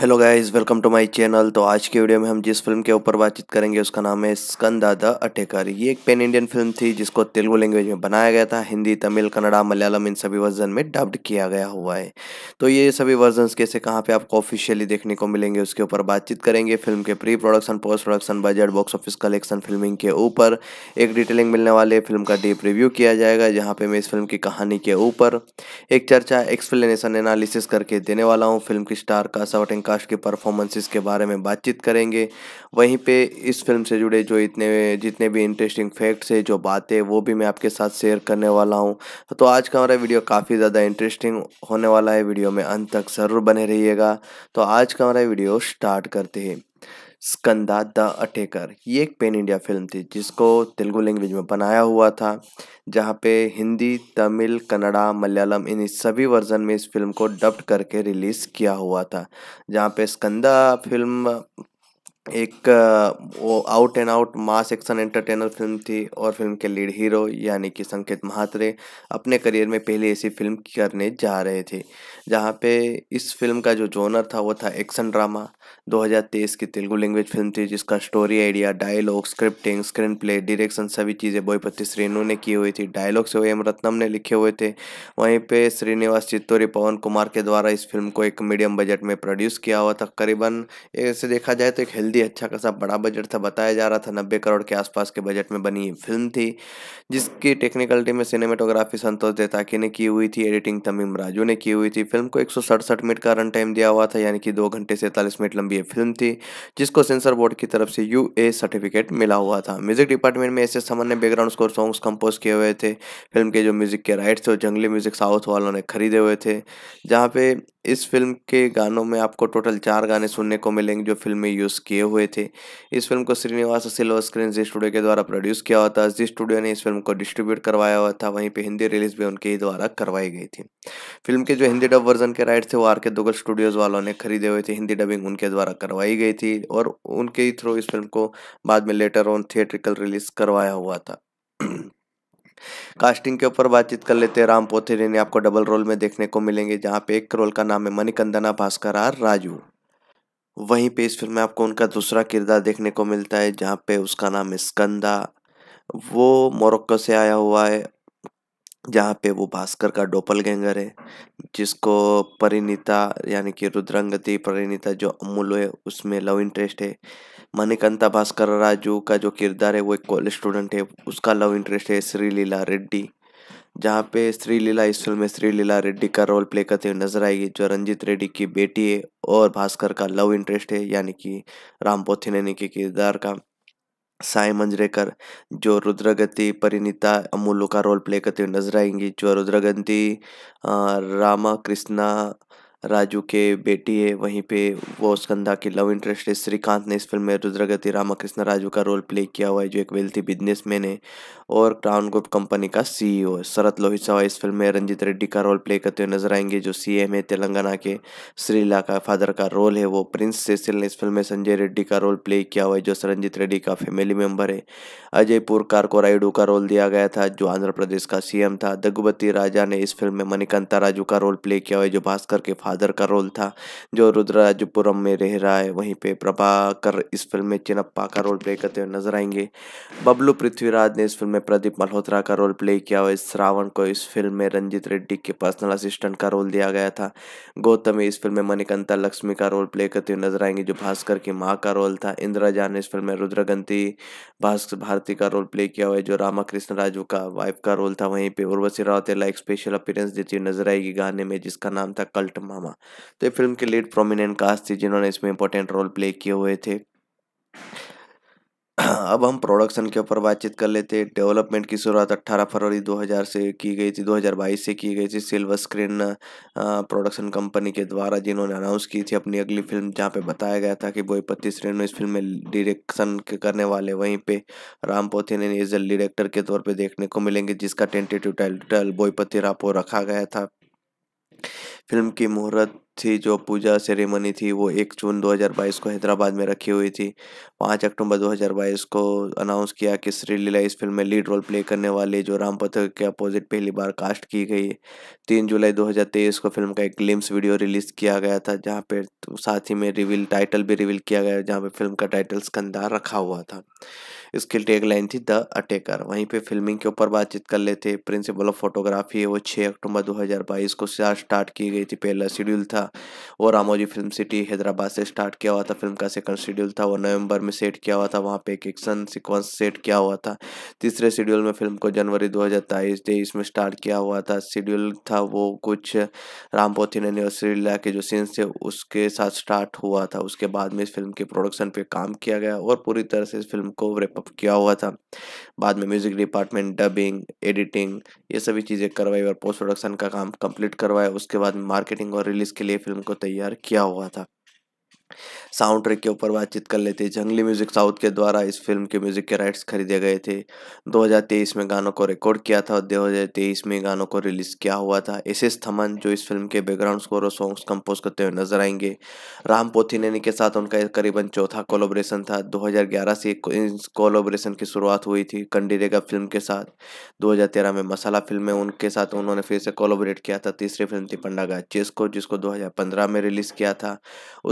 hello guys welcome to my channel तो आज के वीडियो में हम जिस फिल्म के ऊपर बातचीत करेंगे उसका नाम है स्कंदा द अटेकर ये एक पेन इंडियन फिल्म थी जिसको तेलुगु लैंग्वेज में बनाया गया था हिंदी तमिल कन्नड़ा मलयालम इन सभी वर्जन में डब्ड किया गया हुआ है तो ये सभी वर्जन कैसे कहाँ पर आपको ऑफिशियली देखने को मिलेंगे उसके ऊपर बातचीत करेंगे फिल्म के pre production post production budget box office collection filming के ऊपर एक डिटेलिंग मिलने वाले फिल्म का डीप रिव्यू किया जाएगा जहाँ पे मैं इस फिल्म की कहानी के ऊपर एक चर्चा एक्सप्लेनेशन एनालिसिस करके देने वाला हूँ फिल्म की स्टार का सवटिंग कास्ट के परफॉर्मेंसेस के बारे में बातचीत करेंगे वहीं पे इस फिल्म से जुड़े जो इतने जितने भी इंटरेस्टिंग फैक्ट्स है जो बातें वो भी मैं आपके साथ शेयर करने वाला हूँ तो आज का हमारा वीडियो काफ़ी ज़्यादा इंटरेस्टिंग होने वाला है वीडियो में अंत तक ज़रूर बने रहिएगा तो आज का हमारा वीडियो स्टार्ट करते हैं स्कंदा द अटेकर ये एक पेन इंडिया फिल्म थी जिसको तेलुगु लैंग्वेज में बनाया हुआ था जहाँ पे हिंदी तमिल कन्नड़ा मलयालम इन सभी वर्जन में इस फिल्म को डब्ड करके रिलीज़ किया हुआ था जहाँ पे स्कंदा फिल्म एक वो out and out mass action entertainer film थी और फिल्म के लीड हीरो यानी कि संकेत महात्रे अपने करियर में पहली ऐसी फिल्म करने जा रहे थे जहाँ पे इस फिल्म का जो जोनर था वो था एक्शन ड्रामा 2023 की तेलुगु लैंग्वेज फिल्म थी जिसका story idea dialogue scripting screen play direction सभी चीज़ें बोईपति श्रीनु ने की हुई थी डायलॉग से एम रत्नम ने लिखे हुए थे वहीं पे श्रीनिवास चित्तौरी पवन कुमार के द्वारा इस फिल्म को एक मीडियम बजट में प्रोड्यूस किया हुआ था करीबन ऐसे देखा जाए तो एक हेल्दी अच्छा खासा बड़ा बजट था बताया जा रहा था नब्बे करोड़ के आसपास के बजट में बनी फिल्म थी जिसकी टेक्निकल टीम में सिनेमाटोग्राफी संतोष देताकी ने की हुई थी एडिटिंग तमीम राजू ने की हुई थी फिल्म को एक मिनट का रन टाइम दिया हुआ था यानी कि दो घंटे सैंतालीस मिनट लंबी यह फिल्म थी जिसको सेंसर बोर्ड की तरफ से यू ए सर्टिफिकेट मिला हुआ था म्यूजिक डिपार्टमेंट में ऐसे सामान्य बैकग्राउंड स्कोर सॉन्ग्स कंपोज किए हुए थे फिल्म के जो म्यूजिक के राइट्स थे वो जंगली म्यूजिक साउथ वालों ने खरीदे हुए थे जहाँ पे इस फिल्म के गानों में आपको टोटल चार गाने सुनने को मिलेंगे जो फिल्म में यूज़ किए हुए थे इस फिल्म को श्रीनिवास सिल्वर स्क्रीन जी स्टूडियो के द्वारा प्रोड्यूस किया हुआ था जी स्टूडियो ने इस फिल्म को डिस्ट्रीब्यूट करवाया हुआ था वहीं पे हिंदी रिलीज भी उनके ही द्वारा करवाई गई थी फिल्म के जो हिंदी डब डब वर्जन के राइट थे वो आर के दुगल स्टूडियोज़ वालों ने खरीदे हुए थे हिंदी डबिंग उनके द्वारा करवाई गई थी और उनके ही थ्रू इस फिल्म को बाद में लेटर ऑन थिएट्रिकल रिलीज करवाया हुआ था कास्टिंग के ऊपर बातचीत कर लेते हैं राम पोथेरे ने आपको डबल रोल में देखने को मिलेंगे जहाँ पे एक रोल का नाम है मणिकंदना भास्कर आर राजू वहीं पे इस फिल्म में आपको उनका दूसरा किरदार देखने को मिलता है जहाँ पे उसका नाम है स्कंदा वो मोरक्को से आया हुआ है जहाँ पे वो भास्कर का डोपल गैंगर है जिसको परिणीता यानी कि रुद्रंगति परिणीता जो अमूल है उसमें लव इंटरेस्ट है मणिकंता भास्कर राजू का जो किरदार है वो एक कॉलेज स्टूडेंट है उसका लव इंटरेस्ट है श्रीलीला रेड्डी जहाँ पे श्रीलीला इस फिल्म में श्रीलीला रेड्डी का रोल प्ले करते हुए नजर आएगी जो रंजीत रेड्डी की बेटी है और भास्कर का लव इंटरेस्ट है यानी कि राम पोथी के किरदार का साई मंजरेकर जो रुद्रगति परिणीता अमूलू का रोल प्ले करते हुए नजर आएंगी जो रुद्रगति रामा कृष्णा राजू के बेटी है वहीं पे वो स्कंदा की लव इंटरेस्ट है श्रीकांत ने इस फिल्म में रुद्रगति रामाकृष्ण राजू का रोल प्ले किया हुआ है जो एक वेल्थी बिजनेसमैन है और क्राउन ग्रुप कंपनी का सीईओ है शरत सवा इस फिल्म में रंजीत रेड्डी का रोल प्ले करते हुए नजर आएंगे जो सी है तेलंगाना के श्रीला का फादर का रोल है वो प्रिंस सेसिल ने इस फिल्म में संजय रेड्डी का रोल प्ले किया हुआ है जो रंजित रेड्डी का फैमिली मेम्बर है अजय पुरकार को रायडू का रोल दिया गया था जो आंध्र प्रदेश का सीएम था दगुबती राजा ने इस फिल्म में मणिकांता राजू का रोल प्ले किया हुआ है जो भास्कर के फादर फादर का रोल था जो रुद्राजपुरम में रह रहा है वहीं पे प्रभाकर इस फिल्म में चिनप्पा का रोल प्ले करते हुए नजर आएंगे बबलू पृथ्वीराज ने इस फिल्म में प्रदीप मल्होत्रा का रोल प्ले किया और श्रावण को इस फिल्म में रंजीत रेड्डी के पर्सनल असिस्टेंट का रोल दिया गया था गौतम इस फिल्म में मणिकंता लक्ष्मी का रोल प्ले करते हुए नजर आएंगे जो भास्कर की माँ का रोल था इंदिराजा ने इस फिल्म में रुद्रगंती भास्कर भारती का रोल प्ले किया हुआ है जो रामाकृष्ण राजू का वाइफ का रोल था वहीं पे उर्वशी रावतेला एक स्पेशल अपीयरेंस देती हुई नजर आएगी गाने में जिसका नाम था कल्ट मामा ड्रामा तो ये फिल्म के लीड प्रोमिनेंट कास्ट थी जिन्होंने इसमें इंपॉर्टेंट रोल प्ले किए हुए थे अब हम प्रोडक्शन के ऊपर बातचीत कर लेते हैं डेवलपमेंट की शुरुआत 18 फरवरी 2000 से की गई थी 2022 से की गई थी सिल्वर स्क्रीन प्रोडक्शन कंपनी के द्वारा जिन्होंने अनाउंस की थी अपनी अगली फिल्म जहाँ पे बताया गया था कि वो श्रेण में इस फिल्म में डायरेक्शन करने वाले वहीं पे राम पोथी ने एज डायरेक्टर के तौर पर देखने को मिलेंगे जिसका टेंटेटिव टाइटल बोईपत्ती रापो रखा गया था फिल्म की मुहूर्त थी जो पूजा सेरेमनी थी वो एक जून 2022 को हैदराबाद में रखी हुई थी पाँच अक्टूबर 2022 को अनाउंस किया कि श्री लीला इस फिल्म में लीड रोल प्ले करने वाले जो राम पथक के अपोजिट पहली बार कास्ट की गई तीन जुलाई 2023 को फिल्म का एक ग्लिम्स वीडियो रिलीज किया गया था जहाँ पे साथ ही में रिवील टाइटल भी रिवील किया गया जहाँ पे फिल्म का टाइटल स्कंदार रखा हुआ था इसकी टेक लाइन थी द अटैकर वहीं पे फिल्मिंग के ऊपर बातचीत कर लेते प्रिंसिपल ऑफ फोटोग्राफी है वो 6 अक्टूबर 2022 को स्टार्ट की गई थी पहला शेड्यूल था वो रामोजी फिल्म सिटी हैदराबाद से स्टार्ट किया हुआ था फिल्म का सेकंड शेड्यूल था वो नवंबर में सेट किया हुआ था वहाँ पे एक एक्शन सिक्वेंस सेट किया हुआ था तीसरे शेड्यूल में फिल्म को जनवरी दो हज़ार में स्टार्ट किया हुआ था शेड्यूल था वो कुछ रामपोथिन एनिवर्सरीला के जो सीन्स थे उसके साथ स्टार्ट हुआ था उसके बाद में इस फिल्म के प्रोडक्शन पर काम किया गया और पूरी तरह से इस फिल्म को रेपअप वर्कशॉप किया हुआ था बाद में म्यूज़िक डिपार्टमेंट डबिंग एडिटिंग ये सभी चीज़ें करवाई और पोस्ट प्रोडक्शन का काम कंप्लीट करवाया उसके बाद मार्केटिंग और रिलीज़ के लिए फिल्म को तैयार किया हुआ था साउंड ट्रैक के ऊपर बातचीत कर लेते हैं जंगली म्यूजिक साउथ के द्वारा इस फिल्म के म्यूजिक के राइट्स खरीदे गए थे 2023 में गानों को रिकॉर्ड किया था और 2023 में गानों को रिलीज किया हुआ था एस एस थमन जो इस फिल्म के बैकग्राउंड स्कोर और सॉन्ग्स कंपोज करते हुए नजर आएंगे राम पोथीनेनी के साथ उनका करीबन चौथा कोलोब्रेशन था दो से इस कोलोब्रेशन की शुरुआत हुई थी कंडीरेगा फिल्म के साथ दो में मसाला फिल्म में उनके साथ उन्होंने फिर से कोलोबरेट किया था तीसरी फिल्म थी पंडागा चेस को जिसको दो में रिलीज किया था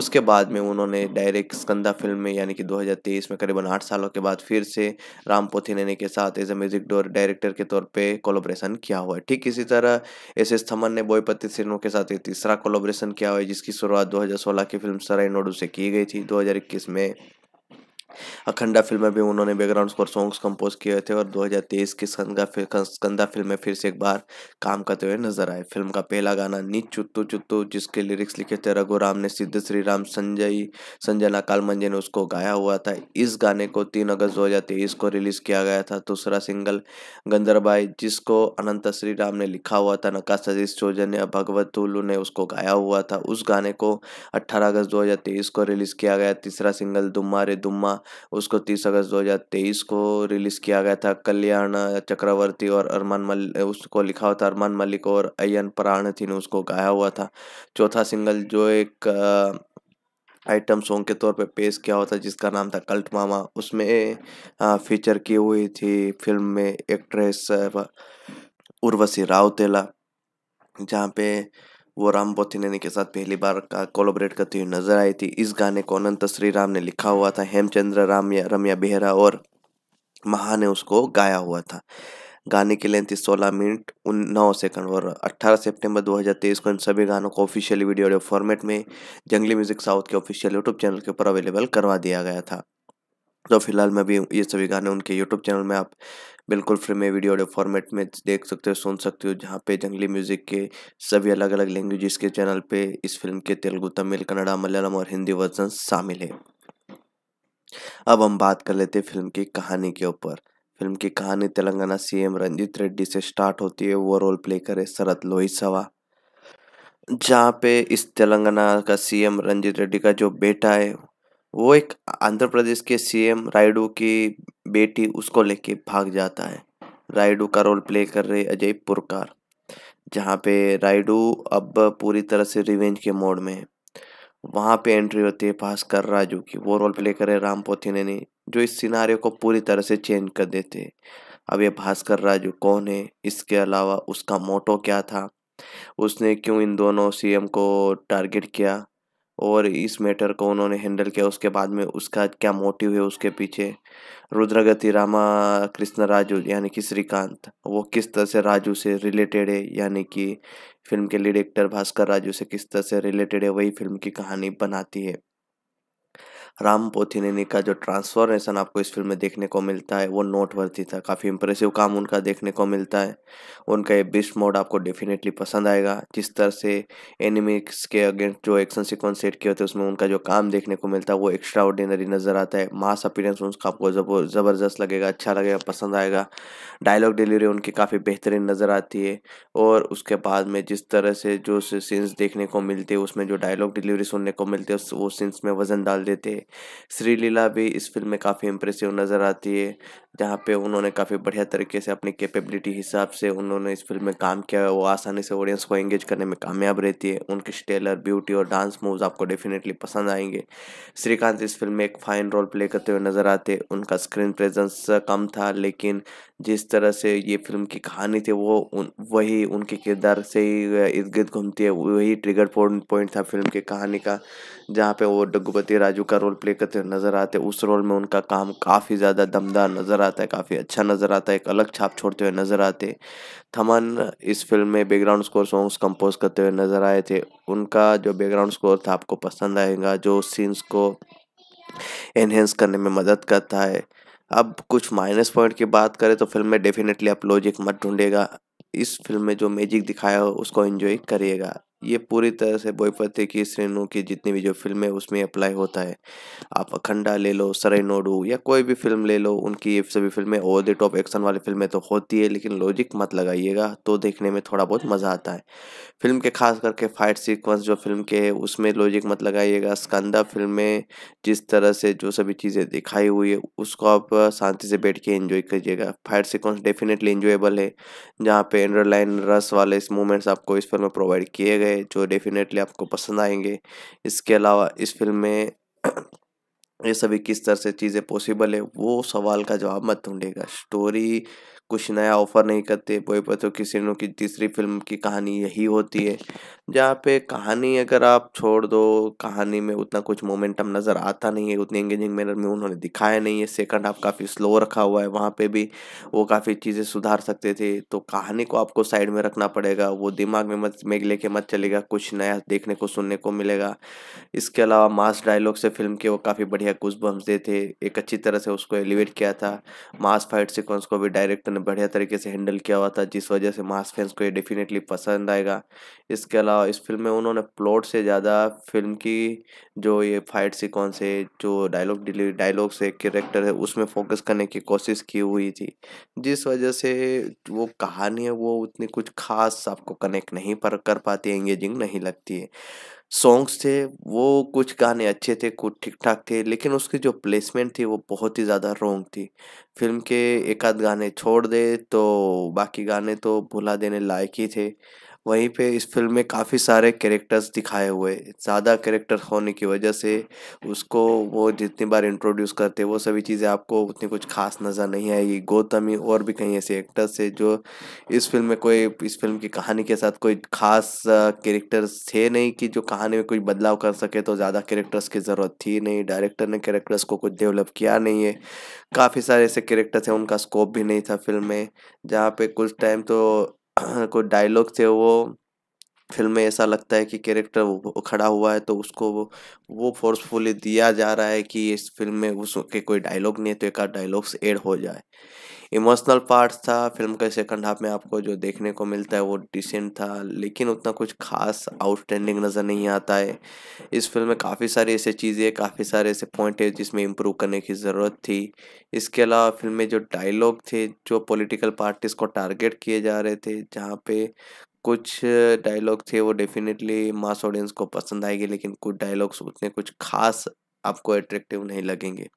उसके बाद में उन्होंने डायरेक्ट स्कंदा फिल्म में यानी कि 2023 में करीबन आठ सालों के बाद फिर से राम नैनी के साथ as a music door director के तौर पे कोलोब्रेशन किया हुआ है ठीक इसी तरह एस एस थमन ने बोयपति सिन्हों के साथ तीसरा कोलोब्रेशन किया हुआ है जिसकी शुरुआत दो की फिल्म सराय नोडू से की गई थी दो में अखंडा फिल्म में भी उन्होंने बैकग्राउंड स्कोर सॉन्ग्स कंपोज किए थे और 2023 की संगा स्कंदा फिल्म में फिर से एक बार काम करते हुए नजर आए फिल्म का पहला गाना नीच चुत्तू चुत्तू जिसके लिरिक्स लिखे थे रघु राम ने सिद्ध श्री राम संजय संजना कालमंजे ने उसको गाया हुआ था इस गाने को तीन अगस्त दो को रिलीज किया गया था दूसरा सिंगल गंदरबाई जिसको अनंत श्री राम ने लिखा हुआ था नका सतीश चौजन या भगवत ने उसको गाया हुआ था उस गाने को अट्ठारह अगस्त दो को रिलीज किया गया तीसरा सिंगल दुम्मा रे दुम्मा उसको तीस अगस्त 2023 को रिलीज़ किया गया था कल्याण चक्रवर्ती और अरमान मल उसको लिखा हुआ था अरमान मलिक और अयन प्राण थी ने उसको गाया हुआ था चौथा सिंगल जो एक आइटम सॉन्ग के तौर पे पेश किया हुआ था जिसका नाम था कल्ट मामा उसमें फीचर की हुई थी फिल्म में एक्ट्रेस उर्वशी रावतेला जहाँ पे वो राम पोथिनेनी के साथ पहली बार का कोलोबरेट करती हुई नजर आई थी इस गाने को अनंत श्री राम ने लिखा हुआ था हेमचंद्र राम रम्या बेहरा और महा ने उसको गाया हुआ था गाने की लेंथ थी सोलह मिनट उन नौ सेकंड और दो सितंबर 2023 को इन सभी गानों को ऑफिशियली वीडियो ऑडियो फॉर्मेट में जंगली म्यूजिक साउथ के ऑफिशियल यूट्यूब चैनल के ऊपर अवेलेबल करवा दिया गया था तो फिलहाल मैं भी ये सभी गाने उनके यूट्यूब चैनल में आप बिल्कुल फ्री में वीडियो ऑडियो फॉर्मेट में देख सकते हो सुन सकते हो जहाँ पे जंगली म्यूज़िक के सभी अलग अलग लैंग्वेजेस के चैनल पे इस फिल्म के तेलुगु तमिल कन्नड़ा मलयालम और हिंदी वर्जन शामिल है अब हम बात कर लेते हैं फिल्म की कहानी के ऊपर फिल्म की कहानी तेलंगाना सीएम रंजीत रेड्डी से स्टार्ट होती है वो रोल प्ले करे शरत सवा जहाँ पे इस तेलंगाना का सीएम रंजीत रेड्डी का जो बेटा है वो एक आंध्र प्रदेश के सीएम रायडू की बेटी उसको लेके भाग जाता है रायडू का रोल प्ले कर रहे अजय पुरकार जहाँ पे रायडू अब पूरी तरह से रिवेंज के मोड में है वहाँ पे एंट्री होती है भास्कर राजू की वो रोल प्ले कर रहे राम पोथी ने जो इस सिनारियो को पूरी तरह से चेंज कर देते हैं अब ये भास्कर राजू कौन है इसके अलावा उसका मोटो क्या था उसने क्यों इन दोनों सीएम को टारगेट किया और इस मैटर को उन्होंने हैंडल किया उसके बाद में उसका क्या मोटिव है उसके पीछे रुद्रगति रामा कृष्ण राजू यानी कि श्रीकांत वो किस तरह से राजू से रिलेटेड है यानी कि फिल्म के लीड एक्टर भास्कर राजू से किस तरह से रिलेटेड है वही फिल्म की कहानी बनाती है राम पोथिनेनी का जो ट्रांसफॉर्मेशन आपको इस फिल्म में देखने को मिलता है वो नोटवर्थी था काफ़ी इंप्रेसिव काम उनका देखने को मिलता है उनका ये बिस्ट मोड आपको डेफिनेटली पसंद आएगा जिस तरह से एनिमिक्स के अगेंस्ट जो एक्शन सिक्वेंस सेट किए होते हैं उसमें उनका जो काम देखने को मिलता है वो एक्स्ट्रा ऑर्डिनरी नज़र आता है मास अपीरेंस उनका आपको ज़बरदस्त लगेगा अच्छा लगेगा पसंद आएगा डायलॉग डिलीवरी उनकी काफ़ी बेहतरीन नज़र आती है और उसके बाद में जिस तरह से जो सीन्स देखने को मिलते हैं उसमें जो डायलॉग डिलीवरी सुनने को मिलते हैं वो सीन्स में वज़न डाल देते हैं श्रीलीला भी इस फिल्म में काफ़ी इम्प्रेसिव नज़र आती है जहाँ पे उन्होंने काफ़ी बढ़िया तरीके से अपनी कैपेबिलिटी हिसाब से उन्होंने इस फिल्म में काम किया है वो आसानी से ऑडियंस को एंगेज करने में कामयाब रहती है उनकी स्टेलर ब्यूटी और डांस मूव्स आपको डेफिनेटली पसंद आएंगे श्रीकांत इस फिल्म में एक फाइन रोल प्ले करते हुए नज़र आते उनका स्क्रीन प्रेजेंस कम था लेकिन जिस तरह से ये फिल्म की कहानी थी वो उन वही उनके किरदार से ही इर्द गिर्द घूमती है वही ट्रिगर पॉइंट था फिल्म की कहानी का जहाँ पे वो डगुपति राजू का रोल प्ले करते हुए नज़र आते उस रोल में उनका काम काफ़ी ज़्यादा दमदार नज़र नज़र आता है काफ़ी अच्छा नज़र आता है एक अलग छाप छोड़ते हुए नज़र आते थमन इस फिल्म में बैकग्राउंड स्कोर सॉन्ग्स कंपोज करते हुए नज़र आए थे उनका जो बैकग्राउंड स्कोर था आपको पसंद आएगा जो सीन्स को एनहेंस करने में मदद करता है अब कुछ माइनस पॉइंट की बात करें तो फिल्म में डेफिनेटली आप लॉजिक मत ढूंढेगा इस फिल्म में जो मैजिक दिखाया हो उसको एंजॉय करिएगा ये पूरी तरह से बोईपति की श्रेणु की जितनी भी जो फिल्म है उसमें अप्लाई होता है आप अखंडा ले लो सरे नोडू या कोई भी फिल्म ले लो उनकी ये सभी फिल्में ओवर द टॉप एक्शन वाली फिल्में तो होती है लेकिन लॉजिक मत लगाइएगा तो देखने में थोड़ा बहुत मज़ा आता है फिल्म के खास करके फाइट सीक्वेंस जो फिल्म के है उसमें लॉजिक मत लगाइएगा स्कंदा फिल्म में जिस तरह से जो सभी चीज़ें दिखाई हुई है उसको आप शांति से बैठ के इन्जॉय कीजिएगा फाइट सिक्वेंस डेफिनेटली इन्जॉएबल है जहाँ पे एंडरलाइन रस वाले मूवमेंट्स आपको इस फिल्म में प्रोवाइड किए गए है जो डेफिनेटली आपको पसंद आएंगे इसके अलावा इस फिल्म में ये सभी किस तरह से चीज़ें पॉसिबल है वो सवाल का जवाब मत ढूंढेगा स्टोरी कुछ नया ऑफर नहीं करते पोएपथो तो किसी की तीसरी फिल्म की कहानी यही होती है जहाँ पे कहानी अगर आप छोड़ दो कहानी में उतना कुछ मोमेंटम नज़र आता नहीं है उतनी एंगेजिंग मैनर में उन्होंने दिखाया नहीं है सेकंड हाफ काफ़ी स्लो रखा हुआ है वहाँ पे भी वो काफ़ी चीज़ें सुधार सकते थे तो कहानी को आपको साइड में रखना पड़ेगा वो दिमाग में मत में लेके मत चलेगा कुछ नया देखने को सुनने को मिलेगा इसके अलावा मास डायलॉग से फिल्म के वो काफ़ी बढ़िया कुछ बम्स थे एक अच्छी तरह से उसको एलिवेट किया था मास फाइट सिक्वेंस को भी डायरेक्टर ने बढ़िया तरीके से हैंडल किया हुआ था जिस वजह से मास फैंस को ये डेफिनेटली पसंद आएगा इसके अलावा इस फिल्म में उन्होंने प्लॉट से ज़्यादा फिल्म की जो ये फाइट सीक्वेंस है जो डायलॉग डिलीवरी डायलॉग से कैरेक्टर है उसमें फोकस करने की कोशिश की हुई थी जिस वजह से वो कहानी है वो उतनी कुछ खास आपको कनेक्ट नहीं पर कर पाती एंगेजिंग नहीं लगती है सॉन्ग्स थे वो कुछ गाने अच्छे थे कुछ ठीक ठाक थे लेकिन उसकी जो प्लेसमेंट थी वो बहुत ही ज़्यादा रोंग थी फिल्म के एक आध गाने छोड़ दे तो बाकी गाने तो भुला देने लायक ही थे वहीं पे इस फिल्म में काफ़ी सारे कैरेक्टर्स दिखाए हुए ज़्यादा कैरेक्टर होने की वजह से उसको वो जितनी बार इंट्रोड्यूस करते वो सभी चीज़ें आपको उतनी कुछ खास नज़र नहीं आएगी गौतमी और भी कहीं ऐसे एक्टर्स है जो इस फिल्म में कोई इस फिल्म की कहानी के साथ कोई खास कैरेक्टर्स थे नहीं कि जो कहानी में कोई बदलाव कर सके तो ज़्यादा कैरेक्टर्स की ज़रूरत थी नहीं डायरेक्टर ने कैरेक्टर्स को कुछ डेवलप किया नहीं है काफ़ी सारे ऐसे कैरेक्टर्स हैं उनका स्कोप भी नहीं था फिल्म में जहाँ पे कुछ टाइम तो कोई डायलॉग थे वो फिल्म में ऐसा लगता है कि कैरेक्टर खड़ा हुआ है तो उसको वो वो फोर्सफुली दिया जा रहा है कि इस फिल्म में उसके कोई डायलॉग नहीं है तो एक आध डायलॉग्स एड हो जाए इमोशनल पार्ट था फिल्म के सेकंड हाफ में आपको जो देखने को मिलता है वो डिसेंट था लेकिन उतना कुछ खास आउटस्टैंडिंग नज़र नहीं आता है इस फिल्म में काफ़ी सारी ऐसी चीज़ें काफ़ी सारे ऐसे पॉइंट है जिसमें इम्प्रूव करने की ज़रूरत थी इसके अलावा फिल्म में जो डायलॉग थे जो पोलिटिकल पार्टीज़ को टारगेट किए जा रहे थे जहाँ पे कुछ डायलॉग थे वो डेफिनेटली मास ऑडियंस को पसंद आएगी लेकिन कुछ डायलॉग्स उतने कुछ खास आपको अट्रैक्टिव नहीं लगेंगे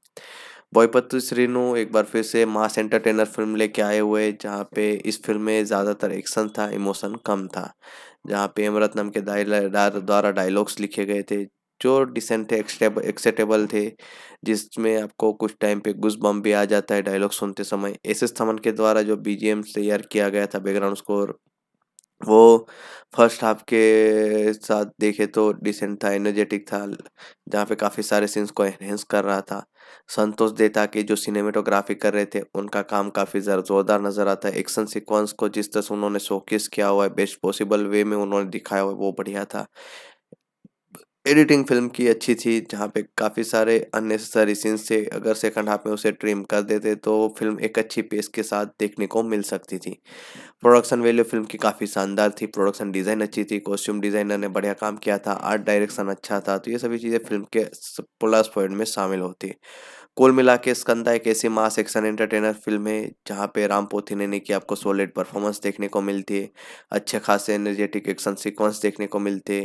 बोईपत्तु श्रीनु एक बार फिर से मास एंटरटेनर फिल्म लेके आए हुए जहाँ पे इस फिल्म में ज़्यादातर एक्शन था इमोशन कम था जहाँ पे एम रत्नम के द्वारा डायलॉग्स लिखे गए थे जो डिसेंट थे एक्सेटेबल थे जिसमें आपको कुछ टाइम पे गुस बम भी आ जाता है डायलॉग सुनते समय एस एस थमन के द्वारा जो बी तैयार किया गया था बैकग्राउंड स्कोर वो फर्स्ट हाफ के साथ देखे तो डिसेंट था एनर्जेटिक था जहाँ पे काफ़ी सारे सीन्स को एनहेंस कर रहा था संतोष देता के जो सिनेमेटोग्राफी कर रहे थे उनका काम काफ़ी जोरदार नज़र आता है एक्शन सीक्वेंस को जिस तरह से उन्होंने शोकेस किया हुआ है बेस्ट पॉसिबल वे में उन्होंने दिखाया हुआ है वो बढ़िया था एडिटिंग फिल्म की अच्छी थी जहाँ पे काफ़ी सारे अननेसेसरी सीन्स थे अगर सेकंड हाफ में उसे ट्रिम कर देते तो फिल्म एक अच्छी पेस के साथ देखने को मिल सकती थी प्रोडक्शन वैल्यू फिल्म की काफ़ी शानदार थी प्रोडक्शन डिज़ाइन अच्छी थी कॉस्ट्यूम डिज़ाइनर ने बढ़िया काम किया था आर्ट डायरेक्शन अच्छा था तो ये सभी चीज़ें फिल्म के प्लस पॉइंट में शामिल होती कुल मिला के स्कंदा एक ऐसी मास एक्शन एंटरटेनर फिल्म है जहाँ पे राम पोथी ने की आपको सॉलिड परफॉर्मेंस देखने को मिलती है अच्छे खासे एनर्जेटिक एक्शन सीक्वेंस देखने को मिलते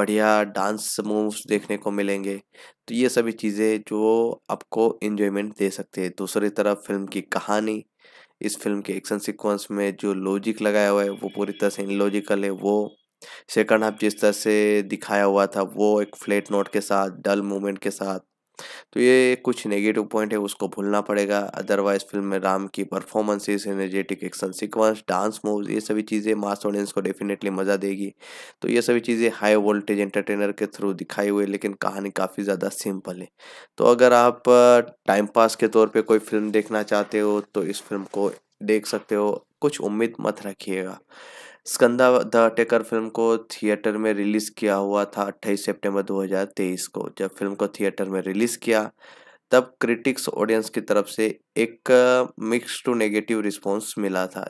बढ़िया डांस मूव्स देखने को मिलेंगे तो ये सभी चीज़ें जो आपको इन्जॉयमेंट दे सकते हैं दूसरी तरफ फिल्म की कहानी इस फिल्म के एक्शन सिक्वेंस में जो लॉजिक लगाया हुआ है वो पूरी तरह से इनलॉजिकल है वो सेकंड हाफ जिस तरह से दिखाया हुआ था वो एक फ्लैट नोट के साथ डल मूवमेंट के साथ तो ये कुछ नेगेटिव पॉइंट है उसको भूलना पड़ेगा अदरवाइज फिल्म में राम की performances energetic action sequence dance move ये सभी चीज़ें मास ऑडियंस को डेफिनेटली मज़ा देगी तो ये सभी चीज़ें हाई वोल्टेज एंटरटेनर के थ्रू दिखाई हुई लेकिन कहानी काफ़ी ज़्यादा सिंपल है तो अगर आप टाइम पास के तौर पर कोई फिल्म देखना चाहते हो तो इस फिल्म को देख सकते हो कुछ उम्मीद मत रखिएगा स्कंदा द टेकर फिल्म को थिएटर में रिलीज़ किया हुआ था 28 सितंबर 2023 को जब फिल्म को थिएटर में रिलीज़ किया तब क्रिटिक्स ऑडियंस की तरफ से एक मिक्स टू नेगेटिव रिस्पॉन्स मिला था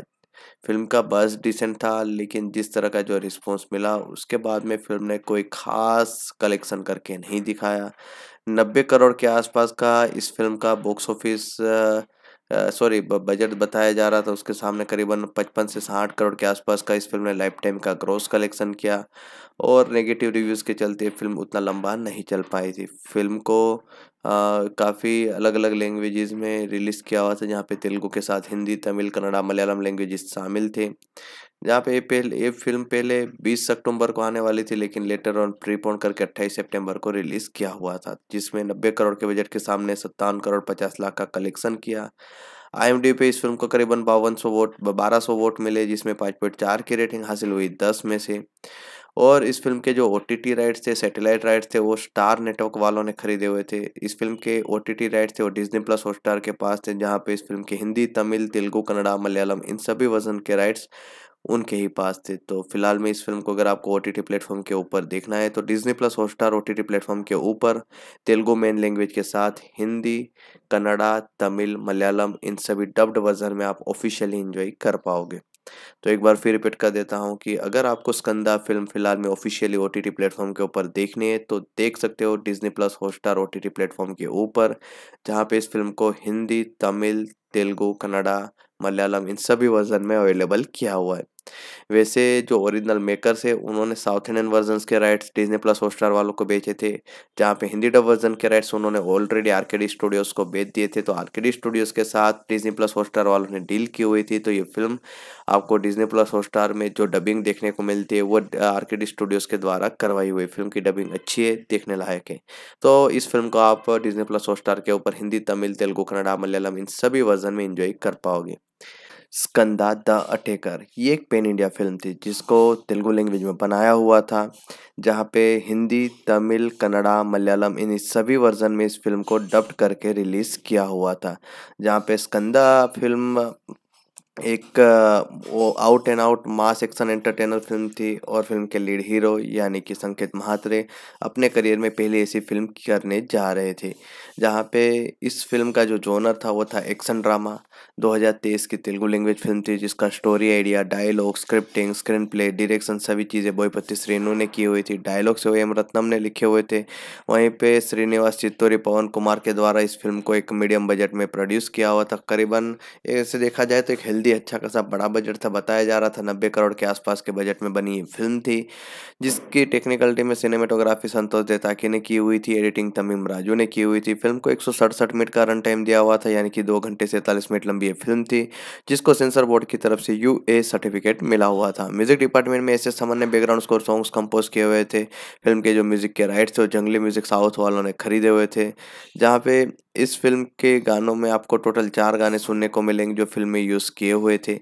फिल्म का बस डिसेंट था लेकिन जिस तरह का जो रिस्पॉन्स मिला उसके बाद में फिल्म ने कोई खास कलेक्शन करके नहीं दिखाया नब्बे करोड़ के आसपास का इस फिल्म का बॉक्स ऑफिस सॉरी बजट बताया जा रहा था उसके सामने करीबन पचपन से साठ करोड़ के आसपास का इस फिल्म ने लाइफ टाइम का ग्रोस कलेक्शन किया और नेगेटिव रिव्यूज़ के चलते फिल्म उतना लंबा नहीं चल पाई थी फिल्म को काफ़ी अलग अलग लैंग्वेजेस में रिलीज़ किया हुआ था जहाँ पे तेलुगु के साथ हिंदी तमिल कन्नड़ा मलयालम लैंग्वेजेस शामिल थे जहाँ पे पहले ये फिल्म पहले 20 अक्टूबर को आने वाली थी लेकिन लेटर ऑन प्रीपोन करके 28 सितंबर को रिलीज़ किया हुआ था जिसमें 90 करोड़ के बजट के सामने सत्तावन करोड़ पचास लाख का कलेक्शन किया आई पे इस फिल्म को करीबन बावन वोट बारह वोट मिले जिसमें पाँच पॉइंट चार की रेटिंग हासिल हुई दस में से और इस फिल्म के जो ओ राइट्स थे सैटेलाइट राइट्स थे वो स्टार नेटवर्क वालों ने खरीदे हुए थे इस फिल्म के ओ राइट्स थे वो डिज्नी प्लस हॉटस्टार के पास थे जहाँ पे इस फिल्म के हिंदी तमिल तेलुगु कन्नड़ा मलयालम इन सभी वर्जन के राइट्स उनके ही पास थे तो फिलहाल में इस फिल्म को अगर आपको ओ टी टी प्लेटफॉर्म के ऊपर देखना है तो Disney plus Hotstar O T platform के ऊपर तेलुगु मेन लैंग्वेज के साथ हिंदी कन्नड़ा तमिल मलयालम इन सभी डब्ड वर्जन में आप ऑफिशियली इंजॉय कर पाओगे तो एक बार फिर रिपीट कर देता हूँ कि अगर आपको स्कंदा फिल्म फिलहाल में ऑफिशियली ओटीटी टी प्लेटफॉर्म के ऊपर देखनी है तो देख सकते हो Disney plus Hotstar O T platform के ऊपर जहाँ पे इस फिल्म को हिंदी तमिल तेलुगू कन्नडा मलयालम इन सभी वर्जन में अवेलेबल किया हुआ है वैसे जो ओरिजिनल मेकर्स है उन्होंने साउथ इंडियन वर्जन के राइट्स डिजनी प्लस हॉटस्टार वालों को बेचे थे जहाँ पे हिंदी डब वर्जन के राइट्स उन्होंने ऑलरेडी आरकेडी स्टूडियोज़ को बेच दिए थे तो आरकेडी स्टूडियोज़ के साथ डिजनी प्लस हॉटस्टार वालों ने डील की हुई थी तो ये फिल्म आपको डिजनी प्लस हॉटस्टार में जो डबिंग देखने को मिलती है वो आरकेडी स्टूडियोज़ के द्वारा करवाई हुई फिल्म की डबिंग अच्छी है देखने लायक है तो इस फिल्म को आप डिजनी प्लस हॉटस्टार के ऊपर हिंदी तमिल तेलुगु कन्नडा मलयालम इन सभी वर्जन में इन्जॉय कर पाओगे स्कंदा द अटेकर ये एक पेन इंडिया फिल्म थी जिसको तेलुगु लैंग्वेज में बनाया हुआ था जहाँ पे हिंदी तमिल कन्नड़ा मलयालम इन सभी वर्जन में इस फिल्म को डब्ड करके रिलीज़ किया हुआ था जहाँ पे स्कंदा फिल्म एक वो out and out mass action entertainer film थी और फिल्म के लीड हीरो यानी कि संकेत महात्रे अपने करियर में पहली ऐसी फिल्म करने जा रहे थे जहाँ पे इस फिल्म का जो जोनर था वो था एक्शन ड्रामा 2023 की तेलुगु लैंग्वेज फिल्म थी जिसका story idea dialogue scripting screen play direction सभी चीज़ें बोईपति श्रीनु ने की हुई थी डायलॉग से एम रत्नम ने लिखे हुए थे वहीं पे श्रीनिवास चित्तौरी पवन कुमार के द्वारा इस फिल्म को एक मीडियम बजट में प्रोड्यूस किया हुआ था करीबन ऐसे देखा जाए तो एक हेल्दी अच्छा खासा बड़ा बजट था बताया जा रहा था नब्बे करोड़ के आसपास के बजट में बनी ये फिल्म थी जिसकी टेक्निकल टीम में सिनेमेटोग्राफी संतोष देताकी ने की हुई थी एडिटिंग तमीम राजू ने की हुई थी फिल्म को एक मिनट का रन टाइम दिया हुआ था यानी कि दो घंटे सैंतालीस मिनट लंबी ये फिल्म थी जिसको सेंसर बोर्ड की तरफ से यू ए सर्टिफिकेट मिला हुआ था म्यूजिक डिपार्टमेंट में ऐसे सामान्य बैकग्राउंड स्कोर सॉन्ग्स कंपोज किए हुए थे फिल्म के जो म्यूजिक के राइट्स थे वो जंगली म्यूजिक साउथ वालों ने खरीदे हुए थे जहाँ पे इस फिल्म के गानों में आपको टोटल चार गाने सुनने को मिलेंगे जो फिल्म में यूज़ किए हुए थे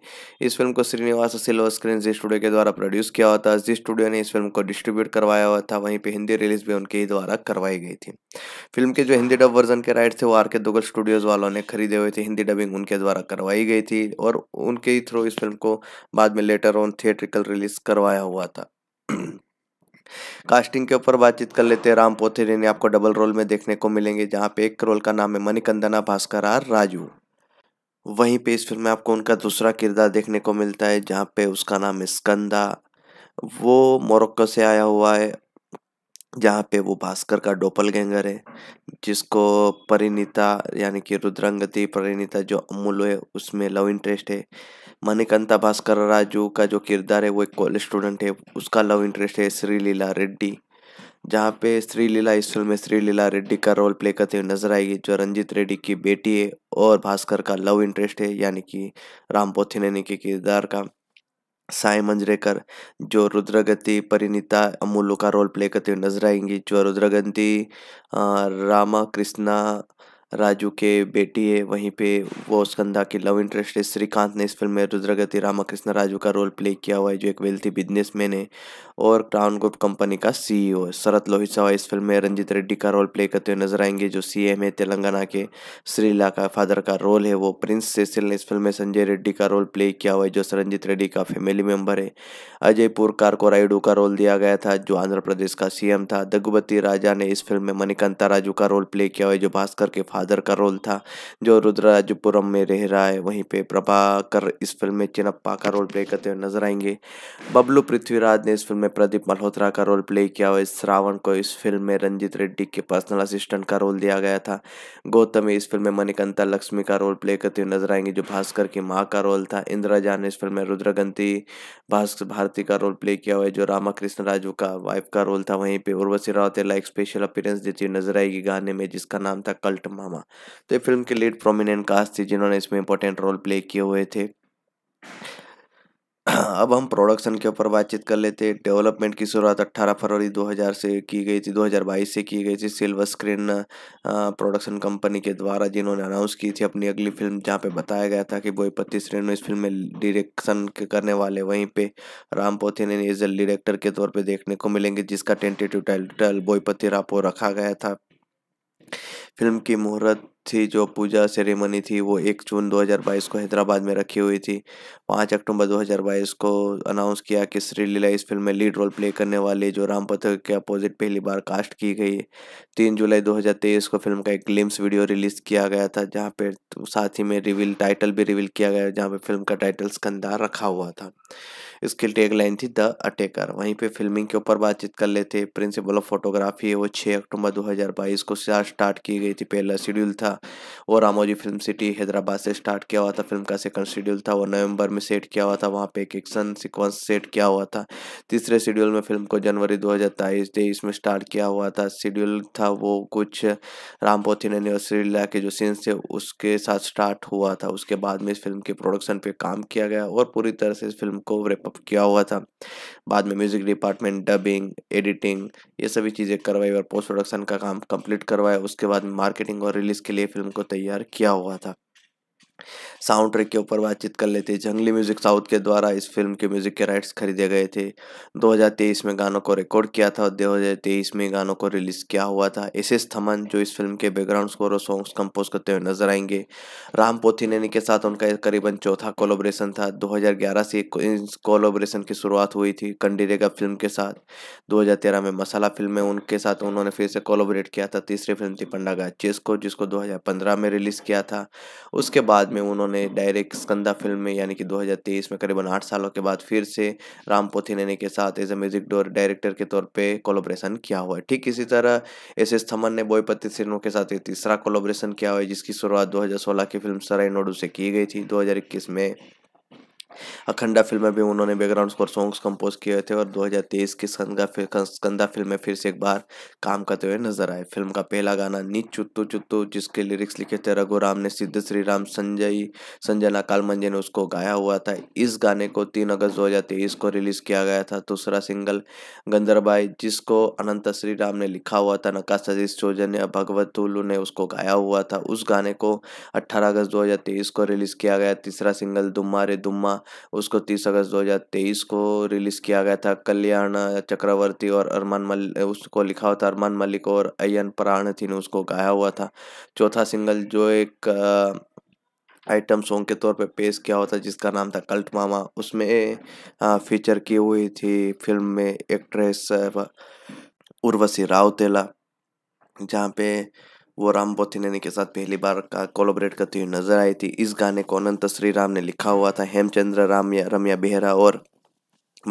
इस फिल्म को श्रीनिवास सिल्वर स्क्रीन जी स्टूडियो के द्वारा प्रोड्यूस किया हुआ था जी स्टूडियो ने इस फिल्म को डिस्ट्रीब्यूट करवाया हुआ था वहीं पर हिंदी रिलीज भी उनके ही द्वारा करवाई गई थी फिल्म के जो हिंदी डब वर्जन के राइट थे वो आर के दुगल स्टूडियोज़ वालों ने खरीदे हुए थे हिंदी डबिंग उनके द्वारा करवाई गई थी और उनके ही थ्रू इस फिल्म को बाद में लेटर ऑन थिएट्रिकल रिलीज करवाया हुआ था कास्टिंग के ऊपर बातचीत कर लेते हैं राम पोथेरे ने आपको डबल रोल में देखने को मिलेंगे जहाँ पे एक रोल का नाम है मणिकंदना भास्कर आर राजू वहीं पे इस फिल्म में आपको उनका दूसरा किरदार देखने को मिलता है जहाँ पे उसका नाम है स्कंदा वो मोरक्को से आया हुआ है जहाँ पे वो भास्कर का डोपल गैंगर है जिसको परिणीता यानी कि रुद्रंगति परिणीता जो अमूल है उसमें लव इंटरेस्ट है मणिकंता भास्कर राजू का जो किरदार है वो एक कॉलेज स्टूडेंट है उसका लव इंटरेस्ट है श्री लीला रेड्डी जहाँ पे श्री लीला इस फिल्म में श्री लीला रेड्डी का रोल प्ले करते हुए नजर आएगी जो रंजीत रेड्डी की बेटी है और भास्कर का लव इंटरेस्ट है यानी कि राम पोथिनेनी के किरदार का साय मंजरेकर जो रुद्रगति परिणीता अमूलू का रोल प्ले करते हुए नजर आएंगी जो रुद्रगति रामा कृष्णा राजू के बेटी है वहीं पे वो स्कंदा की लव इंटरेस्ट है श्रीकांत ने इस फिल्म में रुद्रगति रामाकृष्ण राजू का रोल प्ले किया हुआ है जो एक वेल्थी बिजनेसमैन है और क्राउन ग्रुप कंपनी का सीईओ e है शरत लोहित्सा इस फिल्म में रंजीत रेड्डी का रोल प्ले करते हुए नजर आएंगे जो सीएम है तेलंगाना के श्रीला का फादर का रोल है वो प्रिंस सेसिल ने इस फिल्म में संजय रेड्डी का रोल प्ले किया हुआ है जो रंजित रेड्डी का फैमिली मेंबर है अजय पुरकार को राइडू का रोल दिया गया था जो आंध्र प्रदेश का सीएम था दगुबती राजा ने इस फिल्म में मणिकांता राजू का रोल प्ले किया हुआ है जो भास्कर के फादर का रोल था जो रुद्राजपुरम में रह रहा है वहीं पे प्रभाकर इस फिल्म में चिनप्पा का रोल प्ले करते हुए नजर आएंगे बबलू पृथ्वीराज ने इस फिल्म में में प्रदीप मल्होत्रा का रोल प्ले किया और इस श्रावण को इस फिल्म में रंजीत रेड्डी के पर्सनल असिस्टेंट का रोल दिया गया था गौतम इस फिल्म में मणिकंता लक्ष्मी का रोल प्ले करती हुई नजर आएंगी जो भास्कर की माँ का रोल था इंदिराजा ने इस फिल्म में रुद्रगंती भास्कर भारती का रोल प्ले किया हुआ है जो रामाकृष्ण राजू का वाइफ का रोल था वहीं पर Urvashi Rawat like special appearance देती हुई नजर आएगी गाने में जिसका नाम था कल्ट मामा तो ये फिल्म के लीड प्रोमिनेंट कास्ट थी जिन्होंने इसमें इंपॉर्टेंट रोल प्ले किए हुए थे अब हम प्रोडक्शन के ऊपर बातचीत कर लेते हैं डेवलपमेंट की शुरुआत 18 फरवरी 2000 से की गई थी 2022 से की गई थी सिल्वर स्क्रीन प्रोडक्शन कंपनी के द्वारा जिन्होंने अनाउंस की थी अपनी अगली फिल्म जहाँ पे बताया गया था कि बोईपत्ती श्रेण में इस फिल्म में डिरेक्शन करने वाले वहीं पर राम पोथे ने एज डिरेक्टर के तौर पर देखने को मिलेंगे जिसका टेंटेटिव टाइटल बोईपत्ती रापो रखा गया था फिल्म की मुहूर्त थी जो पूजा सेरेमनी थी वो एक जून 2022 को हैदराबाद में रखी हुई थी पाँच अक्टूबर 2022 को अनाउंस किया कि श्री लीला इस फिल्म में लीड रोल प्ले करने वाले जो राम पथक के अपोजिट पहली बार कास्ट की गई तीन जुलाई 2023 को फिल्म का एक ग्लिम्स वीडियो रिलीज किया गया था जहाँ पे साथ ही में रिविल टाइटल भी रिवील किया गया जहाँ पर फिल्म का टाइटल स्कंदार रखा हुआ था इसकी लाइन थी द अटैकर वहीं पे फिल्मिंग के ऊपर बातचीत कर लेते प्रिंसिपल ऑफ फोटोग्राफी है वो 6 अक्टूबर 2022 को स्टार्ट की गई थी पहला शेड्यूल था और रामोजी फिल्म सिटी हैदराबाद से स्टार्ट किया हुआ था फिल्म का सेकंड शेड्यूल था वो नवंबर में सेट किया हुआ था वहाँ पे एक एक्शन सिक्वेंस सेट किया हुआ था तीसरे शेड्यूल में फिल्म को जनवरी दो हज़ार में स्टार्ट किया हुआ था शेड्यूल था वो कुछ रामपोथिन ने ला के जो सीन्स थे उसके साथ स्टार्ट हुआ था उसके बाद में इस फिल्म के प्रोडक्शन पर काम किया गया और पूरी तरह से इस फिल्म को रेप अप किया हुआ था बाद में म्यूज़िक डिपार्टमेंट डबिंग एडिटिंग ये सभी चीज़ें करवाई और पोस्ट प्रोडक्शन का काम कंप्लीट करवाया उसके बाद मार्केटिंग और रिलीज़ के लिए फिल्म को तैयार किया हुआ था साउंड ट्रैक के ऊपर बातचीत कर लेते जंगली म्यूजिक साउथ के द्वारा इस फिल्म के म्यूजिक के राइट्स खरीदे गए थे 2023 में गानों को रिकॉर्ड किया था और दो में गानों को रिलीज किया हुआ था एस एस थमन जो इस फिल्म के बैकग्राउंड स्कोर और सॉन्ग्स कंपोज करते हुए नजर आएंगे राम नैनी के साथ उनका करीबन चौथा कोलोब्रेशन था दो से इस कोलोब्रेशन की शुरुआत हुई थी कंडीरेगा फिल्म के साथ दो में मसाला फिल्म में उनके साथ उन्होंने फिर से कोलोबरेट किया था तीसरी फिल्म थी पंडागा चेस्को जिसको दो में रिलीज किया था उसके बाद में उन्होंने उन्होंने डायरेक्ट स्कंदा फिल्म में यानी कि 2023 में करीबन आठ सालों के बाद फिर से राम पोथी पोथिनेनी के साथ एज ए म्यूजिक डायरेक्टर के तौर पे कोलोब्रेशन किया हुआ है ठीक इसी तरह एस एस थमन ने बोयपति सिन्हों के साथ तीसरा कोलोब्रेशन किया हुआ है जिसकी शुरुआत दो की फिल्म सराय नोडू से की गई थी दो में अखंडा फिल्म में भी उन्होंने बैकग्राउंड स्कोर सॉन्ग्स कंपोज किए थे और 2023 की संगा कंदा फिल्म में फिर से एक बार काम करते हुए नजर आए फिल्म का पहला गाना नीच चुत्तू चुत्तू जिसके लिरिक्स लिखे थे रघुराम ने सिद्ध श्री राम संजय संजना कालमंजे ने उसको गाया हुआ था इस गाने को तीन अगस्त दो को रिलीज किया गया था दूसरा सिंगल गंदरबाई जिसको अनंत श्री राम ने लिखा हुआ था नका सतीश चौजन या भगवत तुलू ने उसको गाया हुआ था उस गाने को 18 अगस्त 2023 को रिलीज किया गया तीसरा सिंगल दुम्मा रे दुम्मा उसको तीस अगस्त 2023 को रिलीज़ किया गया था कल्याण चक्रवर्ती और अरमान मल उसको लिखा हुआ था अरमान मलिक और अयन प्राणथी ने उसको गाया हुआ था चौथा सिंगल जो एक आइटम सॉन्ग के तौर पे पेश किया हुआ था जिसका नाम था कल्ट मामा उसमें फीचर की हुई थी फिल्म में एक्ट्रेस उर्वशी रावतेला जहाँ पे वो राम बोथिनेनी के साथ पहली बार का कोलोबरेट करती हुई नजर आई थी इस गाने को अनंत श्री राम ने लिखा हुआ था हेमचंद्र राम या रम्या बेहरा और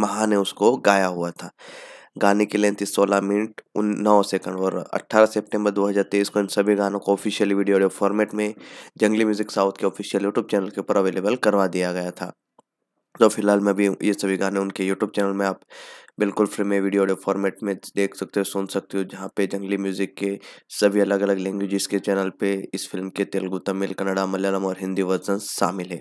महा ने उसको गाया हुआ था गाने की लेंथ थी सोलह मिनट उन नौ सेकंड और 18 सितंबर 2023 को इन सभी गानों को ऑफिशियली वीडियो फॉर्मेट में जंगली म्यूजिक साउथ के ऑफिशियल यूट्यूब चैनल के ऊपर अवेलेबल करवा दिया गया था तो फिलहाल मैं भी ये सभी गाने उनके यूट्यूब चैनल में आप बिल्कुल फ्री में वीडियो ऑडियो फॉर्मेट में देख सकते हो सुन सकते हो जहाँ पे जंगली म्यूज़िक के सभी अलग अलग लैंग्वेजेस के चैनल पे इस फिल्म के तेलुगु तमिल कन्नड़ा मलयालम और हिंदी वर्जन शामिल है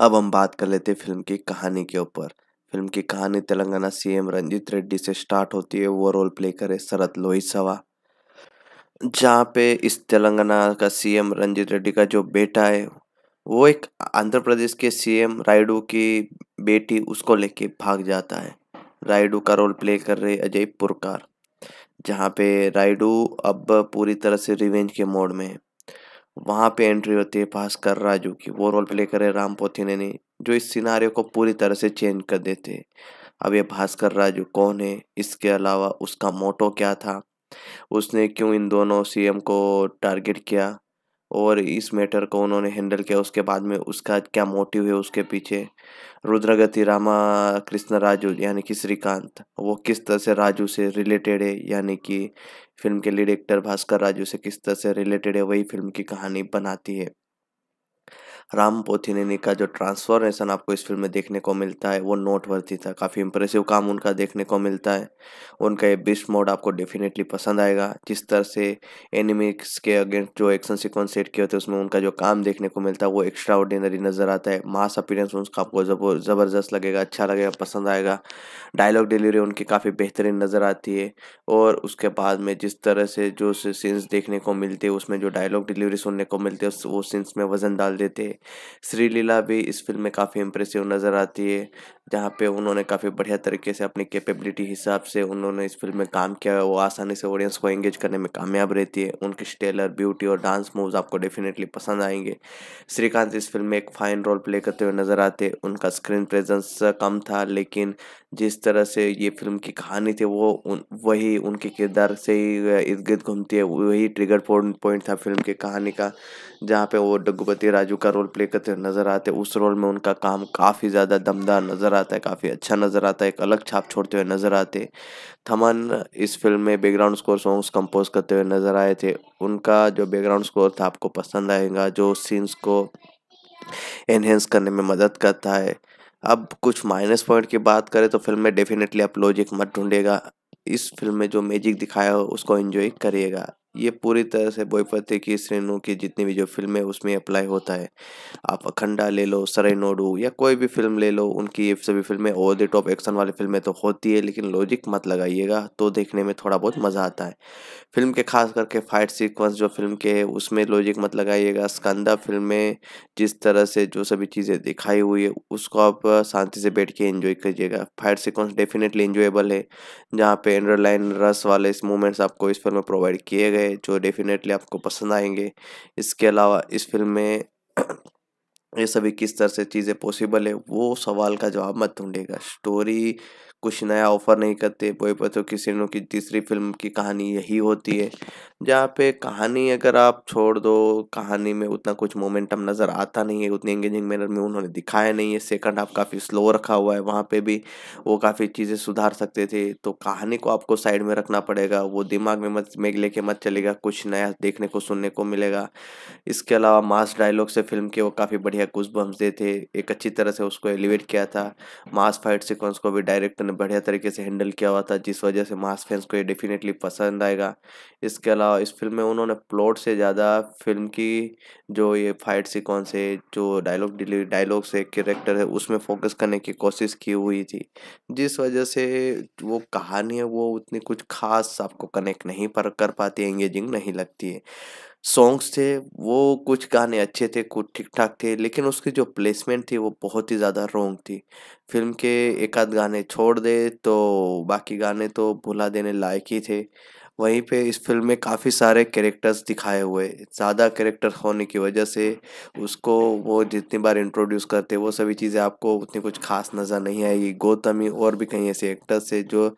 अब हम बात कर लेते हैं फिल्म की कहानी के ऊपर फिल्म की कहानी तेलंगाना सीएम रंजीत रेड्डी से स्टार्ट होती है वो रोल प्ले करे शरत लोहिसवा जहाँ पे इस तेलंगाना का सीएम रंजीत रेड्डी का जो बेटा है वो एक आंध्र प्रदेश के सीएम रायडू की बेटी उसको लेके भाग जाता है रायडू का रोल प्ले कर रहे अजय पुरकार जहाँ पे रायडू अब पूरी तरह से रिवेंज के मोड में है वहाँ पे एंट्री होती है भास्कर राजू की वो रोल प्ले करे राम पोथी ने जो इस सिनारियों को पूरी तरह से चेंज कर देते हैं अब ये भास्कर राजू कौन है इसके अलावा उसका मोटो क्या था उसने क्यों इन दोनों सीएम को टारगेट किया और इस मैटर को उन्होंने हैंडल किया उसके बाद में उसका क्या मोटिव है उसके पीछे रुद्रगति रामा कृष्ण राजू यानी कि श्रीकांत वो किस तरह से राजू से रिलेटेड है यानी कि फिल्म के लिए डायरेक्टर भास्कर राजू से किस तरह से रिलेटेड है वही फिल्म की कहानी बनाती है राम पोथिनेनी का जो ट्रांसफॉर्मेशन आपको इस फिल्म में देखने को मिलता है वो नोटवर्थी था काफ़ी इंप्रेसिव काम उनका देखने को मिलता है उनका ये बिस्ट मोड आपको डेफिनेटली पसंद आएगा जिस तरह से एनिमिक्स के अगेंस्ट जो एक्शन सिक्वेंस सेट किए होते हैं उसमें उनका जो काम देखने को मिलता है वो एक्स्ट्रा ऑर्डिनरी नज़र आता है मास अपीरेंस उसका आपको ज़बरदस्त लगेगा अच्छा लगेगा पसंद आएगा डायलॉग डिलीवरी उनकी काफ़ी बेहतरीन नज़र आती है और उसके बाद में जिस तरह से जो सीन्स देखने को मिलते हैं उसमें जो डायलॉग डिलीवरी सुनने को मिलते हैं वो सीन्स में वज़न डाल देते हैं श्रीलीला भी इस फिल्म में काफ़ी इम्प्रेसिव नज़र आती है जहाँ पे उन्होंने काफ़ी बढ़िया तरीके से अपनी कैपेबिलिटी हिसाब से उन्होंने इस फिल्म में काम किया है वो आसानी से ऑडियंस को एंगेज करने में कामयाब रहती है उनकी स्टेलर ब्यूटी और डांस मूव्स आपको डेफिनेटली पसंद आएंगे श्रीकांत इस फिल्म में एक फाइन रोल प्ले करते हुए नज़र आते उनका स्क्रीन प्रेजेंस कम था लेकिन जिस तरह से ये फिल्म की कहानी थी वो उन वही उनके किरदार से ही इर्द गिर्द घूमती है वही ट्रिगर पॉइंट पॉइंट था फिल्म की कहानी का जहाँ पे वो डगुपति राजू का रोल प्ले करते नज़र आते उस रोल में उनका काम काफ़ी ज़्यादा दमदार नज़र आता है काफ़ी अच्छा नज़र आता है एक अलग छाप छोड़ते हुए नज़र आते थमन इस फिल्म में बैकग्राउंड स्कोर सॉन्ग्स कंपोज करते हुए नज़र आए थे उनका जो बैकग्राउंड स्कोर था आपको पसंद आएगा जो सीन्स को एनहेंस करने में मदद करता है अब कुछ माइनस पॉइंट की बात करें तो फिल्म में डेफिनेटली आप लॉजिक मत ढूंढेगा इस फिल्म में जो मैजिक दिखाया हो उसको एंजॉय करिएगा ये पूरी तरह से बोईपति की श्रेणु की जितनी भी जो फिल्म है उसमें अप्लाई होता है आप अखंडा ले लो सरे नोडू या कोई भी फिल्म ले लो उनकी ये सभी फिल्में ओवर द टॉप एक्शन वाली फिल्में तो होती है लेकिन लॉजिक मत लगाइएगा तो देखने में थोड़ा बहुत मज़ा आता है फिल्म के खास करके फाइट सीक्वेंस जो फिल्म के है उसमें लॉजिक मत लगाइएगा स्कंदा फिल्म में जिस तरह से जो सभी चीज़ें दिखाई हुई है उसको आप शांति से बैठ के इन्जॉय कीजिएगा फाइट सिक्वेंस डेफिनेटली इन्जॉएबल है जहाँ पे एंडरलाइन रस वाले मूवमेंट्स आपको इस फिल्म में प्रोवाइड किए गए है जो डेफिनेटली आपको पसंद आएंगे इसके अलावा इस फिल्म में ये सभी किस तरह से चीज़ें पॉसिबल है वो सवाल का जवाब मत ढूंढेगा स्टोरी कुछ नया ऑफर नहीं करते बोई पत्तों की की तीसरी फिल्म की कहानी यही होती है जहाँ पे कहानी अगर आप छोड़ दो कहानी में उतना कुछ मोमेंटम नज़र आता नहीं है उतनी एंगेजिंग मैनर में उन्होंने दिखाया नहीं है सेकंड हाफ काफ़ी स्लो रखा हुआ है वहाँ पे भी वो काफ़ी चीज़ें सुधार सकते थे तो कहानी को आपको साइड में रखना पड़ेगा वो दिमाग में मत में लेके मत चलेगा कुछ नया देखने को सुनने को मिलेगा इसके अलावा मास डायलॉग से फिल्म के वो काफ़ी बढ़िया कुछ बम्स देते एक अच्छी तरह से उसको एलिवेट किया था मास फाइट सिक्वेंस को भी डायरेक्टर ने बढ़िया तरीके से हैंडल किया हुआ था जिस वजह से मास फैंस को ये डेफिनेटली पसंद आएगा इसके अलावा इस फिल्म में उन्होंने प्लॉट से ज़्यादा फिल्म की जो ये फाइट सिक्वेंस है जो डायलॉग डिलीवरी डायलॉग से करेक्टर है उसमें फोकस करने की कोशिश की हुई थी जिस वजह से वो कहानी है वो उतनी कुछ खास आपको कनेक्ट नहीं पर कर पाती है एंगेजिंग नहीं लगती है सॉन्ग्स थे वो कुछ गाने अच्छे थे कुछ ठीक ठाक थे लेकिन उसकी जो प्लेसमेंट थी वो बहुत ही ज़्यादा रॉन्ग थी फिल्म के एक आध गाने छोड़ दे तो बाकी गाने तो भुला देने लायक ही थे वहीं पे इस फिल्म में काफ़ी सारे कैरेक्टर्स दिखाए हुए ज़्यादा कैरेक्टर होने की वजह से उसको वो जितनी बार इंट्रोड्यूस करते वो सभी चीज़ें आपको उतनी कुछ खास नज़र नहीं आएगी गौतमी और भी कई ऐसे एक्टर्स थे जो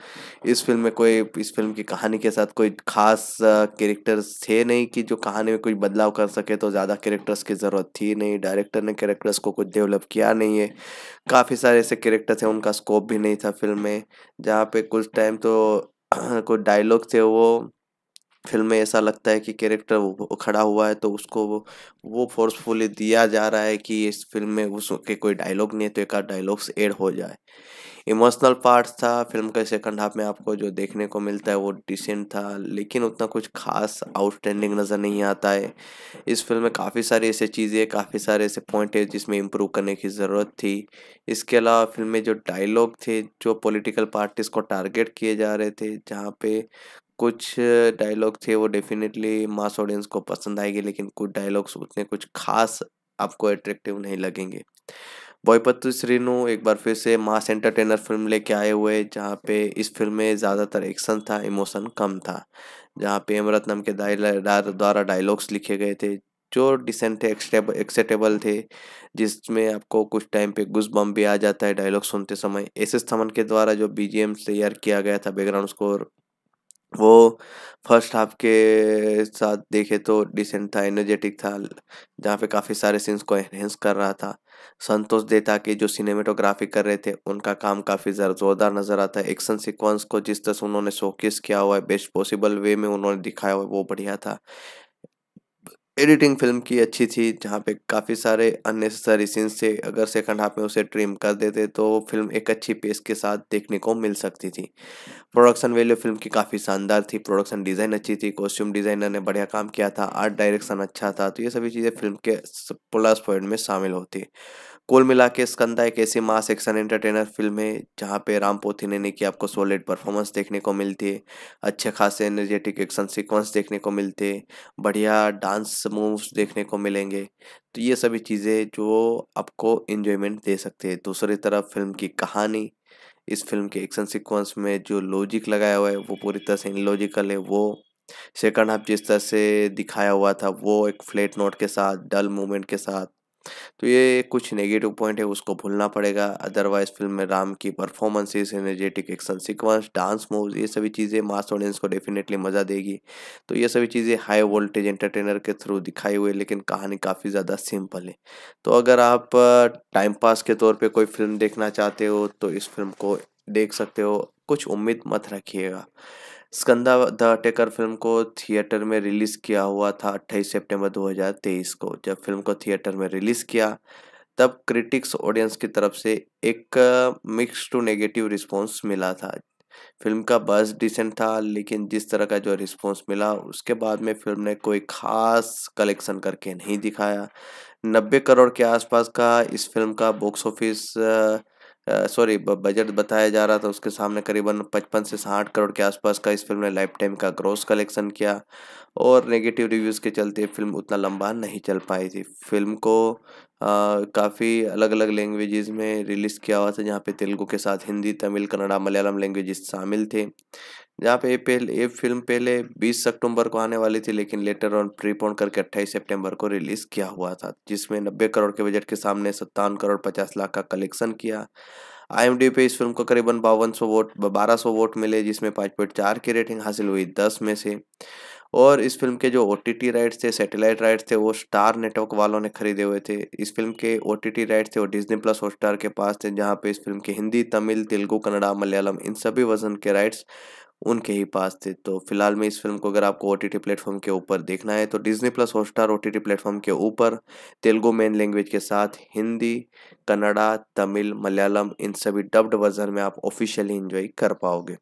इस फिल्म में कोई इस फिल्म की कहानी के साथ कोई खास कैरेक्टर्स थे नहीं कि जो कहानी में कुछ बदलाव कर सके तो ज़्यादा कैरेक्टर्स की ज़रूरत थी नहीं डायरेक्टर ने कैरेक्टर्स को कुछ डेवलप किया नहीं है काफ़ी सारे ऐसे कैरेक्टर्स हैं उनका स्कोप भी नहीं था फिल्म में जहाँ पे कुछ टाइम तो कोई डायलॉग थे वो फिल्म में ऐसा लगता है कि कैरेक्टर खड़ा हुआ है तो उसको वो वो फोर्सफुली दिया जा रहा है कि इस फिल्म में उसके कोई डायलॉग नहीं है तो एक आध डायलॉग्स एड हो जाए इमोशनल पार्ट्स था फिल्म के सेकंड हाफ में आपको जो देखने को मिलता है वो डिसेंट था लेकिन उतना कुछ खास आउटस्टैंडिंग नज़र नहीं आता है इस फिल्म में काफ़ी सारी ऐसी चीज़ें काफ़ी सारे ऐसे पॉइंट है जिसमें इम्प्रूव करने की ज़रूरत थी इसके अलावा फिल्म में जो डायलॉग थे जो पॉलिटिकल पार्टीज़ को टारगेट किए जा रहे थे जहाँ पे कुछ डायलॉग थे वो डेफिनेटली मास ऑडियंस को पसंद आएगी लेकिन कुछ डायलॉग्स उतने कुछ खास आपको एट्रैक्टिव नहीं लगेंगे बॉयपत श्रीनू एक बार फिर से मास एंटरटेनर फिल्म लेके आए हुए जहाँ पे इस फिल्म में ज़्यादातर एक्शन था इमोशन कम था जहाँ पे अमरत्नम के द्वारा डायलॉग्स लिखे गए थे जो डिसेंट थे एक्सेटेबल थे जिसमें आपको कुछ टाइम पे घुस बम भी आ जाता है डायलॉग सुनते समय एस एस थमन के द्वारा जो बी तैयार किया गया था बैकग्राउंड स्कोर वो फर्स्ट हाफ के साथ देखे तो डिसेंट था एनर्जेटिक था जहाँ पे काफ़ी सारे सीन्स को एनहेंस कर रहा था संतोष देता के जो सिनेमेटोग्राफी कर रहे थे उनका काम काफ़ी जोरदार नज़र आता है एक्शन सीक्वेंस को जिस तरह से उन्होंने शोकेस किया हुआ है बेस्ट पॉसिबल वे में उन्होंने दिखाया हुआ है वो बढ़िया था एडिटिंग फिल्म की अच्छी थी जहाँ पे काफ़ी सारे अननेसेसरी सीन्स थे अगर सेकंड हाफ में उसे ट्रिम कर देते तो फिल्म एक अच्छी पेस के साथ देखने को मिल सकती थी प्रोडक्शन वैल्यू फिल्म की काफ़ी शानदार थी प्रोडक्शन डिज़ाइन अच्छी थी कॉस्ट्यूम डिज़ाइनर ने बढ़िया काम किया था आर्ट डायरेक्शन अच्छा था तो ये सभी चीज़ें फिल्म के प्लस पॉइंट में शामिल होती कुल मिला के स्कंदा एक ऐसी मास एक्शन एंटरटेनर फिल्म है जहाँ पे राम पोथी ने की आपको सॉलिड परफॉर्मेंस देखने को मिलती है अच्छे खासे एनर्जेटिक एक्शन सीक्वेंस देखने को मिलते हैं बढ़िया डांस मूव्स देखने को मिलेंगे तो ये सभी चीज़ें जो आपको इन्जॉयमेंट दे सकते हैं दूसरी तरफ फिल्म की कहानी इस फिल्म के एक्शन सिक्वेंस में जो लॉजिक लगाया हुआ है वो पूरी तरह से इनलॉजिकल है वो सेकंड हाफ जिस तरह से दिखाया हुआ था वो एक फ्लैट नोट के साथ डल मूवमेंट के साथ तो ये कुछ नेगेटिव पॉइंट है उसको भूलना पड़ेगा अदरवाइज फिल्म में राम की performances energetic action sequence dance move ये सभी चीज़ें मास ऑडियंस को डेफिनेटली मज़ा देगी तो ये सभी चीज़ें हाई वोल्टेज एंटरटेनर के थ्रू दिखाई हुई लेकिन कहानी काफ़ी ज़्यादा सिंपल है तो अगर आप टाइम पास के तौर पर कोई फिल्म देखना चाहते हो तो इस फिल्म को देख सकते हो कुछ उम्मीद मत रखिएगा स्कंदा द अटेकर फिल्म को थिएटर में रिलीज़ किया हुआ था 28 सितंबर 2023 को जब फिल्म को थिएटर में रिलीज़ किया तब क्रिटिक्स ऑडियंस की तरफ से एक मिक्स टू नेगेटिव रिस्पॉन्स मिला था फिल्म का बस डिसेंट था लेकिन जिस तरह का जो रिस्पॉन्स मिला उसके बाद में फिल्म ने कोई खास कलेक्शन करके नहीं दिखाया नब्बे करोड़ के आसपास का इस फिल्म का बॉक्स ऑफिस सॉरी बजट बताया जा रहा था उसके सामने करीबन पचपन से साठ करोड़ के आसपास का इस फिल्म ने लाइफ टाइम का ग्रोस कलेक्शन किया और नेगेटिव रिव्यूज़ के चलते फिल्म उतना लंबा नहीं चल पाई थी फिल्म को काफ़ी अलग अलग लैंग्वेजेस में रिलीज़ किया हुआ था जहाँ पे तेलुगु के साथ हिंदी तमिल कन्नड़ा मलयालम लैंग्वेजेस शामिल थे जहाँ पे पहले ये फिल्म पहले 20 अक्टूबर को आने वाली थी लेकिन लेटर ऑन प्रीपोन करके 28 सितंबर को रिलीज़ किया हुआ था जिसमें नब्बे करोड़ के बजट के सामने सत्तावन करोड़ पचास लाख का कलेक्शन किया आई पे इस फिल्म को करीबन बावन सौ वोट बारह सौ वोट मिले जिसमें पाँच पॉइंट चार की रेटिंग हासिल हुई दस में से और इस फिल्म के जो ओ राइट्स थे सैटेलाइट राइट्स थे वो स्टार नेटवर्क वालों ने खरीदे हुए थे इस फिल्म के ओ राइट्स थे वो डिज्नी प्लस हॉटस्टार के पास थे जहाँ पे इस फिल्म के हिंदी तमिल तेलुगू कन्नड़ा मलयालम इन सभी वर्जन के राइट्स उनके ही पास थे तो फिलहाल में इस फिल्म को अगर आपको ओ टी प्लेटफॉर्म के ऊपर देखना है तो Disney plus Hotstar O T platform के ऊपर तेलुगु मेन लैंग्वेज के साथ हिंदी कन्नड़ा तमिल मलयालम इन सभी डब्ड वर्जन में आप ऑफिशियली इन्जॉय कर पाओगे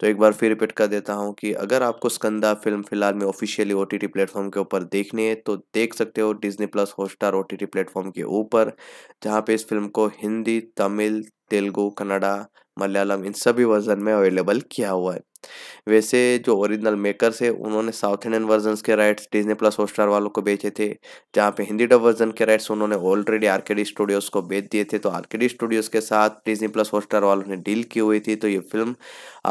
तो एक बार फिर रिपीट कर देता हूँ कि अगर आपको स्कंदा फिल्म फिलहाल में ऑफिशियली ओ टी प्लेटफॉर्म के ऊपर देखनी है तो देख सकते हो Disney plus Hotstar O T platform के ऊपर जहाँ पे इस फिल्म को हिंदी तमिल तेलुगू कन्नडा मलयालम इन सभी वर्जन में अवेलेबल किया हुआ है वैसे जो ओरिजिनल मेकर्स है उन्होंने साउथ इंडियन वर्जन के राइट्स डिजनी प्लस हॉटस्टार वालों को बेचे थे जहाँ पे हिंदी डब वर्जन के राइट्स उन्होंने ऑलरेडी आरकेडी स्टूडियोज को बेच दिए थे तो आरकेडी स्टूडियोज के साथ डिजनी प्लस हॉटस्टार वालों ने डील की हुई थी तो ये फिल्म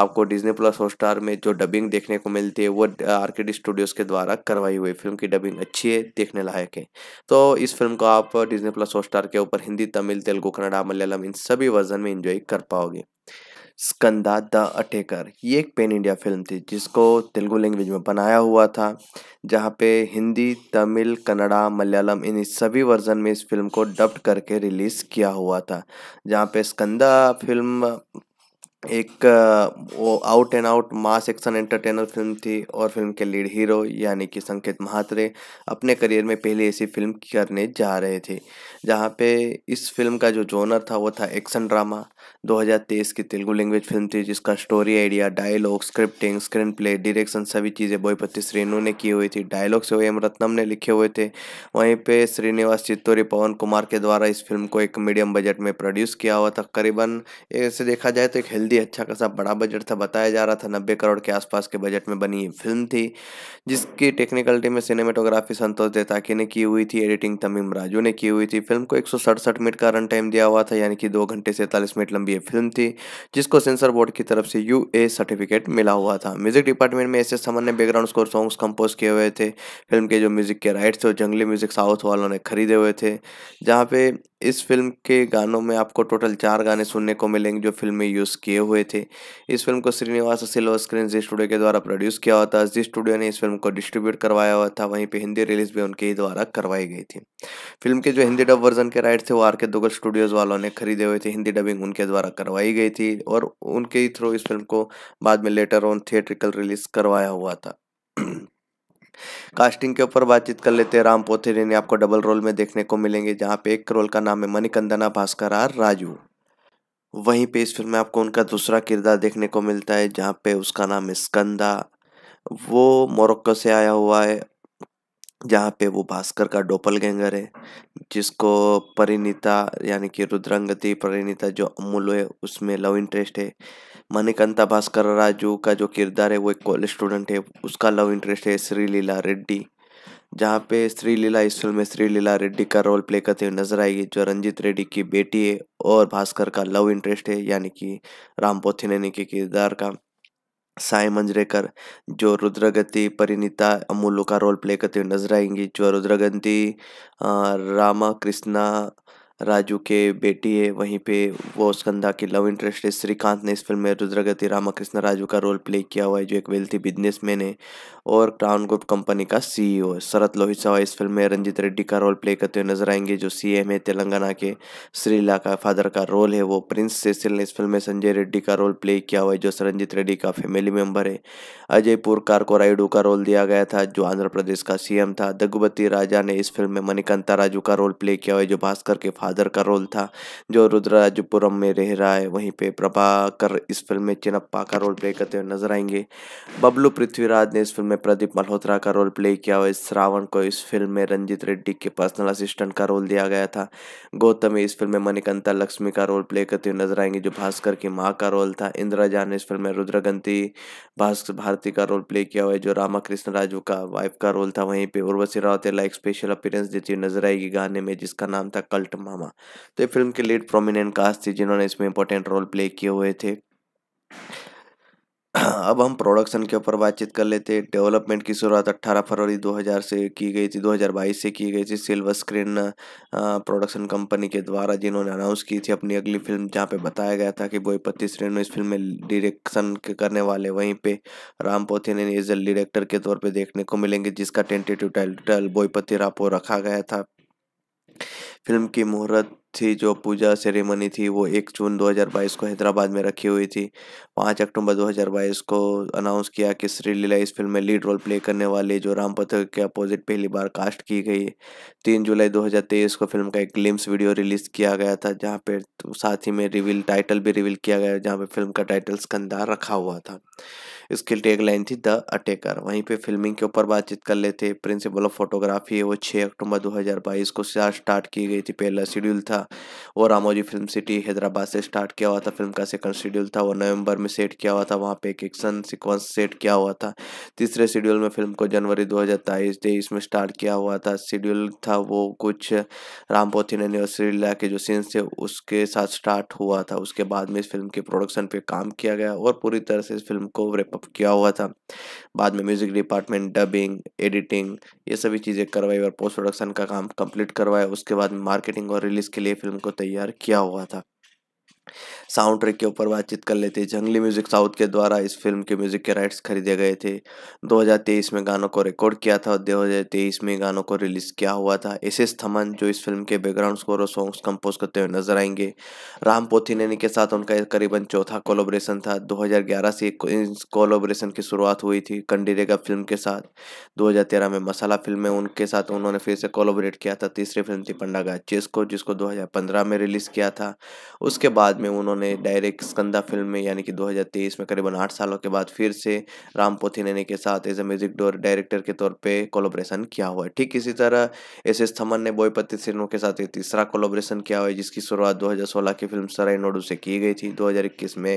आपको डिजनी प्लस हॉटस्टार में जो डबिंग देखने को मिलती है वो आरकेडी स्टूडियोज के द्वारा करवाई हुई फिल्म की डबिंग अच्छी है देखने लायक है तो इस फिल्म को आप डिजनी प्लस हॉटस्टार के ऊपर हिंदी तमिल तेलुगु कन्नडा मलयालम इन सभी वर्जन वर्जन में इंजॉय कर पाओगे स्कंदा द अटेकर ये एक पेन इंडिया फिल्म थी जिसको तेलुगु लैंग्वेज में बनाया हुआ था जहाँ पे हिंदी तमिल कन्नड़ा मलयालम इन सभी वर्जन में इस फिल्म को डब्ड करके रिलीज़ किया हुआ था जहाँ पे स्कंदा फिल्म एक वो out and out mass action entertainer film थी और फिल्म के लीड हीरो यानी कि संकेत महात्रे अपने करियर में पहली ऐसी फिल्म करने जा रहे थे जहाँ पे इस फिल्म का जो जोनर था वो था एक्शन ड्रामा 2023 की तेलुगु लैंग्वेज फिल्म थी जिसका story idea dialogue scripting screen play direction सभी चीज़ें बोईपति श्रीनु ने की हुई थी डायलॉग से एम रत्नम ने लिखे हुए थे वहीं पे श्रीनिवास चित्तौरी पवन कुमार के द्वारा इस फिल्म को एक मीडियम बजट में प्रोड्यूस किया हुआ था करीबन ऐसे देखा जाए तो एक हेल्दी अच्छा खासा बड़ा बजट था बताया जा रहा था नब्बे करोड़ के आसपास के बजट में बनी फिल्म थी जिसकी टेक्निकल टीम में सिनेमेटोग्राफी संतोष देताकी ने की हुई थी एडिटिंग तमीम राजू ने की हुई थी फिल्म को एक मिनट का रन टाइम दिया हुआ था यानी कि दो घंटे सैंतालीस मिनट मिनट लंबी फिल्म थी जिसको सेंसर बोर्ड की तरफ से यू ए सर्टिफिकेट मिला हुआ था म्यूजिक डिपार्टमेंट में ऐसे ने बैकग्राउंड स्कोर सॉन्ग्स कंपोज किए हुए थे फिल्म के जो म्यूजिक के राइट्स थे जंगली म्यूजिक साउथ वालों ने खरीदे हुए थे जहाँ पे इस फिल्म के गानों में आपको टोटल चार गाने सुनने को मिलेंगे जो फिल्म में यूज़ किए हुए थे इस फिल्म को श्रीनिवास सिल्वर स्क्रीन जी स्टूडियो के द्वारा प्रोड्यूस किया हुआ था जी स्टूडियो ने इस फिल्म को डिस्ट्रीब्यूट करवाया हुआ था वहीं पे हिंदी रिलीज भी उनके ही द्वारा करवाई गई थी फिल्म के जो हिंदी डब वर्जन के राइट थे वो आर के दुगल स्टूडियोज़ वालों ने खरीदे हुए थे हिंदी डबिंग उनके द्वारा करवाई गई थी और उनके ही थ्रू इस फिल्म को बाद में लेटर ऑन थिएट्रिकल रिलीज करवाया हुआ था कास्टिंग के ऊपर बातचीत कर लेते हैं राम ने आपको डबल रोल में देखने को मिलेंगे जहाँ पे एक रोल का नाम है मणिकंदना भास्कर आर राजू वहीं पे इस फिल्म में आपको उनका दूसरा किरदार देखने को मिलता है जहाँ पे उसका नाम है स्कंदा वो मोरक्को से आया हुआ है जहाँ पे वो भास्कर का डोपल गैंगर है जिसको परिणीता यानी कि रुद्रंगति परिणीता जो अमूल है उसमें लव इंटरेस्ट है मणिकंता भास्कर राजू का जो किरदार है वो एक कॉलेज स्टूडेंट है उसका लव इंटरेस्ट है श्री लीला रेड्डी जहाँ पे लीला इस फिल्म में श्री लीला रेड्डी का रोल प्ले करते हुए नजर आएगी जो रंजीत रेड्डी की बेटी है और भास्कर का लव इंटरेस्ट है यानी कि राम पोथिनेनी के किरदार का साई मंजरेकर जो रुद्रगति परिणीता अमूलू का रोल प्ले करते हुए नजर आएंगी जो रुद्रगति रामा कृष्णा राजू के बेटी है वहीं पे वो स्कंदा की लव इंटरेस्ट है श्रीकांत ने इस फिल्म में रुद्रगति रामाकृष्ण राजू का रोल प्ले किया हुआ है जो एक वेल्थी बिजनेसमैन है और क्राउन ग्रुप कंपनी का सीईओ है शरत लोहित्सा इस फिल्म में रंजीत रेड्डी का रोल प्ले करते हुए नजर आएंगे जो सी है तेलंगाना के श्रीला का फादर का रोल है वो प्रिंस सेसिल ने इस फिल्म में संजय रेड्डी का रोल प्ले किया हुआ है जो संरंजित रेड्डी का फैमिली मेम्बर है अजय पुरकार को रायडू का रोल दिया गया था जो आंध्र प्रदेश का सीएम था दगुबती राजा ने इस फिल्म में मणिकंता राजू का रोल प्ले किया हुआ है जो भास्कर के फादर फादर का रोल था जो रुद्राजपुरम में रह रहा है वहीं पे प्रभाकर इस फिल्म में चिनप्पा का रोल प्ले करते हुए नजर आएंगे बबलू पृथ्वीराज ने इस फिल्म में प्रदीप मल्होत्रा का रोल प्ले किया और श्रावण को इस फिल्म में रंजीत रेड्डी के पर्सनल असिस्टेंट का रोल दिया गया था गौतम इस फिल्म में मणिकंता लक्ष्मी का रोल प्ले करते हुए नजर आएंगे जो भास्कर की माँ का रोल था इंदिराजा ने इस फिल्म में रुद्रगंती भास्कर भारती का रोल प्ले किया हुआ है जो रामाकृष्ण राजू का वाइफ का रोल था वहीं पे Urvashi Rawat like special appearance देती हुई नजर आएगी गाने में जिसका नाम था कल्ट मा मामा तो ये फिल्म के लीड प्रोमिनेंट कास्ट थी जिन्होंने इसमें इंपॉर्टेंट रोल प्ले किए हुए थे अब हम प्रोडक्शन के ऊपर बातचीत कर लेते हैं डेवलपमेंट की शुरुआत 18 फरवरी 2000 से की गई थी 2022 से की गई थी सिल्वर स्क्रीन प्रोडक्शन कंपनी के द्वारा जिन्होंने अनाउंस की थी अपनी अगली फिल्म जहाँ पे बताया गया था कि बोईपत्ती श्रेण में इस फिल्म में डायरेक्शन करने वाले वहीं पे राम ने एज डायरेक्टर के तौर पर देखने को मिलेंगे जिसका टेंटेटिव टाइटल बोईपति रापो रखा गया था फिल्म की मुहूर्त थी जो पूजा सेरेमनी थी वो एक जून 2022 को हैदराबाद में रखी हुई थी पाँच अक्टूबर 2022 को अनाउंस किया कि श्रीलीला इस फिल्म में लीड रोल प्ले करने वाले जो राम पथक के अपोजिट पहली बार कास्ट की गई तीन जुलाई 2023 को फिल्म का एक ग्लिम्स वीडियो रिलीज किया गया था जहाँ पे साथ ही में रिवील टाइटल भी रिवील किया गया जहाँ पे फिल्म का टाइटल स्कंदार रखा हुआ था इसकी टेक लाइन थी द अटेकर वहीं पे फिल्मिंग के ऊपर बातचीत कर लेते प्रिंसिपल ऑफ फोटोग्राफी है वो छः अक्टूबर 2022 को स्टार्ट की गई थी पहला शेड्यूल था और रामोजी फिल्म सिटी हैदराबाद से स्टार्ट किया हुआ था फिल्म का सेकंड शेड्यूल था वो नवंबर में सेट किया हुआ था वहाँ पे एक एक्शन सिक्वेंस सेट किया हुआ था तीसरे शेड्यूल में फिल्म को जनवरी दो हज़ार में स्टार्ट किया हुआ था शेड्यूल था वो कुछ रामपोथिन एनिवर्सरीला के जो सीन्स थे उसके साथ स्टार्ट हुआ था उसके बाद में इस फिल्म के प्रोडक्शन पर काम किया गया और पूरी तरह से इस फिल्म को क्या हुआ था बाद में म्यूज़िक डिपार्टमेंट डबिंग एडिटिंग ये सभी चीज़ें करवाई और पोस्ट प्रोडक्शन का काम कंप्लीट करवाया उसके बाद मार्केटिंग और रिलीज़ के लिए फिल्म को तैयार किया हुआ था साउंड ट्रैक के ऊपर बातचीत कर लेते जंगली म्यूजिक साउथ के द्वारा इस फिल्म के म्यूजिक के राइट्स खरीदे गए थे 2023 में गानों को रिकॉर्ड किया था और 2023 में गानों को रिलीज किया हुआ था एस एस थमन जो इस फिल्म के बैकग्राउंड स्कोर और सॉन्ग्स कंपोज करते हुए नजर आएंगे राम नैनी के साथ उनका करीबन चौथा कोलोब्रेशन था दो से इस कोलोब्रेशन की शुरुआत हुई थी कंडीरेगा फिल्म के साथ दो में मसाला फिल्म में उनके साथ उन्होंने फिर से कोलोबरेट किया था तीसरी फिल्म थी पंडागा चेस्को जिसको दो में रिलीज किया था उसके बाद में उन्होंने उन्होंने डायरेक्ट स्कंदा फिल्म में यानी कि 2023 में करीबन आठ सालों के बाद फिर से राम नैनी के साथ एज ए म्यूजिक डायरेक्टर के तौर पे कोलोब्रेशन किया हुआ है ठीक इसी तरह एस एस थमन ने बोयपति सिन्हों के साथ तीसरा कोलोब्रेशन किया हुआ है जिसकी शुरुआत दो की फिल्म सराय नोडू से की गई थी दो में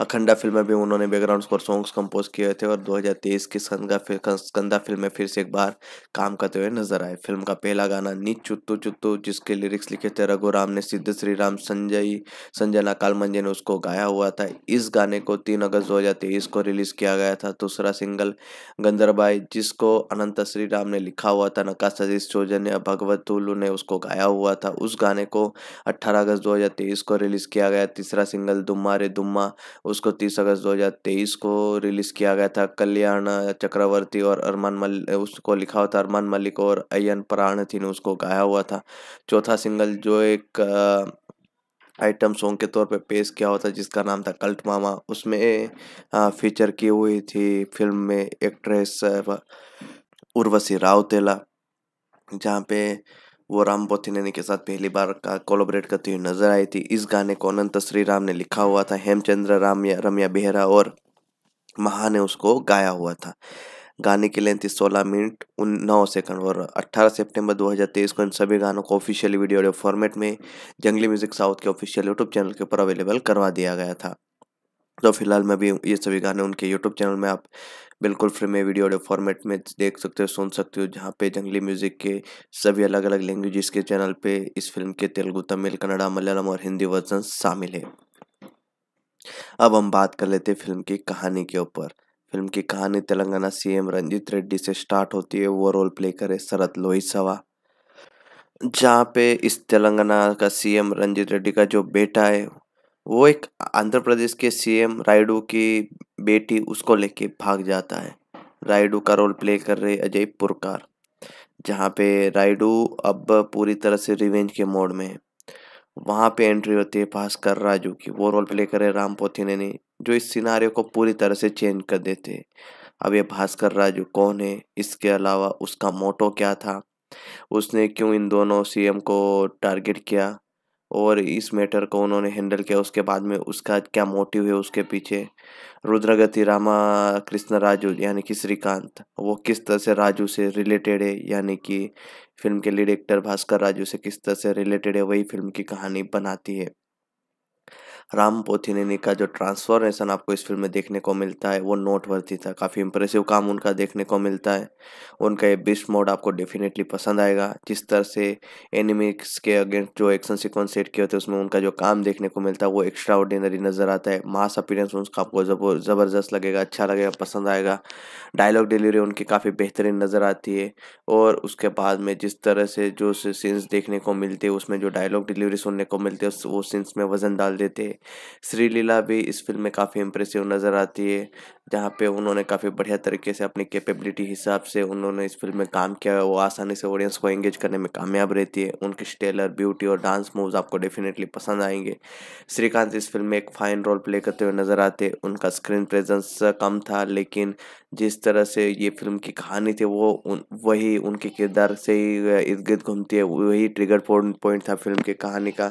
अखंडा फिल्म में भी उन्होंने बैकग्राउंड स्कोर सॉन्ग्स कंपोज किए थे और 2023 की संगा कंदा फिल्म में फिर से एक बार काम करते हुए नजर आए फिल्म का पहला गाना नीच चुत्तू चुत्तू जिसके लिरिक्स लिखे थे रघु राम ने सिद्ध श्री राम संजय संजना कालमंजे ने उसको गाया हुआ था इस गाने को तीन अगस्त दो को रिलीज किया गया था दूसरा सिंगल गंदरबाई जिसको अनंत श्री राम ने लिखा हुआ था नका सतीश चौजन या भगवत तुलू ने उसको गाया हुआ था उस गाने को अट्ठारह अगस्त दो को रिलीज किया गया तीसरा सिंगल दुम्मा रे दुम्मा उसको तीस अगस्त 2023 को रिलीज़ किया गया था कल्याण चक्रवर्ती और अरमान मल उसको लिखा हुआ था अरमान मलिक और अयन पराणथी ने उसको गाया हुआ था चौथा सिंगल जो एक आइटम सॉन्ग के तौर पे पेश किया हुआ था जिसका नाम था कल्ट मामा उसमें फीचर की हुई थी फिल्म में एक्ट्रेस उर्वशी रावतेला जहाँ पे वो राम पोथिनेनी के साथ पहली बार का कोलोबरेट करती हुई नजर आई थी इस गाने को अनंत श्री राम ने लिखा हुआ था हेमचंद्र राम रमया बेहरा और महा ने उसको गाया हुआ था गाने की लेंथ थी सोलह मिनट उन नौ सेकंड और 18 सितंबर 2023 को इन सभी गानों को ऑफिशियली वीडियो ऑडियो फॉर्मेट में जंगली म्यूजिक साउथ के ऑफिशियल यूट्यूब चैनल के ऊपर अवेलेबल करवा दिया गया था तो फिलहाल मैं भी ये सभी गाने उनके यूट्यूब चैनल में आप बिल्कुल फ्री में वीडियो ऑडियो फॉर्मेट में देख सकते हो सुन सकते हो जहाँ पे जंगली म्यूज़िक के सभी अलग अलग लैंग्वेजेस के चैनल पे इस फिल्म के तेलुगु तमिल कन्नड़ा मलयालम और हिंदी वर्जन शामिल है अब हम बात कर लेते हैं फिल्म की कहानी के ऊपर फिल्म की कहानी तेलंगाना सीएम रंजीत रेड्डी से स्टार्ट होती है वो रोल प्ले करे शरत सवा जहाँ पे इस तेलंगाना का सीएम रंजीत रेड्डी का जो बेटा है वो एक आंध्र प्रदेश के सीएम रायडू की बेटी उसको लेके भाग जाता है रायडू का रोल प्ले कर रहे अजय पुरकार जहाँ पे रायडू अब पूरी तरह से रिवेंज के मोड में है वहाँ पे एंट्री होती है भास्कर राजू की वो रोल प्ले कर रहे राम पोथी ने जो इस सिनारियों को पूरी तरह से चेंज कर देते हैं अब ये भास्कर राजू कौन है इसके अलावा उसका मोटो क्या था उसने क्यों इन दोनों सीएम को टारगेट किया और इस मैटर को उन्होंने हैंडल किया उसके बाद में उसका क्या मोटिव है उसके पीछे रुद्रगति रामा कृष्ण राजू यानी कि श्रीकांत वो किस तरह से राजू से रिलेटेड है यानी कि फिल्म के लीड एक्टर भास्कर राजू से किस तरह से रिलेटेड है वही फिल्म की कहानी बनाती है राम पोथिनेनी का जो ट्रांसफॉर्मेशन आपको इस फिल्म में देखने को मिलता है वो नोटवर्थी था काफ़ी इंप्रेसिव काम उनका देखने को मिलता है उनका ये बिस्ट मोड आपको डेफिनेटली पसंद आएगा जिस तरह से एनिमिक्स के अगेंस्ट जो एक्शन सिक्वेंस सेट किए होते हैं उसमें उनका जो काम देखने को मिलता है वो एक्स्ट्रा ऑर्डिनरी नज़र आता है मास अपीरेंस उनका आपको ज़बरदस्त लगेगा अच्छा लगेगा पसंद आएगा डायलॉग डिलीवरी उनकी काफ़ी बेहतरीन नज़र आती है और उसके बाद में जिस तरह से जो सीन्स देखने को मिलते हैं उसमें जो डायलॉग डिलीवरी सुनने को मिलती है वो सीन्स में वज़न डाल देते हैं श्री श्रीलीला भी इस फिल्म में काफ़ी इम्प्रेसिव नज़र आती है जहाँ पे उन्होंने काफ़ी बढ़िया तरीके से अपनी कैपेबिलिटी हिसाब से उन्होंने इस फिल्म में काम किया है वो आसानी से ऑडियंस को एंगेज करने में कामयाब रहती है उनकी स्टेलर ब्यूटी और डांस मूव्स आपको डेफिनेटली पसंद आएंगे श्रीकांत इस फिल्म में एक फाइन रोल प्ले करते हुए नज़र आते उनका स्क्रीन प्रेजेंस कम था लेकिन जिस तरह से ये फिल्म की कहानी थी वो उन वही उनके किरदार से ही इर्द गिर्द घूमती है वही ट्रिगर पॉइंट था फिल्म की कहानी का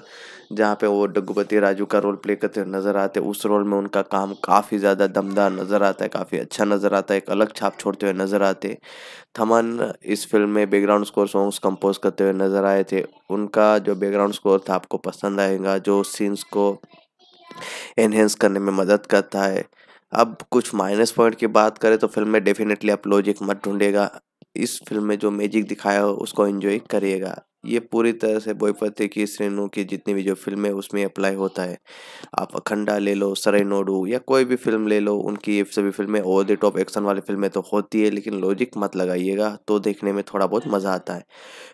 जहाँ पे वो डगुपति राजू का रोल रोल प्ले करते हुए नज़र आते हैं उस रोल में उनका काम काफ़ी ज़्यादा दमदार नज़र आता है काफ़ी अच्छा नज़र आता है एक अलग छाप छोड़ते हुए नज़र आते थमन इस फिल्म में बैकग्राउंड स्कोर सॉन्ग्स कंपोज करते हुए नज़र आए थे उनका जो बैकग्राउंड स्कोर था आपको पसंद आएगा जो सीन्स को एनहेंस करने में मदद करता है अब कुछ माइनस पॉइंट की बात करें तो फिल्म में डेफिनेटली आप लॉजिक मत ढूंढेगा इस फिल्म में जो मैजिक दिखाया हो उसको एंजॉय करिएगा ये पूरी तरह से बोईपति की श्रेणु की जितनी भी जो फिल्म है उसमें अप्लाई होता है आप अखंडा ले लो सरे नोडू या कोई भी फिल्म ले लो उनकी ये सभी फिल्में ओवर द टॉप एक्शन वाली फिल्में तो होती है लेकिन लॉजिक मत लगाइएगा तो देखने में थोड़ा बहुत मज़ा आता है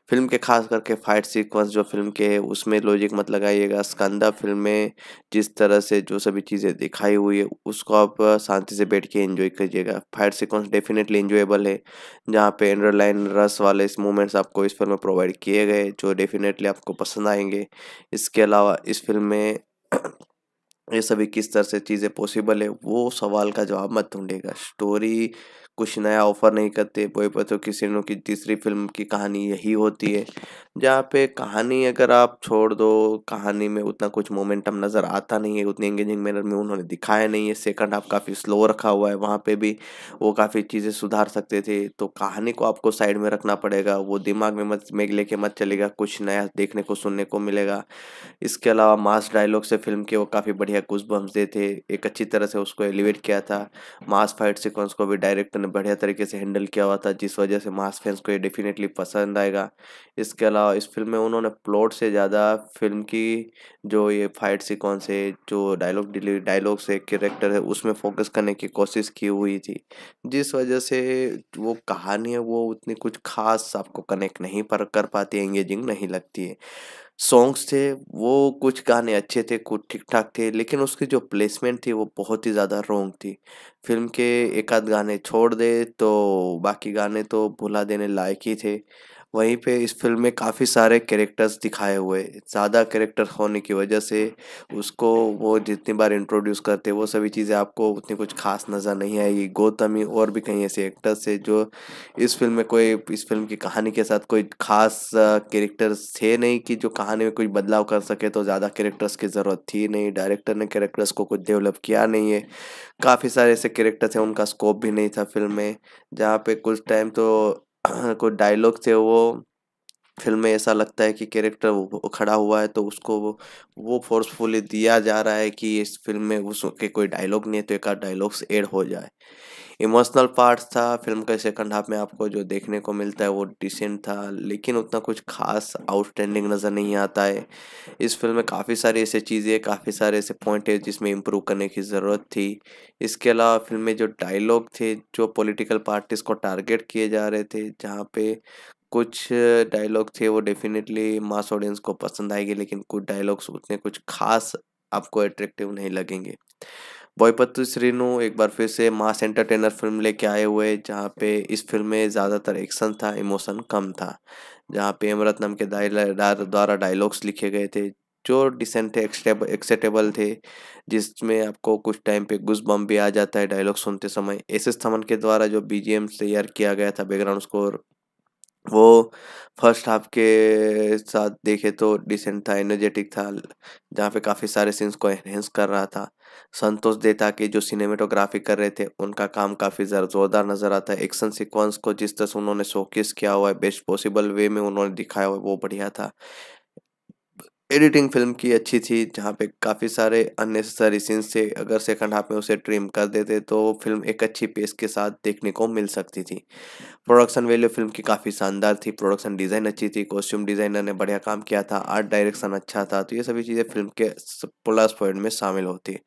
फिल्म के खास करके फाइट सीक्वेंस जो फिल्म के है उसमें लॉजिक मत लगाइएगा स्कंदा फिल्म में जिस तरह से जो सभी चीज़ें दिखाई हुई है उसको आप शांति से बैठ के इन्जॉय कीजिएगा फाइट सीक्वेंस डेफिनेटली एंजॉयबल है जहाँ पे एंडरलाइन रस वाले मूवमेंट्स आपको इस फिल्म में प्रोवाइड किए गए है जो डेफिनेटली आपको पसंद आएंगे इसके अलावा इस फिल्म में ये सभी किस तरह से चीज़ें पॉसिबल है वो सवाल का जवाब मत ढूंढेगा स्टोरी कुछ नया ऑफर नहीं करते पोए पतो किसिनो की तीसरी फिल्म की कहानी यही होती है जहाँ पे कहानी अगर आप छोड़ दो कहानी में उतना कुछ मोमेंटम नज़र आता नहीं है उतनी एंगेजिंग मैनर में उन्होंने दिखाया नहीं है सेकंड हाफ काफ़ी स्लो रखा हुआ है वहाँ पे भी वो काफ़ी चीज़ें सुधार सकते थे तो कहानी को आपको साइड में रखना पड़ेगा वो दिमाग में मत में लेके मत चलेगा कुछ नया देखने को सुनने को मिलेगा इसके अलावा मास डायलॉग से फिल्म के वो काफ़ी बढ़िया कुछ बम्स थे एक अच्छी तरह से उसको एलिवेट किया था मास फाइट सिक्वेंस को भी डायरेक्टर ने बढ़िया तरीके से हैंडल किया हुआ था जिस वजह से मास फैंस को ये डेफिनेटली पसंद आएगा इसके अलावा इस फिल्म में उन्होंने प्लॉट से ज़्यादा फिल्म की जो ये फाइट सीक्वेंस है जो डायलॉग डिलीवरी डायलॉग्स है कैरेक्टर है उसमें फोकस करने की कोशिश की हुई थी जिस वजह से वो कहानी है वो उतनी कुछ खास आपको कनेक्ट नहीं पर कर पाती एंगेजिंग नहीं लगती है सॉन्ग्स थे वो कुछ गाने अच्छे थे कुछ ठीक ठाक थे लेकिन उसकी जो प्लेसमेंट थी वो बहुत ही ज़्यादा रोंग थी फिल्म के एक आध गाने छोड़ दे तो बाकी गाने तो भुला देने लायक ही थे वहीं पे इस फिल्म में काफ़ी सारे कैरेक्टर्स दिखाए हुए ज़्यादा कैरेक्टर होने की वजह से उसको वो जितनी बार इंट्रोड्यूस करते वो सभी चीज़ें आपको उतनी कुछ खास नज़र नहीं आएगी गौतमी और भी कहीं ऐसे एक्टर्स थे जो इस फिल्म में कोई इस फिल्म की कहानी के साथ कोई खास कैरेक्टर्स थे नहीं कि जो कहानी में कोई बदलाव कर सके तो ज़्यादा कैरेक्टर्स की ज़रूरत थी नहीं डायरेक्टर ने कैरेक्टर्स को कुछ डेवलप किया नहीं है काफ़ी सारे ऐसे कैरेक्टर्स हैं उनका स्कोप भी नहीं था फिल्म में जहाँ पे कुछ टाइम तो कोई डायलॉग थे वो फिल्म में ऐसा लगता है कि कैरेक्टर खड़ा हुआ है तो उसको वो वो फोर्सफुली दिया जा रहा है कि इस फिल्म में उसके कोई डायलॉग नहीं है तो एक डायलॉग्स एड हो जाए इमोशनल पार्ट था फिल्म का सेकंड हाफ में आपको जो देखने को मिलता है वो डिसेंट था लेकिन उतना कुछ खास आउटस्टैंडिंग नज़र नहीं आता है इस फिल्म में काफ़ी सारी ऐसी चीज़ें काफ़ी सारे ऐसे पॉइंट है जिसमें इम्प्रूव करने की ज़रूरत थी इसके अलावा फिल्म में जो डायलॉग थे जो पोलिटिकल पार्टीज़ को टारगेट किए जा रहे थे जहाँ पे कुछ डायलॉग थे वो डेफिनेटली मास ऑडियंस को पसंद आएगी लेकिन कुछ डायलॉग्स उतने कुछ खास आपको अट्रैक्टिव नहीं लगेंगे बोईपत्तु श्रीनु एक बार फिर से मास एंटरटेनर फिल्म लेके आए हुए जहाँ पे इस फिल्म में ज़्यादातर एक्शन था इमोशन कम था जहाँ पे हेमरत्नम के द्वारा डायलॉग्स लिखे गए थे जो डिसेंट थे एक्सेटेबल थे जिसमें आपको कुछ टाइम पे गुस बम भी आ जाता है डायलॉग सुनते समय एस एस थमन के द्वारा जो बी तैयार किया गया था बैकग्राउंड स्कोर वो फर्स्ट हाफ के साथ देखे तो डिसेंट था एनर्जेटिक था जहाँ पे काफ़ी सारे सीन्स को एनहेंस कर रहा था संतोष देता के जो सिनेमेटोग्राफी कर रहे थे उनका काम काफ़ी जोरदार नज़र आता है एक्शन सीक्वेंस को जिस तरह से उन्होंने शोकेस किया हुआ है बेस्ट पॉसिबल वे में उन्होंने दिखाया हुआ है वो बढ़िया था एडिटिंग फिल्म की अच्छी थी जहाँ पे काफ़ी सारे अननेसेसरी सीन्स थे अगर सेकंड हाफ में उसे ट्रिम कर देते तो फिल्म एक अच्छी पेस के साथ देखने को मिल सकती थी प्रोडक्शन वैल्यू फिल्म की काफ़ी शानदार थी प्रोडक्शन डिज़ाइन अच्छी थी कॉस्ट्यूम डिज़ाइनर ने बढ़िया काम किया था आर्ट डायरेक्शन अच्छा था तो ये सभी चीज़ें फिल्म के प्लस पॉइंट में शामिल होती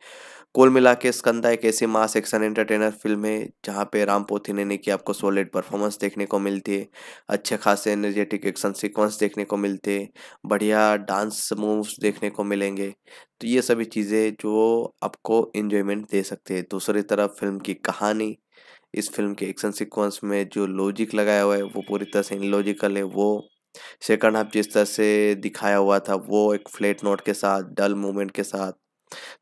कुल मिला के स्कंदा एक ऐसी मास एक्शन एंटरटेनर फिल्म है जहाँ पे राम पोथी पोथिनेनी की आपको सॉलिड परफॉर्मेंस देखने को मिलती है अच्छे खासे एनर्जेटिक एक्शन सीक्वेंस देखने को मिलते हैं बढ़िया डांस मूव्स देखने को मिलेंगे तो ये सभी चीज़ें जो आपको इन्जॉयमेंट दे सकते हैं दूसरी तरफ फिल्म की कहानी इस फिल्म के एक्शन सिक्वेंस में जो लॉजिक लगाया हुआ है वो पूरी तरह से इनलॉजिकल है वो सेकंड हाफ जिस तरह से दिखाया हुआ था वो एक फ्लैट नोट के साथ डल मूवमेंट के साथ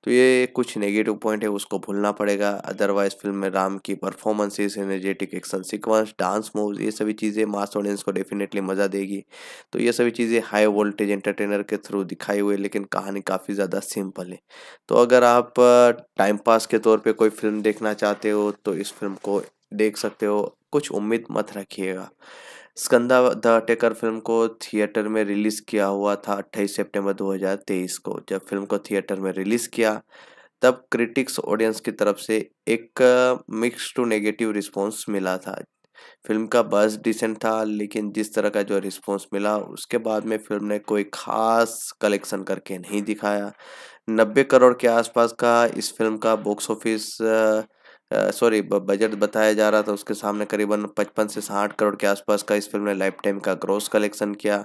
तो ये कुछ नेगेटिव पॉइंट है उसको भूलना पड़ेगा अदरवाइज फिल्म में राम की performances energetic action sequence dance move ये सभी चीज़ें मास ऑडियंस को डेफिनेटली मज़ा देगी तो ये सभी चीज़ें हाई वोल्टेज एंटरटेनर के थ्रू दिखाई हुई लेकिन कहानी काफ़ी ज़्यादा सिंपल है तो अगर आप टाइम पास के तौर पर कोई फिल्म देखना चाहते हो तो इस फिल्म को देख सकते हो कुछ उम्मीद मत रखिएगा स्कंदा द अटेकर फिल्म को थिएटर में रिलीज़ किया हुआ था 28 सितंबर 2023 को जब फिल्म को थिएटर में रिलीज़ किया तब क्रिटिक्स ऑडियंस की तरफ से एक मिक्स टू नेगेटिव रिस्पॉन्स मिला था फिल्म का बस डिसेंट था लेकिन जिस तरह का जो रिस्पॉन्स मिला उसके बाद में फिल्म ने कोई खास कलेक्शन करके नहीं दिखाया नब्बे करोड़ के आसपास का इस फिल्म का बॉक्स ऑफिस सॉरी बजट बताया जा रहा था उसके सामने करीबन पचपन से साठ करोड़ के आसपास का इस फिल्म ने लाइफ टाइम का ग्रोस कलेक्शन किया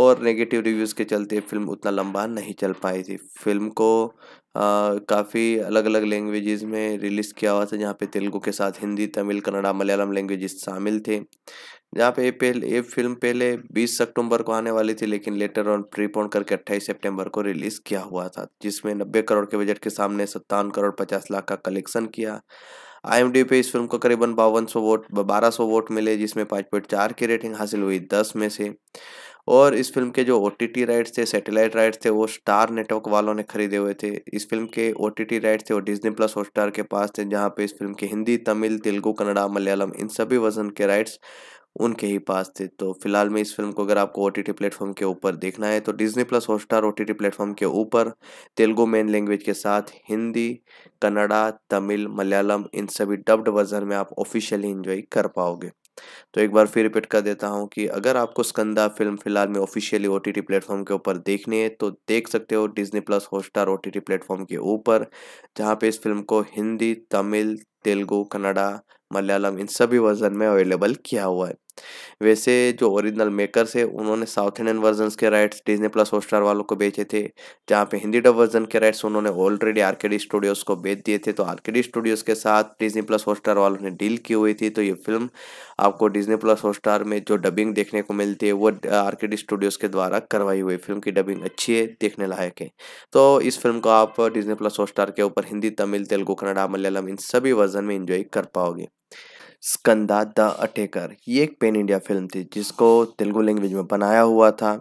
और नेगेटिव रिव्यूज़ के चलते फिल्म उतना लंबा नहीं चल पाई थी फिल्म को काफ़ी अलग अलग लैंग्वेजेस में रिलीज़ किया हुआ था जहाँ पे तेलुगु के साथ हिंदी तमिल कन्नड़ा मलयालम लैंग्वेजेस शामिल थे जहाँ पे ये फिल्म पहले 20 सितंबर को आने वाली थी लेकिन लेटर ऑन प्रीपोन करके 28 सितंबर को रिलीज़ किया हुआ था जिसमें 90 करोड़ के बजट के सामने सत्तावन करोड़ पचास लाख का कलेक्शन किया आई पे इस फिल्म को करीबन बावन सौ वोट बारह सौ वोट मिले जिसमें पाँच पॉइंट चार की रेटिंग हासिल हुई दस में से और इस फिल्म के जो ओ राइट्स थे सैटेलाइट राइट्स थे वो स्टार नेटवर्क वालों ने खरीदे हुए थे इस फिल्म के ओ राइट्स थे वो डिजनी प्लस स्टार के पास थे जहाँ पे इस फिल्म के हिंदी तमिल तेलुगु कन्नड़ा मलयालम इन सभी वजन के राइट्स उनके ही पास थे तो फिलहाल में इस फिल्म को अगर आपको ओ टी टी प्लेटफॉर्म के ऊपर देखना है तो Disney plus star O T platform के ऊपर तेलुगु मेन लैंग्वेज के साथ हिंदी कन्नड़ा तमिल मलयालम इन सभी डब्ड वर्जन में आप ऑफिशियली इन्जॉय कर पाओगे तो एक बार फिर रिपीट कर देता हूँ कि अगर आपको स्कंदा फिल्म फिलहाल में ऑफिशियली ओ टी प्लेटफॉर्म के ऊपर देखनी है तो देख सकते हो Disney plus Hotstar O T platform के ऊपर जहाँ पे इस फिल्म को हिंदी तमिल तेलुगू कन्नडा मलयालम इन सभी वर्जन में अवेलेबल किया हुआ है वैसे जो ओरिजिनल मेकर्स है उन्होंने साउथ इंडियन वर्जन के राइट्स डिजनी प्लस हॉटस्टार वालों को बेचे थे जहाँ पे हिंदी डब वर्जन के राइट्स उन्होंने ऑलरेडी आरकेडी स्टूडियोज़ को बेच दिए थे तो आरकेडी स्टूडियोज़ के साथ डिजनी प्लस हॉटस्टार वालों ने डील की हुई थी तो ये फिल्म आपको डिजनी प्लस हॉटस्टार में जो डबिंग देखने को मिलती है वो आरकेडी स्टूडियोज़ के द्वारा करवाई हुई फिल्म की डबिंग अच्छी है देखने लायक है तो इस फिल्म को आप डिजनी प्लस हॉटस्टार के ऊपर हिंदी तमिल तेलुगु कन्नडा मलयालम इन सभी वर्जन में इंजॉय कर पाओगे स्कंदा द अटेकर ये एक पेन इंडिया फिल्म थी जिसको तेलुगु लैंग्वेज में बनाया हुआ था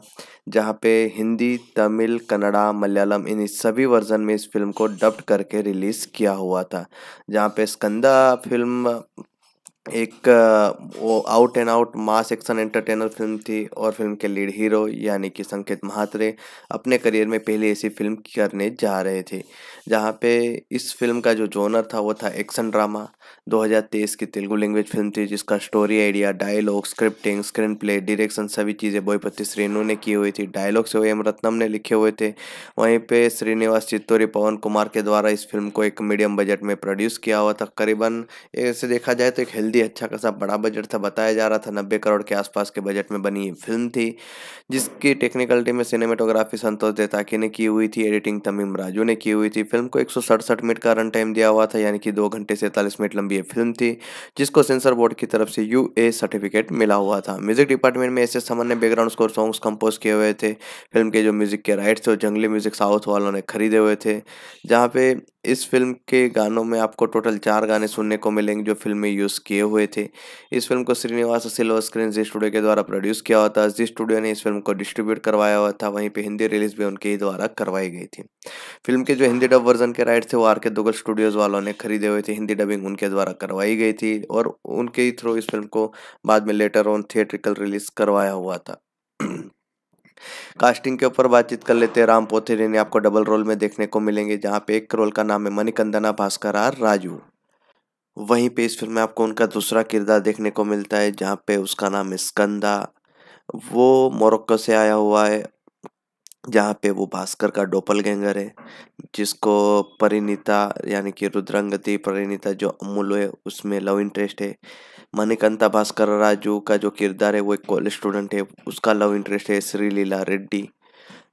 जहाँ पे हिंदी तमिल कन्नड़ा मलयालम इन सभी वर्जन में इस फिल्म को डब्ड करके रिलीज़ किया हुआ था जहाँ पे स्कंदा फिल्म एक वो out and out mass action entertainer film थी और फिल्म के लीड हीरो यानी कि संकेत महात्रे अपने करियर में पहली ऐसी फिल्म करने जा रहे थे जहाँ पे इस फिल्म का जो जोनर था वो था एक्शन ड्रामा 2023 की तेलुगु लैंग्वेज फिल्म थी जिसका story idea dialogue scripting screen play direction सभी चीज़ें बोईपति श्रेणु ने की हुई थी डायलॉग से एम रत्नम ने लिखे हुए थे वहीं पे श्रीनिवास चित्तौरी पवन कुमार के द्वारा इस फिल्म को एक मीडियम बजट में प्रोड्यूस किया हुआ था करीबन ऐसे देखा जाए तो एक हेल्थ जल्दी अच्छा खासा बड़ा बजट था बताया जा रहा था नब्बे करोड़ के आसपास के बजट में बनी ये फिल्म थी जिसकी टेक्निकल टीम में सिनेमाटोग्राफी संतोष देताकी ने की हुई थी एडिटिंग तमीम राजू ने की हुई थी फिल्म को एक मिनट का रन टाइम दिया हुआ था यानी कि दो घंटे सैंतालीस मिनट लंबी ये फिल्म थी जिसको सेंसर बोर्ड की तरफ से यू सर्टिफिकेट मिला हुआ था म्यूजिक डिपार्टमेंट में ऐसे सामान्य बैकग्राउंड स्कोर सॉन्ग्स कंपोज किए हुए थे फिल्म के जो म्यूजिक के राइट्स थे जंगली म्यूजिक साउथ वालों ने खरीदे हुए थे जहाँ पे इस फिल्म के गानों में आपको टोटल चार गाने सुनने को मिलेंगे जो फिल्म में यूज़ किए हुए थे इस फिल्म को श्रीनिवास सिल्वर स्क्रीन जी स्टूडियो के द्वारा प्रोड्यूस किया हुआ था जी स्टूडियो ने इस फिल्म को डिस्ट्रीब्यूट करवाया हुआ था वहीं पे हिंदी रिलीज भी उनके ही द्वारा करवाई गई थी फिल्म के जो हिंदी डब वर्जन के राइट थे वो आर के दुगल स्टूडियोज़ वालों ने खरीदे हुए थे हिंदी डबिंग उनके द्वारा करवाई गई थी और उनके ही थ्रू इस फिल्म को बाद में लेटर ऑन थिएट्रिकल रिलीज करवाया हुआ था कास्टिंग के ऊपर बातचीत कर लेते हैं राम ने आपको डबल रोल में देखने को मिलेंगे जहाँ पे एक रोल का नाम है मणिकंदना भास्कर आर राजू वहीं पे इस फिल्म में आपको उनका दूसरा किरदार देखने को मिलता है जहाँ पे उसका नाम है स्कंदा वो मोरक्को से आया हुआ है जहाँ पे वो भास्कर का डोपल गैंगर है जिसको परिणीता यानी कि रुद्रंगति परिणीता जो अमूल है उसमें लव इंटरेस्ट है मणिकंता भास्कर राजू का जो किरदार है वो एक कॉलेज स्टूडेंट है उसका लव इंटरेस्ट है श्री लीला रेड्डी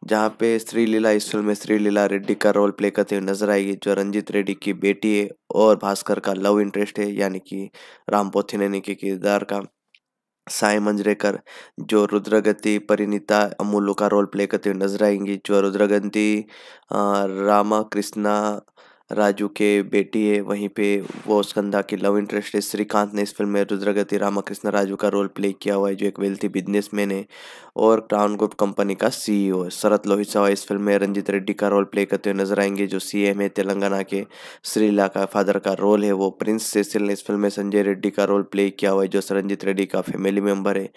जहाँ पे श्री लीला इस फिल्म में श्री लीला रेड्डी का रोल प्ले करते हुए नजर आएगी जो रंजीत रेड्डी की बेटी है और भास्कर का लव इंटरेस्ट है यानी कि राम पोथिनेनी के किरदार का साई मंजरेकर जो रुद्रगति परिणीता अमूलू का रोल प्ले करते हुए नजर आएंगी जो रुद्रगति रामा कृष्णा राजू के बेटी है वहीं पे वो स्कंदा की लव इंटरेस्ट है श्रीकांत ने इस फिल्म में रुद्रगति रामाकृष्ण राजू का रोल प्ले किया हुआ है जो एक वेल्थी बिजनेसमैन है और क्राउन ग्रुप कंपनी का सीईओ है शरत सवा इस फिल्म में रंजीत रेड्डी का रोल प्ले करते हुए नजर आएंगे जो सी है तेलंगाना के श्रीला का फादर का रोल है वो प्रिंस सेसिल ने इस फिल्म में संजय रेड्डी का रोल प्ले किया हुआ है जो रंजीत रेड्डी का फैमिली मेम्बर है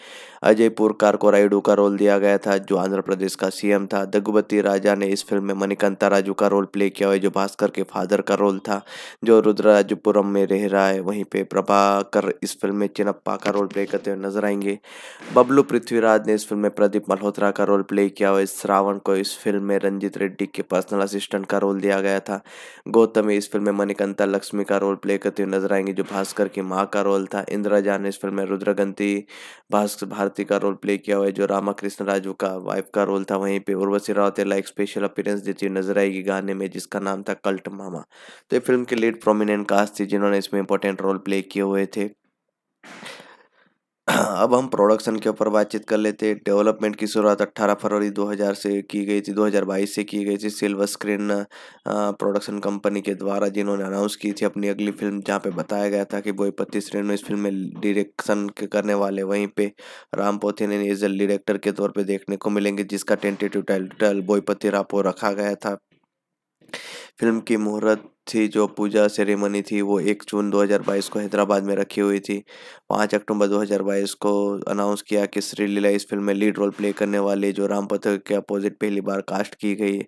अजय कार को रायडू का रोल दिया गया था जो आंध्र प्रदेश का सीएम था दगुबती राजा ने इस फिल्म में मणिकांता राजू का रोल प्ले किया हुआ है जो भास्कर के फादर फादर का रोल था जो रुद्राजपुरम में रह रहा है वहीं पे प्रभाकर इस फिल्म में चिनप्पा का रोल प्ले करते हुए नजर आएंगे बबलू पृथ्वीराज ने इस फिल्म में प्रदीप मल्होत्रा का रोल प्ले किया और श्रावण को इस फिल्म में रंजीत रेड्डी के पर्सनल असिस्टेंट का रोल दिया गया था गौतम इस फिल्म में मणिकंता लक्ष्मी का रोल प्ले करते हुए नजर आएंगे जो भास्कर की माँ का रोल था इंदिरा ने इस फिल्म में रुद्रगंती भास्कर भारती का रोल प्ले किया हुआ है जो रामाकृष्ण राजू का वाइफ का रोल था वहीं पे उर्वशी रावतेला एक स्पेशल अपीयरेंस देती हुई नजर आएगी गाने में जिसका नाम था कल्ट मामा ड्रामा तो ये फिल्म के लीड प्रोमिनेंट कास्ट थी जिन्होंने इसमें इंपॉर्टेंट रोल प्ले किए हुए थे अब हम प्रोडक्शन के ऊपर बातचीत कर लेते हैं डेवलपमेंट की शुरुआत 18 फरवरी 2000 से की गई थी 2022 से की गई थी सिल्वर स्क्रीन प्रोडक्शन कंपनी के द्वारा जिन्होंने अनाउंस की थी अपनी अगली फिल्म जहाँ पे बताया गया था कि बोईपत्ती श्रेण में इस फिल्म में डायरेक्शन करने वाले वहीं पे राम पोथिन एज डायरेक्टर के तौर पर देखने को मिलेंगे जिसका टेंटेटिव टाइटल बोईपति रापो रखा गया था फिल्म की मुहूर्त थी जो पूजा सेरेमनी थी वो एक जून 2022 को हैदराबाद में रखी हुई थी पाँच अक्टूबर 2022 को अनाउंस किया कि श्री लीला इस फिल्म में लीड रोल प्ले करने वाली जो राम पथक के अपोजिट पहली बार कास्ट की गई है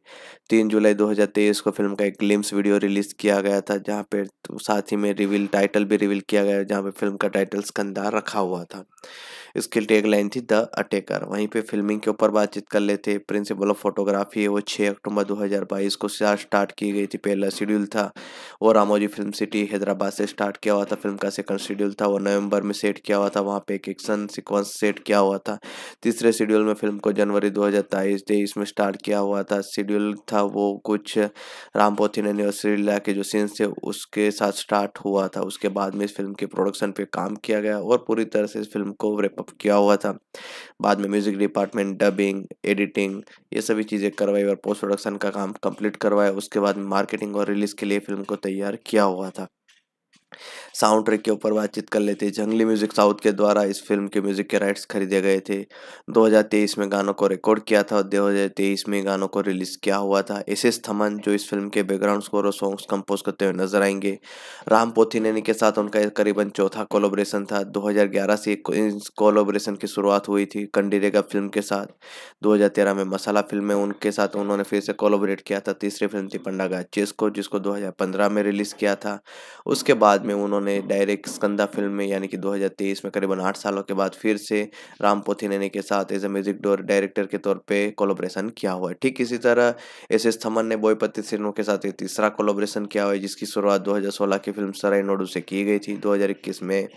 तीन जुलाई 2023 को फिल्म का एक ग्लिम्स वीडियो रिलीज़ किया गया था जहाँ पर साथ ही में रिवील टाइटल भी रिवील किया गया जहाँ पर फिल्म का टाइटल स्कंदार रखा हुआ था इसकी टेक लाइन थी द अटैकर वहीं पे फिल्मिंग के ऊपर बातचीत कर लेते प्रिंसिपल ऑफ फोटोग्राफी वो 6 अक्टूबर 2022 को स्टार्ट की गई थी पहला शेड्यूल था और रामोजी फिल्म सिटी हैदराबाद से स्टार्ट किया हुआ था फिल्म का सेकंड शेड्यूल था वो नवंबर में सेट किया हुआ था वहाँ पे एक एक्शन सिक्वेंस सेट किया हुआ था तीसरे शेड्यूल में फिल्म को जनवरी दो हज़ार में स्टार्ट किया हुआ था शेड्यूल था वो कुछ रामपोथिन एनिवर्सरी के जो सीन्स थे उसके साथ स्टार्ट हुआ था उसके बाद में इस फिल्म के प्रोडक्शन पर काम किया गया और पूरी तरह से इस फिल्म को रेप अप किया हुआ था बाद में म्यूज़िक डिपार्टमेंट डबिंग एडिटिंग ये सभी चीज़ें करवाई और पोस्ट प्रोडक्शन का काम कंप्लीट करवाया उसके बाद मार्केटिंग और रिलीज़ के लिए फिल्म को तैयार किया हुआ था साउंड ट्रैक के ऊपर बातचीत कर लेते जंगली म्यूजिक साउथ के द्वारा इस फिल्म के म्यूजिक के राइट्स खरीदे गए थे 2023 में गानों को रिकॉर्ड किया था और दो में गानों को रिलीज किया हुआ था एस एस थमन जो इस फिल्म के बैकग्राउंड स्कोर और सॉन्ग्स कंपोज करते हुए नजर आएंगे राम पोथीनैनी के साथ उनका करीबन चौथा कोलोब्रेशन था दो से इस कोलोब्रेशन की शुरुआत हुई थी कंडीरेगा फिल्म के साथ दो में मसाला फिल्म में उनके साथ उन्होंने फिर से कोलोबरेट किया था तीसरी फिल्म थी पंडागा चेस्को जिसको दो में रिलीज किया था उसके बाद बाद में उन्होंने डायरेक्ट स्कंदा फिल्म में यानी कि 2023 में करीबन आठ सालों के बाद फिर से राम पोथी नैनी के साथ एज ए म्यूजिक डायरेक्टर के तौर पे कोलोब्रेशन किया हुआ है ठीक इसी तरह एस एस थमन ने बोयपति सिन्हो के साथ एक तीसरा कोलोब्रेशन किया हुआ है जिसकी शुरुआत दो की फिल्म सराय नोडू से की गई थी दो में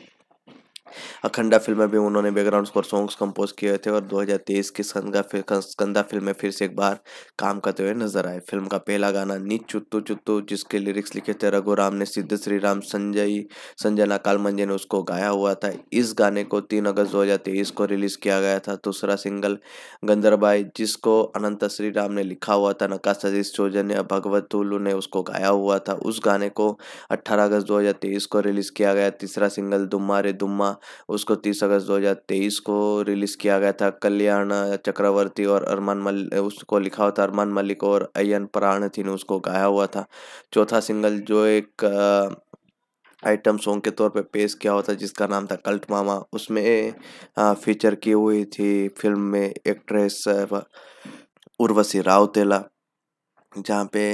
अखंडा फिल्म में भी उन्होंने बैकग्राउंड स्कोर सॉन्ग्स कंपोज किए थे और 2023 की संगा कंदा फिल्म में फिर से एक बार काम करते हुए नजर आए फिल्म का पहला गाना नीच चुत्तू चुत्तू जिसके लिरिक्स लिखे थे रघुराम ने सिद्ध श्री राम संजय संजना कालमंजे ने उसको गाया हुआ था इस गाने को तीन अगस्त दो को रिलीज किया गया था दूसरा सिंगल गंदरबाई जिसको अनंत श्री राम ने लिखा हुआ था नका सजीश चौजन या भगवत ने उसको गाया हुआ था उस गाने को अट्ठारह अगस्त दो को रिलीज किया गया तीसरा सिंगल दुम्मा रे दुम्मा उसको तीस अगस्त 2023 को रिलीज़ किया गया था कल्याण चक्रवर्ती और अरमान मल उसको लिखा हुआ था अरमान मलिक और अयन प्राणथी ने उसको गाया हुआ था चौथा सिंगल जो एक आइटम सॉन्ग के तौर पे पेश किया हुआ था जिसका नाम था कल्ट मामा उसमें फीचर की हुई थी फिल्म में एक्ट्रेस उर्वशी रावतेला जहाँ पे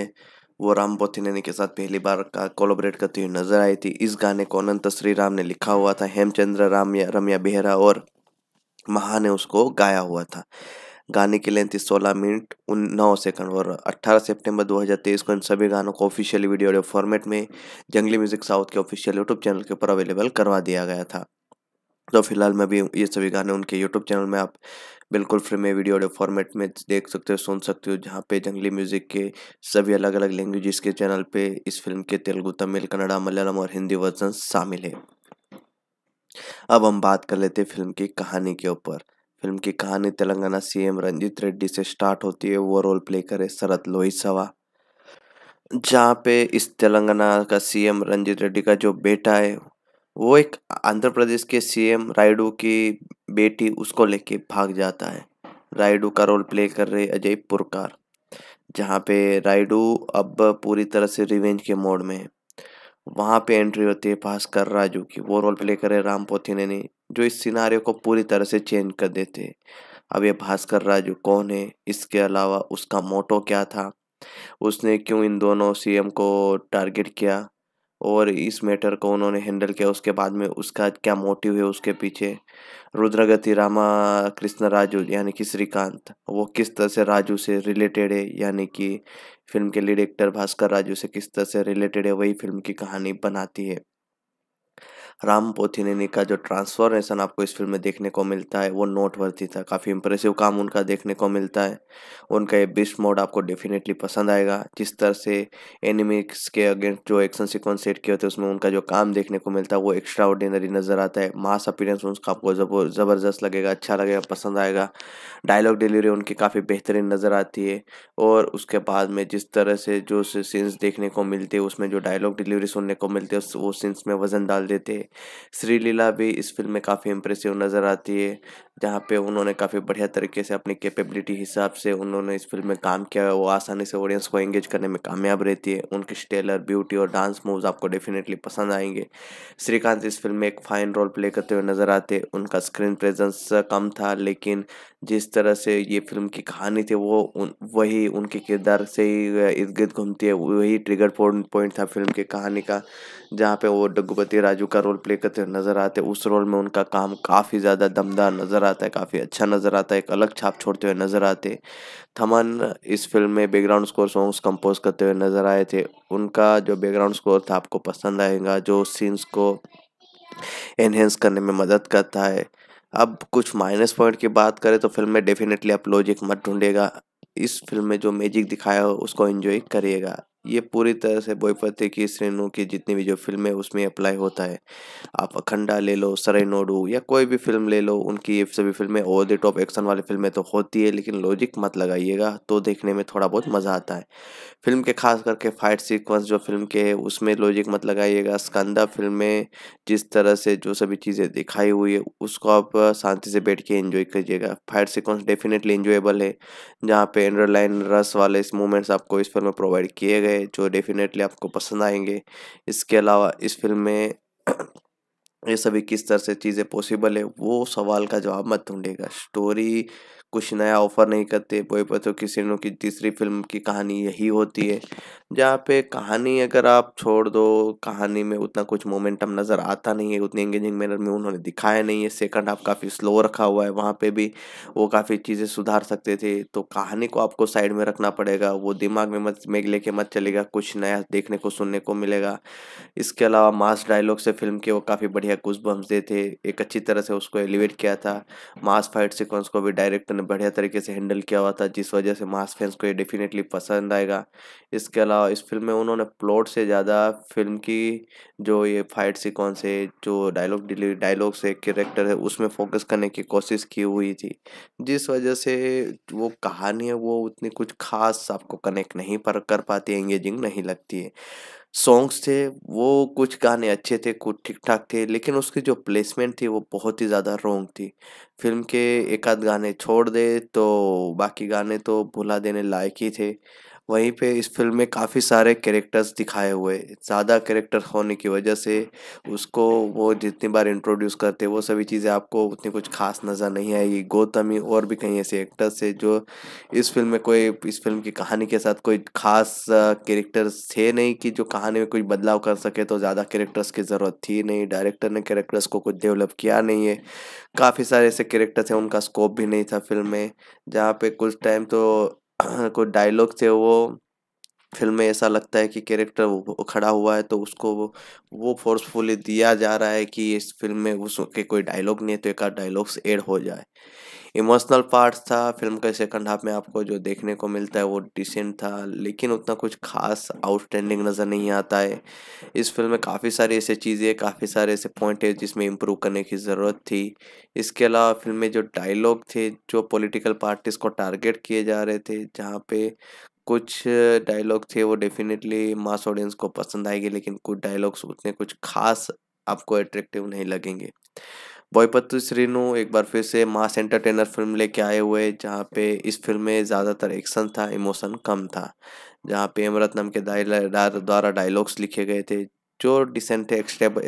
वो राम बोथिनेनी के साथ पहली बार का कोलोबरेट करती हुई नजर आई थी इस गाने को अनंत श्री राम ने लिखा हुआ था हेमचंद्र राम रम्या बेहरा और महा ने उसको गाया हुआ था गाने की लेंथ थी सोलह मिनट उन नौ सेकंड और 18 सितंबर 2023 को इन सभी गानों को ऑफिशियली वीडियो ऑडियो फॉर्मेट में जंगली म्यूजिक साउथ के ऑफिशियल यूट्यूब चैनल के ऊपर अवेलेबल करवा दिया गया था तो फिलहाल मैं भी ये सभी गाने उनके यूट्यूब चैनल में आप बिल्कुल फ्री में वीडियो ऑडियो फॉर्मेट में देख सकते हो सुन सकते हो जहाँ पे जंगली म्यूज़िक के सभी अलग अलग लैंग्वेजेस के चैनल पे इस फिल्म के तेलुगु तमिल कन्नड़ा मलयालम और हिंदी वर्जन शामिल है अब हम बात कर लेते हैं फिल्म की कहानी के ऊपर फिल्म की कहानी तेलंगाना सीएम रंजीत रेड्डी से स्टार्ट होती है वो रोल प्ले करे शरत लोहिसवा जहाँ पे इस तेलंगाना का सीएम रंजीत रेड्डी का जो बेटा है वो एक आंध्र प्रदेश के सीएम रायडू की बेटी उसको लेके भाग जाता है रायडू का रोल प्ले कर रहे अजय पुरकार जहाँ पे रायडू अब पूरी तरह से रिवेंज के मोड में है वहाँ पे एंट्री होती है भास्कर राजू की वो रोल प्ले करे राम पोथी ने जो इस सिनारियो को पूरी तरह से चेंज कर देते हैं अब ये भास्कर राजू कौन है इसके अलावा उसका मोटो क्या था उसने क्यों इन दोनों सीएम को टारगेट किया और इस मैटर को उन्होंने हैंडल किया उसके बाद में उसका क्या मोटिव है उसके पीछे रुद्रगति रामा कृष्ण राजू यानी कि श्रीकांत वो किस तरह से राजू से रिलेटेड है यानी कि फिल्म के लीड एक्टर भास्कर राजू से किस तरह से रिलेटेड है वही फिल्म की कहानी बनाती है राम पोथिनेनी का जो ट्रांसफॉर्मेशन आपको इस फिल्म में देखने को मिलता है वो नोटवर्थी था काफ़ी इंप्रेसिव काम उनका देखने को मिलता है उनका ये बिस्ट मोड आपको डेफिनेटली पसंद आएगा जिस तरह से एनिमिक्स के अगेंस्ट जो एक्शन सिक्वेंस सेट किए होते हैं उसमें उनका जो काम देखने को मिलता है वो एक्स्ट्रा ऑर्डिनरी नज़र आता है मास अपीरेंस उसका आपको ज़बरदस्त लगेगा अच्छा लगेगा पसंद आएगा डायलॉग डिलीवरी उनकी काफ़ी बेहतरीन नज़र आती है और उसके बाद में जिस तरह से जो सीन्स देखने को मिलते हैं उसमें जो डायलॉग डिलीवरी सुनने को मिलती है वो सीन्स में वज़न डाल देते हैं श्रीलीला भी इस फिल्म में काफ़ी इम्प्रेसिव नज़र आती है जहाँ पे उन्होंने काफ़ी बढ़िया तरीके से अपनी कैपेबिलिटी हिसाब से उन्होंने इस फिल्म में काम किया है वो आसानी से ऑडियंस को एंगेज करने में कामयाब रहती है उनकी स्टेलर ब्यूटी और डांस मूव्स आपको डेफिनेटली पसंद आएंगे श्रीकांत इस फिल्म में एक फाइन रोल प्ले करते हुए नज़र आते उनका स्क्रीन प्रेजेंस कम था लेकिन जिस तरह से ये फिल्म की कहानी थी वो उन वही उनके किरदार से ही इर्द गिर्द घूमती है वही ट्रिगर पॉइंट था फिल्म की कहानी का जहाँ पे वो डगुपति राजू का रोल प्ले करते हुए नज़र आते उस रोल में उनका काम काफ़ी ज़्यादा दमदार नज़र नज़र आता है काफ़ी अच्छा नज़र आता है एक अलग छाप छोड़ते हुए नज़र आते थमन इस फिल्म में बैकग्राउंड स्कोर सॉन्ग्स कंपोज करते हुए नज़र आए थे उनका जो बैकग्राउंड स्कोर था आपको पसंद आएगा जो सीन्स को एनहेंस करने में मदद करता है अब कुछ माइनस पॉइंट की बात करें तो फिल्म में डेफिनेटली आप लॉजिक मत ढूंढेगा इस फिल्म में जो मैजिक दिखाया हो उसको एंजॉय करिएगा ये पूरी तरह से बोईपति की श्रेणु की जितनी भी जो फिल्म है उसमें अप्लाई होता है आप अखंडा ले लो सरे नोडू या कोई भी फिल्म ले लो उनकी ये सभी फिल्में ओवर द टॉप एक्शन वाली फिल्में तो होती है लेकिन लॉजिक मत लगाइएगा तो देखने में थोड़ा बहुत मज़ा आता है फिल्म के खास करके फाइट सीक्वेंस जो फिल्म के है उसमें लॉजिक मत लगाइएगा स्कंदा फिल्म में जिस तरह से जो सभी चीज़ें दिखाई हुई है उसको आप शांति से बैठ के इन्जॉय कीजिएगा फाइट सिक्वेंस डेफिनेटली इन्जॉएबल है जहाँ पे एंडरलाइन रस वाले मूवमेंट्स आपको इस फिल्म में प्रोवाइड किए गए हैं जो डेफिनेटली आपको पसंद आएंगे इसके अलावा इस फिल्म में ये सभी किस तरह से चीज़ें पॉसिबल है वो सवाल का जवाब मत ढूंढेगा स्टोरी कुछ नया ऑफर नहीं करते पोए पतो किसिनो की तीसरी फिल्म की कहानी यही होती है जहाँ पे कहानी अगर आप छोड़ दो कहानी में उतना कुछ मोमेंटम नज़र आता नहीं है उतनी एंगेजिंग मैनर में उन्होंने दिखाया नहीं है सेकंड हाफ काफ़ी स्लो रखा हुआ है वहाँ पे भी वो काफ़ी चीज़ें सुधार सकते थे तो कहानी को आपको साइड में रखना पड़ेगा वो दिमाग में मत में लेके मत चलेगा कुछ नया देखने को सुनने को मिलेगा इसके अलावा मास डायलॉग से फिल्म के वो काफ़ी बढ़िया कुछ बम्स देते एक अच्छी तरह से उसको एलिवेट किया था मास फाइट सिक्वेंस को भी डायरेक्टर उन्होंने बढ़िया तरीके से हैंडल किया हुआ था जिस वजह से मास फैंस को ये डेफिनेटली पसंद आएगा इसके अलावा इस फिल्म में उन्होंने प्लॉट से ज़्यादा फिल्म की जो ये फाइट कौन है जो डायलॉग डिलीवरी डायलॉग से कैरेक्टर है उसमें फोकस करने की कोशिश की हुई थी जिस वजह से वो कहानी है वो उतनी कुछ खास आपको कनेक्ट नहीं पर कर पाती एंगेजिंग नहीं लगती है सॉन्ग्स थे वो कुछ गाने अच्छे थे कुछ ठीक ठाक थे लेकिन उसकी जो प्लेसमेंट थी वो बहुत ही ज़्यादा रॉन्ग थी फिल्म के एक आध गाने छोड़ दे तो बाकी गाने तो भुला देने लायक ही थे वहीं पे इस फिल्म में काफ़ी सारे कैरेक्टर्स दिखाए हुए ज़्यादा कैरेक्टर होने की वजह से उसको वो जितनी बार इंट्रोड्यूस करते वो सभी चीज़ें आपको उतनी कुछ खास नज़र नहीं आएगी गौतमी और भी कहीं ऐसे एक्टर्स है जो इस फिल्म में कोई इस फिल्म की कहानी के साथ कोई खास कैरेक्टर्स थे नहीं कि जो कहानी में कोई बदलाव कर सके तो ज़्यादा कैरेक्टर्स की ज़रूरत थी नहीं डायरेक्टर ने कैरेक्टर्स को कुछ डेवलप किया नहीं है काफ़ी सारे ऐसे कैरेक्टर्स हैं उनका स्कोप भी नहीं था फिल्म में जहाँ पे कुछ टाइम तो कोई डायलॉग थे वो फिल्म में ऐसा लगता है कि कैरेक्टर खड़ा हुआ है तो उसको वो वो फोर्सफुली दिया जा रहा है कि इस फिल्म में उसके कोई डायलॉग नहीं है तो एक आध डायलॉग्स एड हो जाए इमोशनल पार्ट था फिल्म के सेकंड हाफ में आपको जो देखने को मिलता है वो डिसेंट था लेकिन उतना कुछ खास आउटस्टैंडिंग नज़र नहीं आता है इस फिल्म में काफ़ी सारी ऐसी चीज़ें काफ़ी सारे ऐसे पॉइंट है जिसमें इम्प्रूव करने की ज़रूरत थी इसके अलावा फिल्म में जो डायलॉग थे जो पोलिटिकल पार्टीज़ को टारगेट किए जा रहे थे जहाँ पे कुछ डायलॉग थे वो डेफिनेटली मास ऑडियंस को पसंद आएगी लेकिन कुछ डायलॉग्स उतने कुछ खास आपको एट्रेक्टिव नहीं लगेंगे बोईपत्तु श्रीनु एक बार फिर से मास एंटरटेनर फिल्म लेके आए हुए जहाँ पे इस फिल्म में ज़्यादातर एक्शन था इमोशन कम था जहाँ पे एम रत्नम के द्वारा डायलॉग्स लिखे गए थे जो डिसेंट थे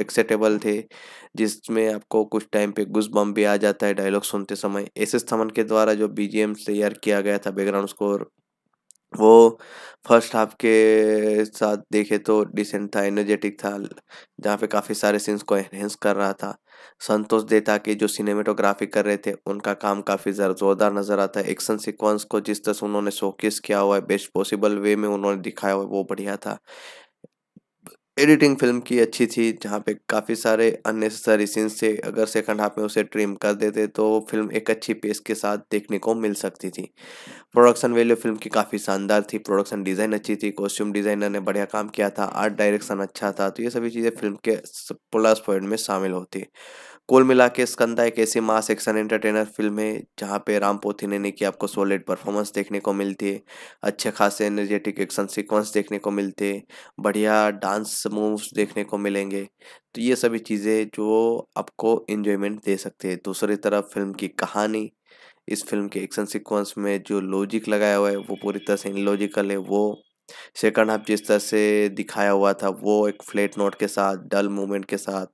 एक्सेटेबल थे जिसमें आपको कुछ टाइम पे घुस बम भी आ जाता है डायलॉग सुनते समय एस एस थमन के द्वारा जो बी तैयार किया गया था बैकग्राउंड स्कोर वो फर्स्ट हाफ के साथ देखे तो डिसेंट था एनर्जेटिक था जहाँ पे काफ़ी सारे सीन्स को एनहेंस कर रहा था संतोष देता के जो सिनेमेटोग्राफी कर रहे थे उनका काम काफ़ी जोरदार नज़र आता है एक्शन सीक्वेंस को जिस तरह से उन्होंने शोकेस किया हुआ है बेस्ट पॉसिबल वे में उन्होंने दिखाया हुआ है वो बढ़िया था एडिटिंग फिल्म की अच्छी थी जहाँ पे काफ़ी सारे अननेसेसरी सीन्स थे अगर सेकंड हाफ में उसे ट्रिम कर देते तो फिल्म एक अच्छी पेस के साथ देखने को मिल सकती थी प्रोडक्शन वैल्यू फिल्म की काफ़ी शानदार थी प्रोडक्शन डिज़ाइन अच्छी थी कॉस्ट्यूम डिज़ाइनर ने बढ़िया काम किया था आर्ट डायरेक्शन अच्छा था तो ये सभी चीज़ें फिल्म के प्लस पॉइंट में शामिल होती कुल मिला के स्कंदा एक ऐसी मास एक्शन एंटरटेनर फिल्म है जहाँ पे राम पोथी ने की आपको सॉलिड परफॉर्मेंस देखने को मिलती है अच्छे खासे एनर्जेटिक एक्शन सीक्वेंस देखने को मिलते हैं बढ़िया डांस मूव्स देखने को मिलेंगे तो ये सभी चीज़ें जो आपको इन्जॉयमेंट दे सकते हैं दूसरी तरफ फिल्म की कहानी इस फिल्म के एक्शन सिक्वेंस में जो लॉजिक लगाया हुआ है वो पूरी तरह से इनलॉजिकल है वो सेकंड हाफ जिस तरह से दिखाया हुआ था वो एक फ्लैट नोट के साथ डल मूवमेंट के साथ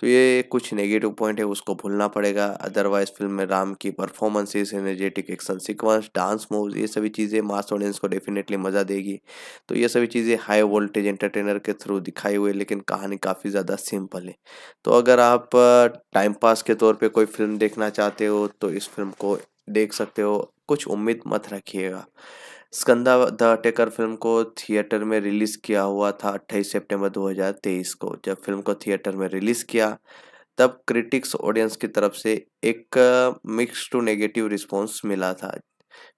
तो ये कुछ नेगेटिव पॉइंट है उसको भूलना पड़ेगा अदरवाइज फिल्म में राम की performances energetic action sequence dance move ये सभी चीज़ें मास ऑडियंस को डेफिनेटली मज़ा देगी तो ये सभी चीज़ें हाई वोल्टेज एंटरटेनर के थ्रू दिखाई हुई लेकिन कहानी काफ़ी ज़्यादा सिंपल है तो अगर आप टाइम पास के तौर पर कोई फिल्म देखना चाहते हो तो इस फिल्म को देख सकते हो कुछ उम्मीद मत रखिएगा स्कंदा द अटेकर फिल्म को थिएटर में रिलीज़ किया हुआ था 28 सितंबर 2023 को जब फिल्म को थिएटर में रिलीज़ किया तब क्रिटिक्स ऑडियंस की तरफ से एक मिक्स टू नेगेटिव रिस्पॉन्स मिला था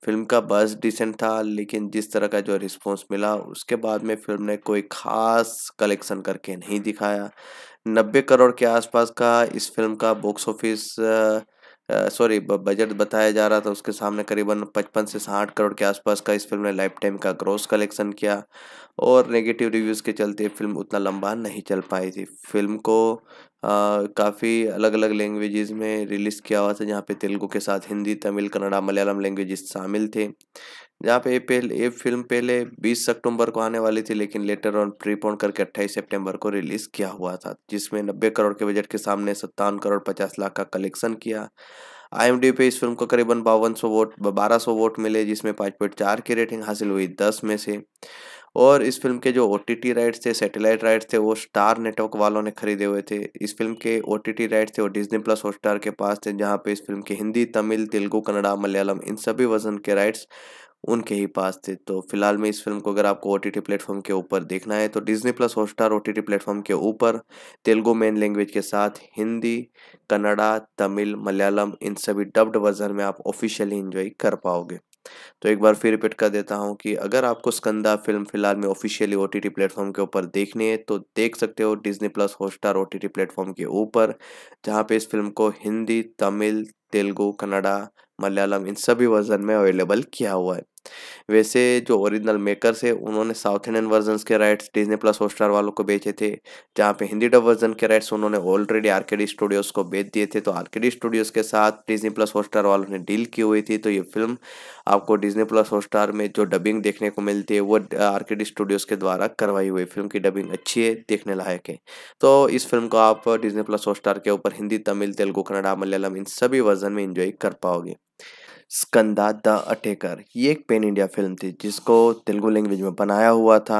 फिल्म का बस डिसेंट था लेकिन जिस तरह का जो रिस्पॉन्स मिला उसके बाद में फिल्म ने कोई खास कलेक्शन करके नहीं दिखाया नब्बे करोड़ के आसपास का इस फिल्म का बॉक्स ऑफिस सॉरी बजट बताया जा रहा था उसके सामने करीबन पचपन से साठ करोड़ के आसपास का इस फिल्म ने लाइफ टाइम का ग्रोस कलेक्शन किया और नेगेटिव रिव्यूज़ के चलते फिल्म उतना लंबा नहीं चल पाई थी फिल्म को काफ़ी अलग अलग लैंग्वेजेस में रिलीज़ किया हुआ था जहाँ पे तेलुगु के साथ हिंदी तमिल कन्नड़ा मलयालम लैंग्वेजेस शामिल थे जहाँ पे पहले ये फिल्म पहले 20 अक्टूबर को आने वाली थी लेकिन लेटर ऑन प्रीपोन करके 28 सितंबर को रिलीज़ किया हुआ था जिसमें नब्बे करोड़ के बजट के सामने सत्तावन करोड़ पचास लाख का कलेक्शन किया आई पे इस फिल्म को करीबन बावन वोट बारह वोट मिले जिसमें पाँच पॉइंट चार की रेटिंग हासिल हुई दस में से और इस फिल्म के जो ओ राइट्स थे सैटेलाइट राइट्स थे वो स्टार नेटवर्क वालों ने खरीदे हुए थे इस फिल्म के ओ राइट्स थे वो डिज्नी प्लस स्टार के पास थे जहाँ पे इस फिल्म के हिंदी तमिल तेलुगू कन्नड़ा मलयालम इन सभी वर्जन के राइट्स उनके ही पास थे तो फिलहाल में इस फिल्म को अगर आपको ओ टी प्लेटफॉर्म के ऊपर देखना है तो Disney plus Hotstar O T platform के ऊपर तेलुगु मेन लैंग्वेज के साथ हिंदी कन्नड़ा तमिल मलयालम इन सभी डब्ड वर्जन में आप ऑफिशियली इन्जॉय कर पाओगे तो एक बार फिर रिपीट कर देता हूँ कि अगर आपको स्कंदा फिल्म फिलहाल में ऑफिशियली ओ टी प्लेटफॉर्म के ऊपर देखनी है तो देख सकते हो Disney plus Hotstar O T platform के ऊपर जहाँ पे इस फिल्म को हिंदी तमिल तेलुगु कन्नडा मलयालम इन सभी वर्जन में अवेलेबल किया हुआ है वैसे जो ओरिजिनल मेकर्स है उन्होंने साउथ इंडियन वर्जन के राइट्स डिजनी प्लस हॉटस्टार वालों को बेचे थे जहाँ पे हिंदी डब वर्जन के राइट्स उन्होंने ऑलरेडी आर स्टूडियोज़ को बेच दिए थे तो आर स्टूडियोज़ के साथ डिजनी प्लस हॉटस्टार वालों ने डील की हुई थी तो ये फिल्म आपको डिजनी प्लस हॉटस्टार में जो डबिंग देखने को मिलती है वो आर स्टूडियोज़ के द्वारा करवाई हुई फिल्म की डबिंग अच्छी है देखने लायक है तो इस फिल्म को आप डिजनी प्लस हॉटस्टार के ऊपर हिंदी तमिल तेलुगु कन्नडा मलयालम इन सभी वर्जन में इंजॉय कर पाओगे स्कंदा द अटेकर ये एक पेन इंडिया फिल्म थी जिसको तेलुगु लैंग्वेज में बनाया हुआ था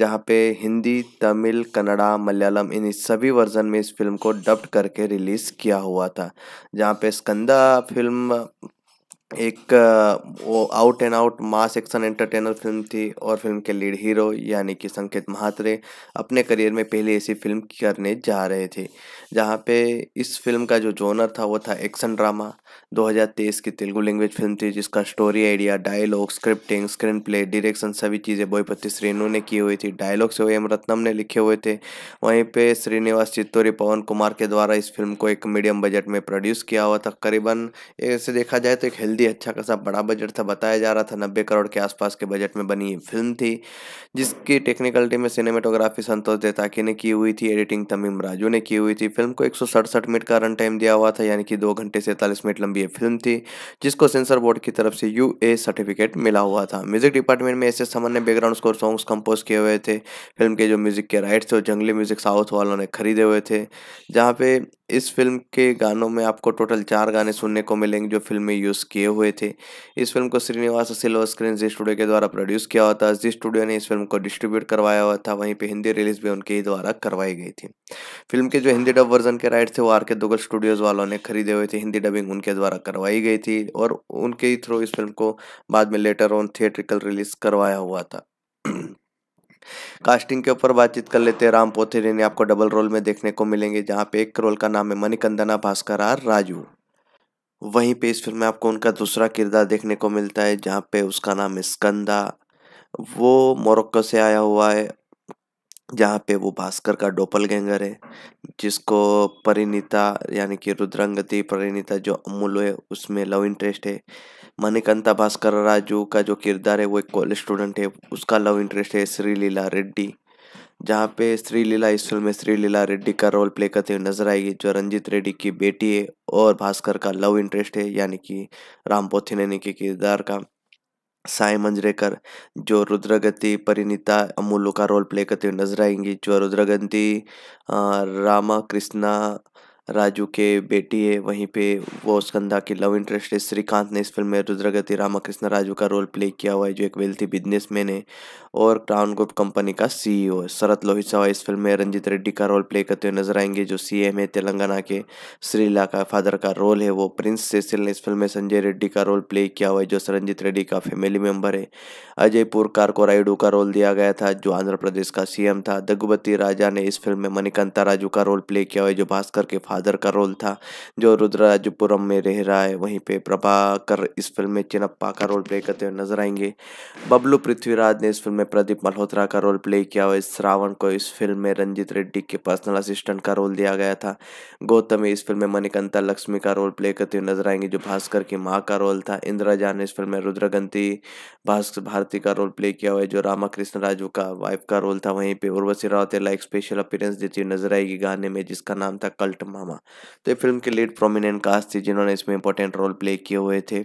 जहाँ पे हिंदी तमिल कन्नड़ा मलयालम इन सभी वर्जन में इस फिल्म को डब्ड करके रिलीज़ किया हुआ था जहाँ पे स्कंदा फिल्म एक वो out and out mass action entertainer film थी और फिल्म के लीड हीरो यानी कि संकेत महात्रे अपने करियर में पहली ऐसी फिल्म करने जा रहे थे जहाँ पे इस फिल्म का जो जोनर था वो था एक्शन ड्रामा 2023 की तेलुगु लैंग्वेज फिल्म थी जिसका story idea dialogue scripting screen play direction सभी चीज़ें बोईपति श्रेणु ने की हुई थी डायलॉग से एम रत्नम ने लिखे हुए थे वहीं पे श्रीनिवास चित्तौरी पवन कुमार के द्वारा इस फिल्म को एक मीडियम बजट में प्रोड्यूस किया हुआ था करीबन ऐसे देखा जाए तो एक हेल्दी लिए अच्छा खासा बड़ा बजट था बताया जा रहा था नब्बे करोड़ के आसपास के बजट में बनी फिल्म थी जिसकी टेक्निकल टीम में सिनेमाटोग्राफी संतोष देताकी ने की हुई थी एडिटिंग तमीम राजू ने की हुई थी फिल्म को एक मिनट का रन टाइम दिया हुआ था यानी कि दो घंटे सैंतालीस मिनट लंबी फिल्म थी जिसको सेंसर बोर्ड की तरफ से यू सर्टिफिकेट मिला हुआ था म्यूजिक डिपार्टमेंट में ऐसे सामान्य बैकग्राउंड स्कोर सॉन्ग्स कंपोज किए हुए थे फिल्म के जो म्यूजिक के राइट्स थे जंगली म्यूजिक साउथ वालों ने खरीदे हुए थे जहाँ पे इस फिल्म के गानों में आपको टोटल चार गाने सुनने को मिलेंगे जो फिल्म में यूज़ किए हुए थे इस फिल्म को श्रीनिवास सिल्वर स्क्रीन जी स्टूडियो के द्वारा प्रोड्यूस किया हुआ था जी स्टूडियो ने इस फिल्म को डिस्ट्रीब्यूट करवाया हुआ था वहीं पर हिंदी रिलीज भी उनके ही द्वारा करवाई गई थी फिल्म के जो हिंदी डब वर्जन के राइट थे वो आर के दुगल स्टूडियोज वालों ने खरीदे हुए थे हिंदी डबिंग उनके द्वारा करवाई गई थी और उनके ही थ्रू इस फिल्म को बाद में लेटर ऑन थिएट्रिकल रिलीज करवाया हुआ था कास्टिंग के ऊपर बातचीत कर लेते हैं राम पोथेरे ने आपको डबल रोल में देखने को मिलेंगे जहां पे एक रोल का नाम है मणिकंदना भास्कर आर राजू वहीं पे इस फिल्म में आपको उनका दूसरा किरदार देखने को मिलता है जहाँ पे उसका नाम स्कंदा वो मोरक्को से आया हुआ है जहाँ पे वो भास्कर का डोपल गैंगर है जिसको परिणीता यानी कि रुद्रंगति परिणीता जो अमूल है उसमें लव इंटरेस्ट है मणिकंता भास्कर राजू का जो किरदार है वो एक कॉलेज स्टूडेंट है उसका लव इंटरेस्ट है श्रीलीला रेड्डी जहाँ पे श्री लीला इस फिल्म में श्री लीला रेड्डी का रोल प्ले करते हुए नजर आएगी जो रंजीत रेड्डी की बेटी है और भास्कर का लव इंटरेस्ट है यानी कि राम पोथिनेनी के किरदार का साय मंजरेकर जो रुद्रगति परिणीता अमूलू का रोल प्ले करते हुए नजर आएंगी जो रुद्रगति रामा कृष्णा राजू के बेटी है वहीं पे वो स्कंदा की लव इंटरेस्ट है श्रीकांत ने इस फिल्म में रुद्रगति रामाकृष्ण राजू का रोल प्ले किया हुआ है जो एक वेल्थी बिजनेसमैन है और क्राउन ग्रुप कंपनी का सीईओ है शरत लोहित्सावा इस फिल्म में रंजीत रेड्डी का रोल प्ले करते हुए नजर आएंगे जो सी है तेलंगाना के श्रीला का फादर का रोल है वो प्रिंस सेसिल ने इस फिल्म में संजय रेड्डी का रोल प्ले किया हुआ है जो संरंजित रेड्डी का फैमिली मेम्बर है अजय पुरकार को रायडू का रोल दिया गया था जो आंध्र प्रदेश का सीएम था दगुबती राजा ने इस फिल्म में मणिकांता राजू का रोल प्ले किया हुआ है जो भास्कर के फादर का रोल था जो रुद्राजपुरम में रह रहा है वहीं पे प्रभाकर इस फिल्म में चिनप्पा का रोल प्ले करते हुए नजर आएंगे बबलू पृथ्वीराज ने इस फिल्म में प्रदीप मल्होत्रा का रोल प्ले किया और श्रावण को इस फिल्म में रंजित रेड्डी के पर्सनल असिस्टेंट का रोल दिया गया था गौतम इस फिल्म में मणिकंता लक्ष्मी का रोल प्ले करते हुए नजर आएंगे जो भास्कर की माँ का रोल था इंदिराजा ने इस फिल्म में रुद्रगंती भास्कर भारती का रोल प्ले किया हुआ है जो रामाकृष्ण राजू का वाइफ का रोल था वहीं पे Urvashi Rawat like special appearance देती हुई नजर आएगी गाने में जिसका नाम था कल्ट मा हामा तो ये फिल्म के लीड प्रोमिनेंट कास्ट थी जिन्होंने इसमें इंपॉर्टेंट रोल प्ले किए हुए थे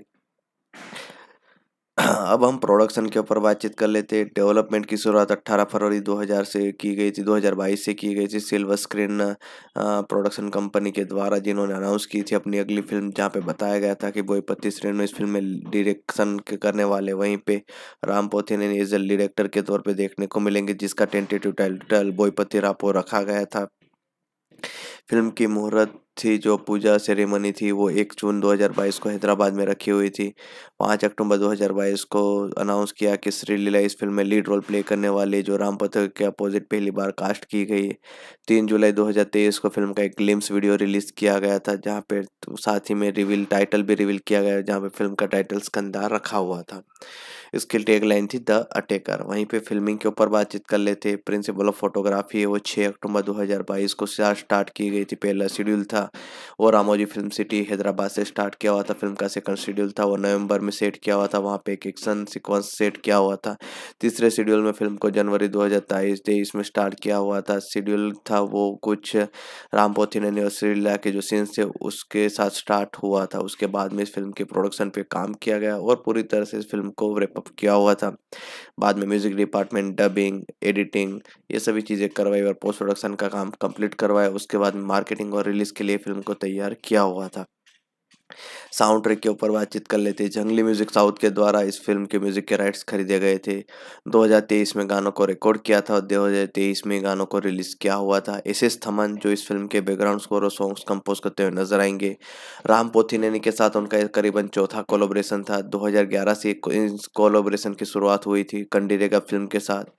अब हम प्रोडक्शन के ऊपर बातचीत कर लेते हैं डेवलपमेंट की शुरुआत 18 फरवरी 2000 से की गई थी 2022 से की गई थी सिल्वर स्क्रीन प्रोडक्शन कंपनी के द्वारा जिन्होंने अनाउंस की थी अपनी अगली फिल्म जहाँ पे बताया गया था कि बोईपत्ती श्रेणु इस फिल्म में डायरेक्शन करने वाले वहीं पे राम पोथे ने एज डायरेक्टर के तौर पर देखने को मिलेंगे जिसका टेंटेटिव टाइटल बोईपति रापो रखा गया था फिल्म की मुहूर्त थी जो पूजा सेरेमनी थी वो एक जून 2022 को हैदराबाद में रखी हुई थी पाँच अक्टूबर 2022 को अनाउंस किया कि श्रीलीला इस फिल्म में लीड रोल प्ले करने वाले जो राम पथक के अपोजिट पहली बार कास्ट की गई तीन जुलाई 2023 को फिल्म का एक ग्लिम्स वीडियो रिलीज किया गया था जहाँ पे साथ ही में रिवील टाइटल भी रिवील किया गया जहाँ पर फिल्म का टाइटल स्कंदार रखा हुआ था इसकी टेक लाइन थी द अटैकर वहीं पे फिल्मिंग के ऊपर बातचीत कर लेते प्रिंसिपल ऑफ फोटोग्राफी है वो छः अक्टूबर 2022 को स्टार्ट की गई थी पहला शेड्यूल था और रामोजी फिल्म सिटी हैदराबाद से स्टार्ट किया हुआ था फिल्म का सेकंड शेड्यूल था वो नवंबर में सेट किया हुआ था वहाँ पे एक एक्शन सिक्वेंस सेट किया हुआ था तीसरे शेड्यूल में फिल्म को जनवरी दो हज़ार में स्टार्ट किया हुआ था शेड्यूल था वो कुछ रामपोथिनन और श्रीला के जो सीन्स थे उसके साथ स्टार्ट हुआ था उसके बाद में इस फिल्म के प्रोडक्शन पर काम किया गया और पूरी तरह से इस फिल्म को रेप किया क्या हुआ था बाद में म्यूज़िक डिपार्टमेंट डबिंग एडिटिंग ये सभी चीज़ें करवाई और पोस्ट प्रोडक्शन का काम कंप्लीट करवाया उसके बाद मार्केटिंग और रिलीज़ के लिए फिल्म को तैयार किया हुआ था साउंड ट्रैक के ऊपर बातचीत कर लेते जंगली म्यूजिक साउथ के द्वारा इस फिल्म के म्यूजिक के राइट्स खरीदे गए थे 2023 में गानों को रिकॉर्ड किया था और दो में गानों को रिलीज किया हुआ था एस एस थमन जो इस फिल्म के बैकग्राउंड स्कोर और सॉन्ग्स कंपोज करते हुए नजर आएंगे राम पोथीनेनी के साथ उनका करीबन चौथा कोलोब्रेशन था दो से इस कोलोब्रेशन की शुरुआत हुई थी कंडीरेगा फिल्म के साथ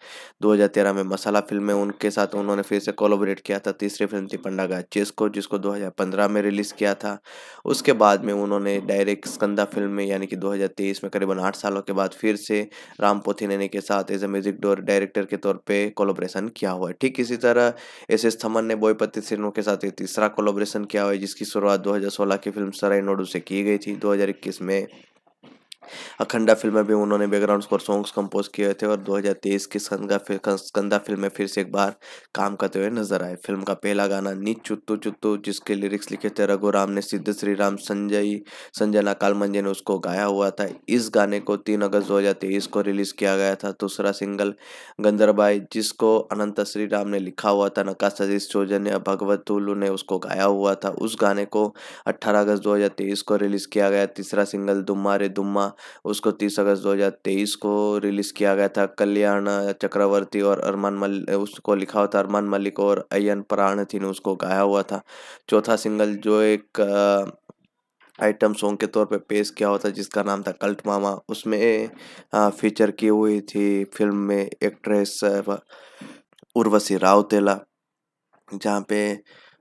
दो में मसाला फिल्म में उनके साथ उन्होंने फिर से कोलोबरेट किया था तीसरी फिल्म थी पंडागा चेस्को जिसको दो में रिलीज किया था उसके बाद में उन्होंने उन्होंने डायरेक्ट स्कंदा फिल्म में यानी कि 2023 में करीबन आठ सालों के बाद फिर से राम पोथी नैनी के साथ as a music door director के तौर पे कोलोब्रेशन किया हुआ है ठीक इसी तरह एस एस थमन ने बोईपति सिन्हों के साथ ये तीसरा कोलोब्रेशन किया हुआ है जिसकी शुरुआत दो की फिल्म सराय नोडू से की गई थी दो में अखंडा फिल्म में भी उन्होंने बैकग्राउंड स्कोर सॉन्ग्स कंपोज किए थे और 2023 की संगा स्कंदा फिल्म में फिर से एक बार काम करते हुए नजर आए फिल्म का पहला गाना नीच चुत्तू चुत्तू जिसके लिरिक्स लिखे थे रघुराम ने सिद्ध श्री राम संजय संजना कालमंजे ने उसको गाया हुआ था इस गाने को तीन अगस्त दो को रिलीज किया गया था दूसरा सिंगल गंदरबाई जिसको अनंत श्री राम ने लिखा हुआ था नका सदीश चौजन ने भगवत तुलू ने उसको गाया हुआ था उस गाने को अट्ठारह अगस्त दो को रिलीज किया गया तीसरा सिंगल दुम्मा रे दुम्मा उसको तीस अगस्त 2023 को रिलीज़ किया गया था कल्याण चक्रवर्ती और अरमान मल उसको लिखा हुआ था अरमान मलिक और अयन पराणथी ने उसको गाया हुआ था चौथा सिंगल जो एक आइटम सॉन्ग के तौर पे पेश किया होता जिसका नाम था कल्ट मामा उसमें फीचर की हुई थी फिल्म में एक्ट्रेस उर्वशी रावतेला जहाँ पे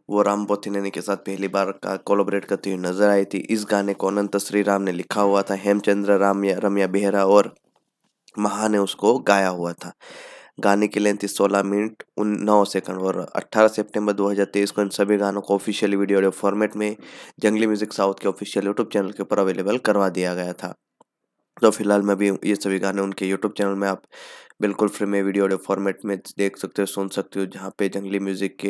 वो राम बोथिनेनी के साथ पहली बार का कोलोबरेट करती हुई नजर आई थी इस गाने को अनंत श्री राम ने लिखा हुआ था हेमचंद्र राम रम्या बेहरा और महा ने उसको गाया हुआ था गाने की लेंथ थी सोलह मिनट उन नौ सेकंड और 18 सितंबर 2023 को इन सभी गानों को ऑफिशियल वीडियो ऑडियो फॉर्मेट में जंगली म्यूजिक साउथ के ऑफिशियल यूट्यूब चैनल के ऊपर अवेलेबल करवा दिया गया था तो फिलहाल मैं भी ये सभी गाने उनके यूट्यूब चैनल में आप बिल्कुल फ्री में वीडियो ऑडियो फॉर्मेट में देख सकते हो सुन सकते हो जहाँ पे जंगली म्यूज़िक के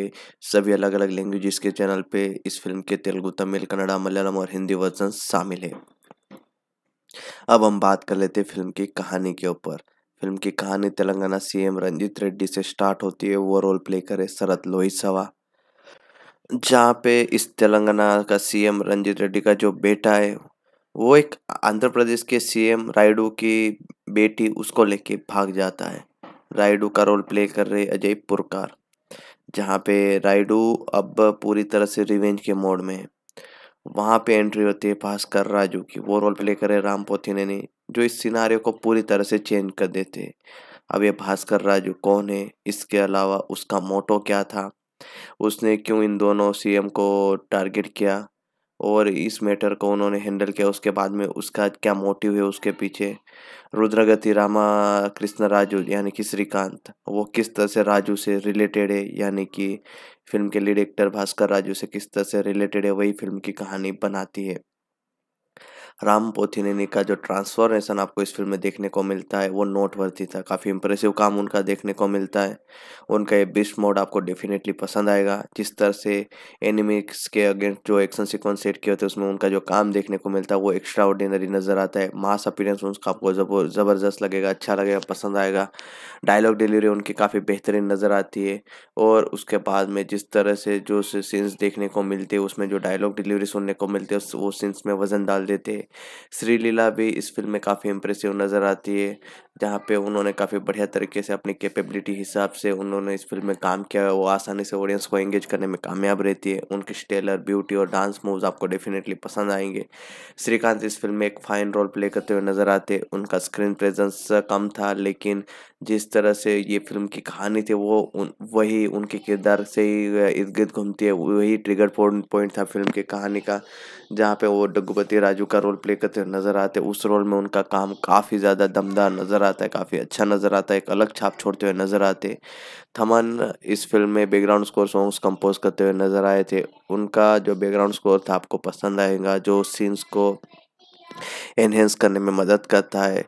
सभी अलग अलग लैंग्वेजेस के चैनल पे इस फिल्म के तेलुगु तमिल कन्नड़ा मलयालम और हिंदी वर्जन शामिल है अब हम बात कर लेते हैं फिल्म की कहानी के ऊपर फिल्म की कहानी तेलंगाना सीएम रंजीत रेड्डी से स्टार्ट होती है वो रोल प्ले करे शरत सवा जहाँ पे इस तेलंगाना का सीएम रंजीत रेड्डी का जो बेटा है वो एक आंध्र प्रदेश के सीएम रायडू की बेटी उसको लेके भाग जाता है रायडू का रोल प्ले कर रहे अजय पुरकार जहाँ पे रायडू अब पूरी तरह से रिवेंज के मोड में है वहाँ पे एंट्री होती है भास्कर राजू की वो रोल प्ले करे राम पोथी ने जो इस सिनारियों को पूरी तरह से चेंज कर देते हैं अब ये भास्कर राजू कौन है इसके अलावा उसका मोटो क्या था उसने क्यों इन दोनों सीएम को टारगेट किया और इस मैटर को उन्होंने हैंडल किया उसके बाद में उसका क्या मोटिव है उसके पीछे रुद्रगति रामा कृष्ण राजू यानी कि श्रीकांत वो किस तरह से राजू से रिलेटेड है यानी कि फिल्म के लीड एक्टर भास्कर राजू से किस तरह से रिलेटेड है वही फिल्म की कहानी बनाती है राम पोथिनेनी का जो ट्रांसफॉर्मेशन आपको इस फिल्म में देखने को मिलता है वो नोटवर्थी था काफ़ी इंप्रेसिव काम उनका देखने को मिलता है उनका ये बिस्ट मोड आपको डेफिनेटली पसंद आएगा जिस तरह से एनिमिक्स के अगेंस्ट जो एक्शन सिक्वेंस सेट किए होते हैं उसमें उनका जो काम देखने को मिलता है वो एक्स्ट्रा ऑर्डिनरी नज़र आता है मास अपीरेंस उनका आपको ज़बरदस्त लगेगा अच्छा लगेगा पसंद आएगा डायलॉग डिलीवरी उनकी काफ़ी बेहतरीन नज़र आती है और उसके बाद में जिस तरह से जो सीन्स देखने को मिलते हैं उसमें जो डायलॉग डिलीवरी सुनने को मिलती है वो सीन्स में वज़न डाल देते हैं श्रीलीला भी इस फिल्म में काफ़ी इम्प्रेसिव नज़र आती है जहाँ पे उन्होंने काफ़ी बढ़िया तरीके से अपनी कैपेबिलिटी हिसाब से उन्होंने इस फिल्म में काम किया है वो आसानी से ऑडियंस को एंगेज करने में कामयाब रहती है उनके स्टेलर ब्यूटी और डांस मूव्स आपको डेफिनेटली पसंद आएंगे श्रीकांत इस फिल्म में एक फाइन रोल प्ले करते हुए नज़र आते उनका स्क्रीन प्रेजेंस कम था लेकिन जिस तरह से ये फिल्म की कहानी थी वो उन वही उनके किरदार से ही इर्द गिर्द घूमती है वही ट्रिगर पॉइंट था फिल्म की कहानी का जहाँ पे वो डगुपति राजू का रोल प्ले करते हुए नज़र आते उस रोल में उनका काम काफ़ी ज़्यादा दमदार नज़र आता है काफ़ी अच्छा नज़र आता है एक अलग छाप छोड़ते हुए नज़र आते थमन इस फिल्म में बैकग्राउंड स्कोर सॉन्ग्स कंपोज करते हुए नज़र आए थे उनका जो बैकग्राउंड स्कोर था आपको पसंद आएगा जो सीन्स को एनहेंस करने में मदद करता है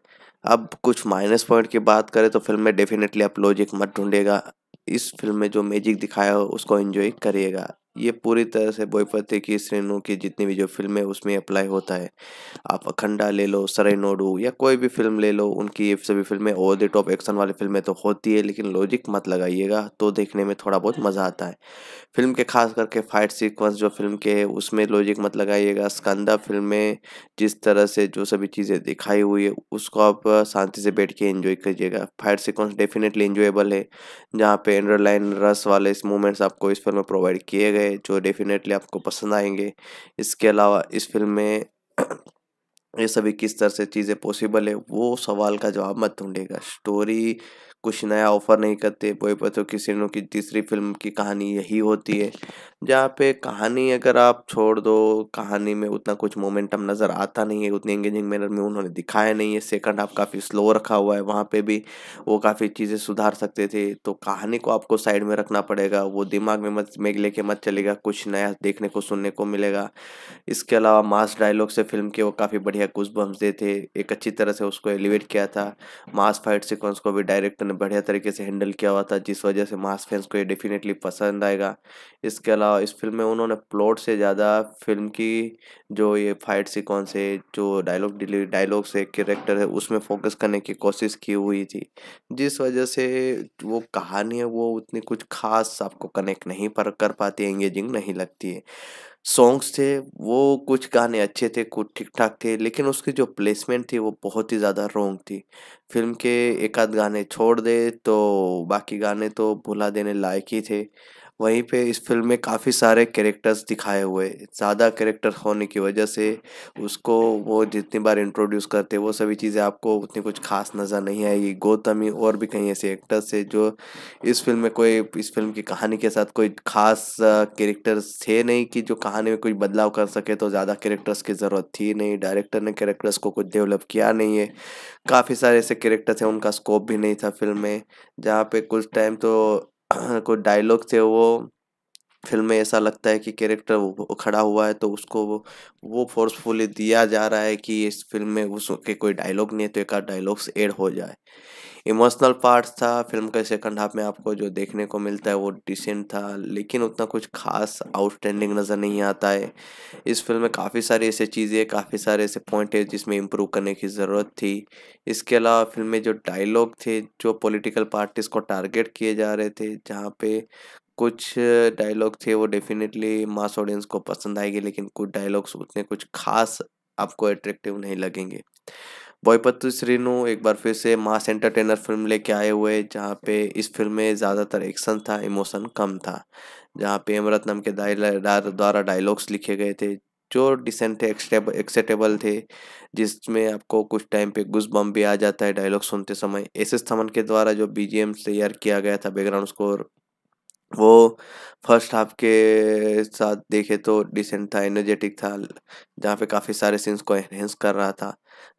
अब कुछ माइनस पॉइंट की बात करें तो फिल्म में डेफिनेटली आप लॉजिक मत ढूंढेगा इस फिल्म में जो मैजिक दिखाया हो उसको एंजॉय करिएगा ये पूरी तरह से बोईपति की श्रेणु की जितनी भी जो फिल्म है उसमें अप्लाई होता है आप अखंडा ले लो सरे नोडू या कोई भी फिल्म ले लो उनकी ये सभी फिल्में ओवर द टॉप एक्शन वाली फिल्में तो होती है लेकिन लॉजिक मत लगाइएगा तो देखने में थोड़ा बहुत मज़ा आता है फिल्म के खास करके फाइट सीक्वेंस जो फिल्म के है उसमें लॉजिक मत लगाइएगा स्कंदा फिल्म में जिस तरह से जो सभी चीज़ें दिखाई हुई है उसको आप शांति से बैठ के इन्जॉय करिएगा फाइट सीक्वेंस डेफिनेटली एंजॉयबल है जहाँ पे एंडरलाइन रस वाले मूवमेंट्स आपको इस फिल्म में प्रोवाइड किए गए है जो डेफिनेटली आपको पसंद आएंगे इसके अलावा इस फिल्म में ये सभी किस तरह से चीज़ें पॉसिबल है वो सवाल का जवाब मत ढूंढेगा स्टोरी कुछ नया ऑफर नहीं करते बोई पर तो किसी की तीसरी फिल्म की कहानी यही होती है जहाँ पे कहानी अगर आप छोड़ दो कहानी में उतना कुछ मोमेंटम नज़र आता नहीं है उतनी एंगेजिंग मैनर में उन्होंने दिखाया नहीं है सेकंड हाफ काफ़ी स्लो रखा हुआ है वहाँ पे भी वो काफ़ी चीज़ें सुधार सकते थे तो कहानी को आपको साइड में रखना पड़ेगा वो दिमाग में मत में लेके मत चलेगा कुछ नया देखने को सुनने को मिलेगा इसके अलावा मास डायलॉग से फिल्म के वो काफ़ी बढ़िया कुछ बम्स थे एक अच्छी तरह से उसको एलिवेट किया था मास फाइट सिक्वेंस को भी डायरेक्टर ने बढ़िया तरीके से हैंडल किया हुआ था जिस वजह से मास फैंस को ये डेफिनेटली पसंद आएगा इसके अलावा इस फिल्म में उन्होंने प्लॉट से ज़्यादा फिल्म की जो ये फाइट सीक्वेंस है जो डायलॉग डिलीवरी डायलॉग से कैरेक्टर है उसमें फोकस करने की कोशिश की हुई थी जिस वजह से वो कहानी है वो उतनी कुछ खास आपको कनेक्ट नहीं पर कर पाती है एंगेजिंग नहीं लगती है सॉन्ग्स थे वो कुछ गाने अच्छे थे कुछ ठीक ठाक थे लेकिन उसकी जो प्लेसमेंट थी वो बहुत ही ज़्यादा रोंग थी फिल्म के एक आध गाने छोड़ दे तो बाकी गाने तो भुला देने लायक ही थे वहीं पे इस फिल्म में काफ़ी सारे कैरेक्टर्स दिखाए हुए ज़्यादा कैरेक्टर होने की वजह से उसको वो जितनी बार इंट्रोड्यूस करते वो सभी चीज़ें आपको उतनी कुछ खास नज़र नहीं आएगी गौतमी और भी कहीं ऐसे एक्टर्स थे जो इस फिल्म में कोई इस फिल्म की कहानी के साथ कोई खास कैरेक्टर्स थे नहीं कि जो कहानी में कुछ बदलाव कर सके तो ज़्यादा कैरेक्टर्स की ज़रूरत थी नहीं डायरेक्टर ने कैरेक्टर्स को कुछ डेवलप किया नहीं है काफ़ी सारे ऐसे कैरेक्टर्स हैं उनका स्कोप भी नहीं था फिल्म में जहाँ पे कुछ टाइम तो कोई डायलॉग थे वो फिल्म में ऐसा लगता है कि कैरेक्टर खड़ा हुआ है तो उसको वो वो फोर्सफुली दिया जा रहा है कि इस फिल्म में उसके कोई डायलॉग नहीं है तो एक आध डायलॉग्स एड हो जाए इमोशनल पार्ट्स था फिल्म के सेकंड हाफ में आपको जो देखने को मिलता है वो डिसेंट था लेकिन उतना कुछ खास आउटस्टैंडिंग नज़र नहीं आता है इस फिल्म में काफ़ी सारी ऐसी चीज़ें काफ़ी सारे ऐसे पॉइंट है जिसमें इम्प्रूव करने की ज़रूरत थी इसके अलावा फिल्म में जो डायलॉग थे जो पोलिटिकल पार्टीज़ को टारगेट किए जा रहे थे जहाँ पे कुछ डायलॉग थे वो डेफिनेटली मास ऑडियंस को पसंद आएगी लेकिन कुछ डायलॉग्स उतने कुछ खास आपको अट्रैक्टिव नहीं लगेंगे बॉयपत श्रीनु एक बार फिर से मास एंटरटेनर फिल्म लेके आए हुए जहाँ पे इस फिल्म में ज़्यादातर एक्शन था इमोशन कम था जहाँ पे हेमरत्नम के द्वारा डायलॉग्स लिखे गए थे जो डिसेंट थे एक्सेटेबल थे जिसमें आपको कुछ टाइम पे घुस बम भी आ जाता है डायलॉग सुनते समय एस एस थमन के द्वारा जो बी तैयार किया गया था बैकग्राउंड स्कोर वो फर्स्ट हाफ के साथ देखे तो डिसेंट था एनर्जेटिक था जहाँ पे काफ़ी सारे सीन्स को एनहेंस कर रहा था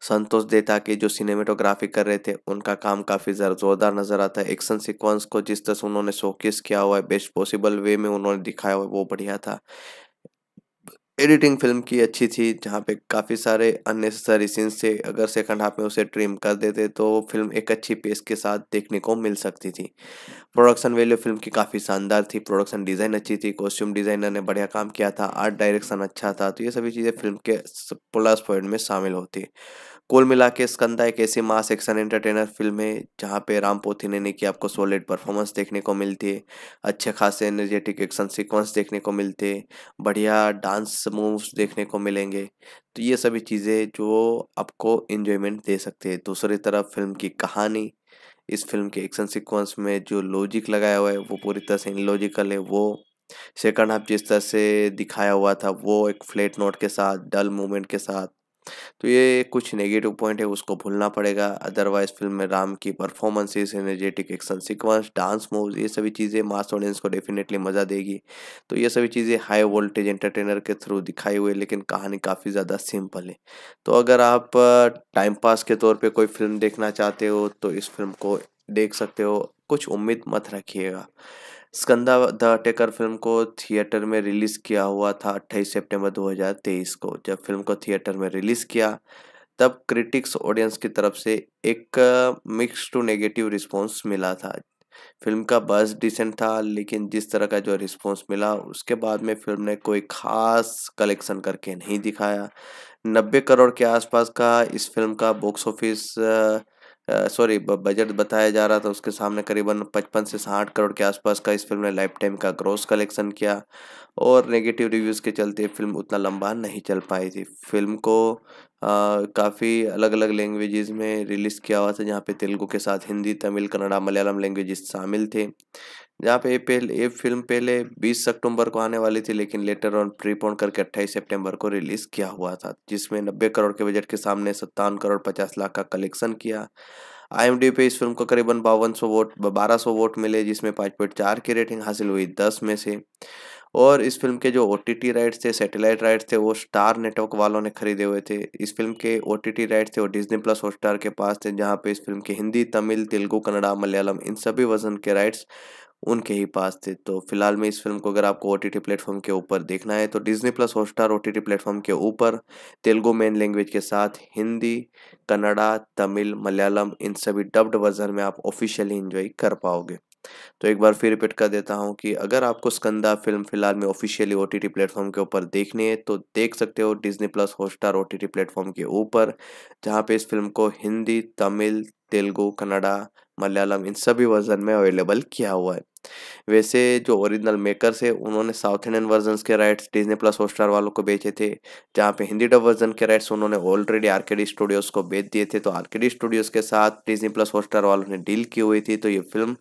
संतोष देता के जो सिनेमेटोग्राफी कर रहे थे उनका काम काफ़ी जोरदार नज़र आता है एक्शन सीक्वेंस को जिस तरह से उन्होंने शोकेस किया हुआ है बेस्ट पॉसिबल वे में उन्होंने दिखाया हुआ है वो बढ़िया था एडिटिंग फिल्म की अच्छी थी जहाँ पे काफ़ी सारे अननेसेसरी सीन्स से अगर सेकंड हाफ में उसे ट्रिम कर देते तो फिल्म एक अच्छी पेस के साथ देखने को मिल सकती थी प्रोडक्शन वैल्यू फिल्म की काफ़ी शानदार थी प्रोडक्शन डिज़ाइन अच्छी थी कॉस्ट्यूम डिज़ाइनर ने बढ़िया काम किया था आर्ट डायरेक्शन अच्छा था तो ये सभी चीज़ें फिल्म के प्लस पॉइंट में शामिल होती कुल मिला के स्कंदा एक ऐसी मास एक्शन एंटरटेनर फिल्म है जहाँ पे राम पोथी ने की आपको सॉलिड परफॉर्मेंस देखने को मिलती है अच्छे खासे एनर्जेटिक एक्शन सीक्वेंस देखने को मिलते हैं बढ़िया डांस मूव्स देखने को मिलेंगे तो ये सभी चीज़ें जो आपको इन्जॉयमेंट दे सकते हैं दूसरी तरफ फिल्म की कहानी इस फिल्म के एक्शन सिक्वेंस में जो लॉजिक लगाया हुआ है वो पूरी तरह से इनलॉजिकल है वो सेकंड हाफ जिस तरह से दिखाया हुआ था वो एक फ्लैट नोट के साथ डल मूवमेंट के साथ तो ये कुछ नेगेटिव पॉइंट है उसको भूलना पड़ेगा अदरवाइज फिल्म में राम की performances energetic action sequence dance move ये सभी चीज़ें मास ऑडियंस को डेफिनेटली मज़ा देगी तो ये सभी चीज़ें हाई वोल्टेज एंटरटेनर के थ्रू दिखाई हुई लेकिन कहानी काफ़ी ज़्यादा सिंपल है तो अगर आप टाइम पास के तौर पर कोई फिल्म देखना चाहते हो तो इस फिल्म को देख सकते हो कुछ उम्मीद मत रखिएगा स्कंदा द अटेकर फिल्म को थिएटर में रिलीज़ किया हुआ था 28 सितंबर 2023 को जब फिल्म को थिएटर में रिलीज़ किया तब क्रिटिक्स ऑडियंस की तरफ से एक मिक्स टू नेगेटिव रिस्पॉन्स मिला था फिल्म का बस डिसेंट था लेकिन जिस तरह का जो रिस्पॉन्स मिला उसके बाद में फिल्म ने कोई खास कलेक्शन करके नहीं दिखाया नब्बे करोड़ के आसपास का इस फिल्म का बॉक्स ऑफिस सॉरी बजट बताया जा रहा था उसके सामने करीबन पचपन से साठ करोड़ के आसपास का इस फिल्म ने लाइफ टाइम का ग्रोस कलेक्शन किया और नेगेटिव रिव्यूज़ के चलते फिल्म उतना लंबा नहीं चल पाई थी फिल्म को काफ़ी अलग अलग लैंग्वेजेस में रिलीज़ किया हुआ था जहाँ पे तेलुगू के साथ हिंदी तमिल कन्नड़ा मलयालम लैंग्वेजेस शामिल थे जहाँ पे पहले ये फिल्म पहले 20 अक्टूबर को आने वाली थी लेकिन लेटर ऑन प्रीपोन करके 28 सितंबर को रिलीज़ किया हुआ था जिसमें 90 करोड़ के बजट के सामने सत्तावन करोड़ पचास लाख का कलेक्शन किया आई पे इस फिल्म को करीबन बावन वोट बारह सौ वोट मिले जिसमें पाँच पॉइंट चार की रेटिंग हासिल हुई दस में से और इस फिल्म के जो ओ राइट्स थे सैटेलाइट राइट्स थे वो स्टार नेटवर्क वालों ने खरीदे हुए थे इस फिल्म के ओ राइट्स थे वो डिजनी प्लस हॉट के पास थे जहाँ पे इस फिल्म के हिंदी तमिल तेलुगू कन्नड़ा मलयालम इन सभी वजन के राइट्स उनके ही पास थे तो फिलहाल में इस फिल्म को अगर आपको ओ टी टी प्लेटफॉर्म के ऊपर देखना है तो Disney plus Hotstar O T T platform के ऊपर तेलुगु मेन लैंग्वेज के साथ हिंदी कन्नड़ा तमिल मलयालम इन सभी डब्ड वर्जन में आप ऑफिशियली इंजॉय कर पाओगे तो एक बार फिर रिपीट कर देता हूँ कि अगर आपको स्कंदा फिल्म फिलहाल में ऑफिशियली ओ टी प्लेटफॉर्म के ऊपर देखनी है तो देख सकते हो Disney plus Hotstar O T platform के ऊपर जहाँ पे इस फिल्म को हिंदी तमिल तेलुगु कन्नड़ा मलयालम इन सभी वर्जन में अवेलेबल किया हुआ है वैसे जो ओरिजिनल मेकर्स है उन्होंने साउथ इंडियन वर्जन के राइट्स डिजनी प्लस हॉटस्टार वालों को बेचे थे जहाँ पे हिंदी डब वर्जन के राइट्स उन्होंने ऑलरेडी आरकेडी स्टूडियोज को बेच दिए थे तो आरकेडी स्टूडियोज के साथ डिजनी प्लस हॉटस्टार वालों ने डील की हुई थी तो ये फिल्म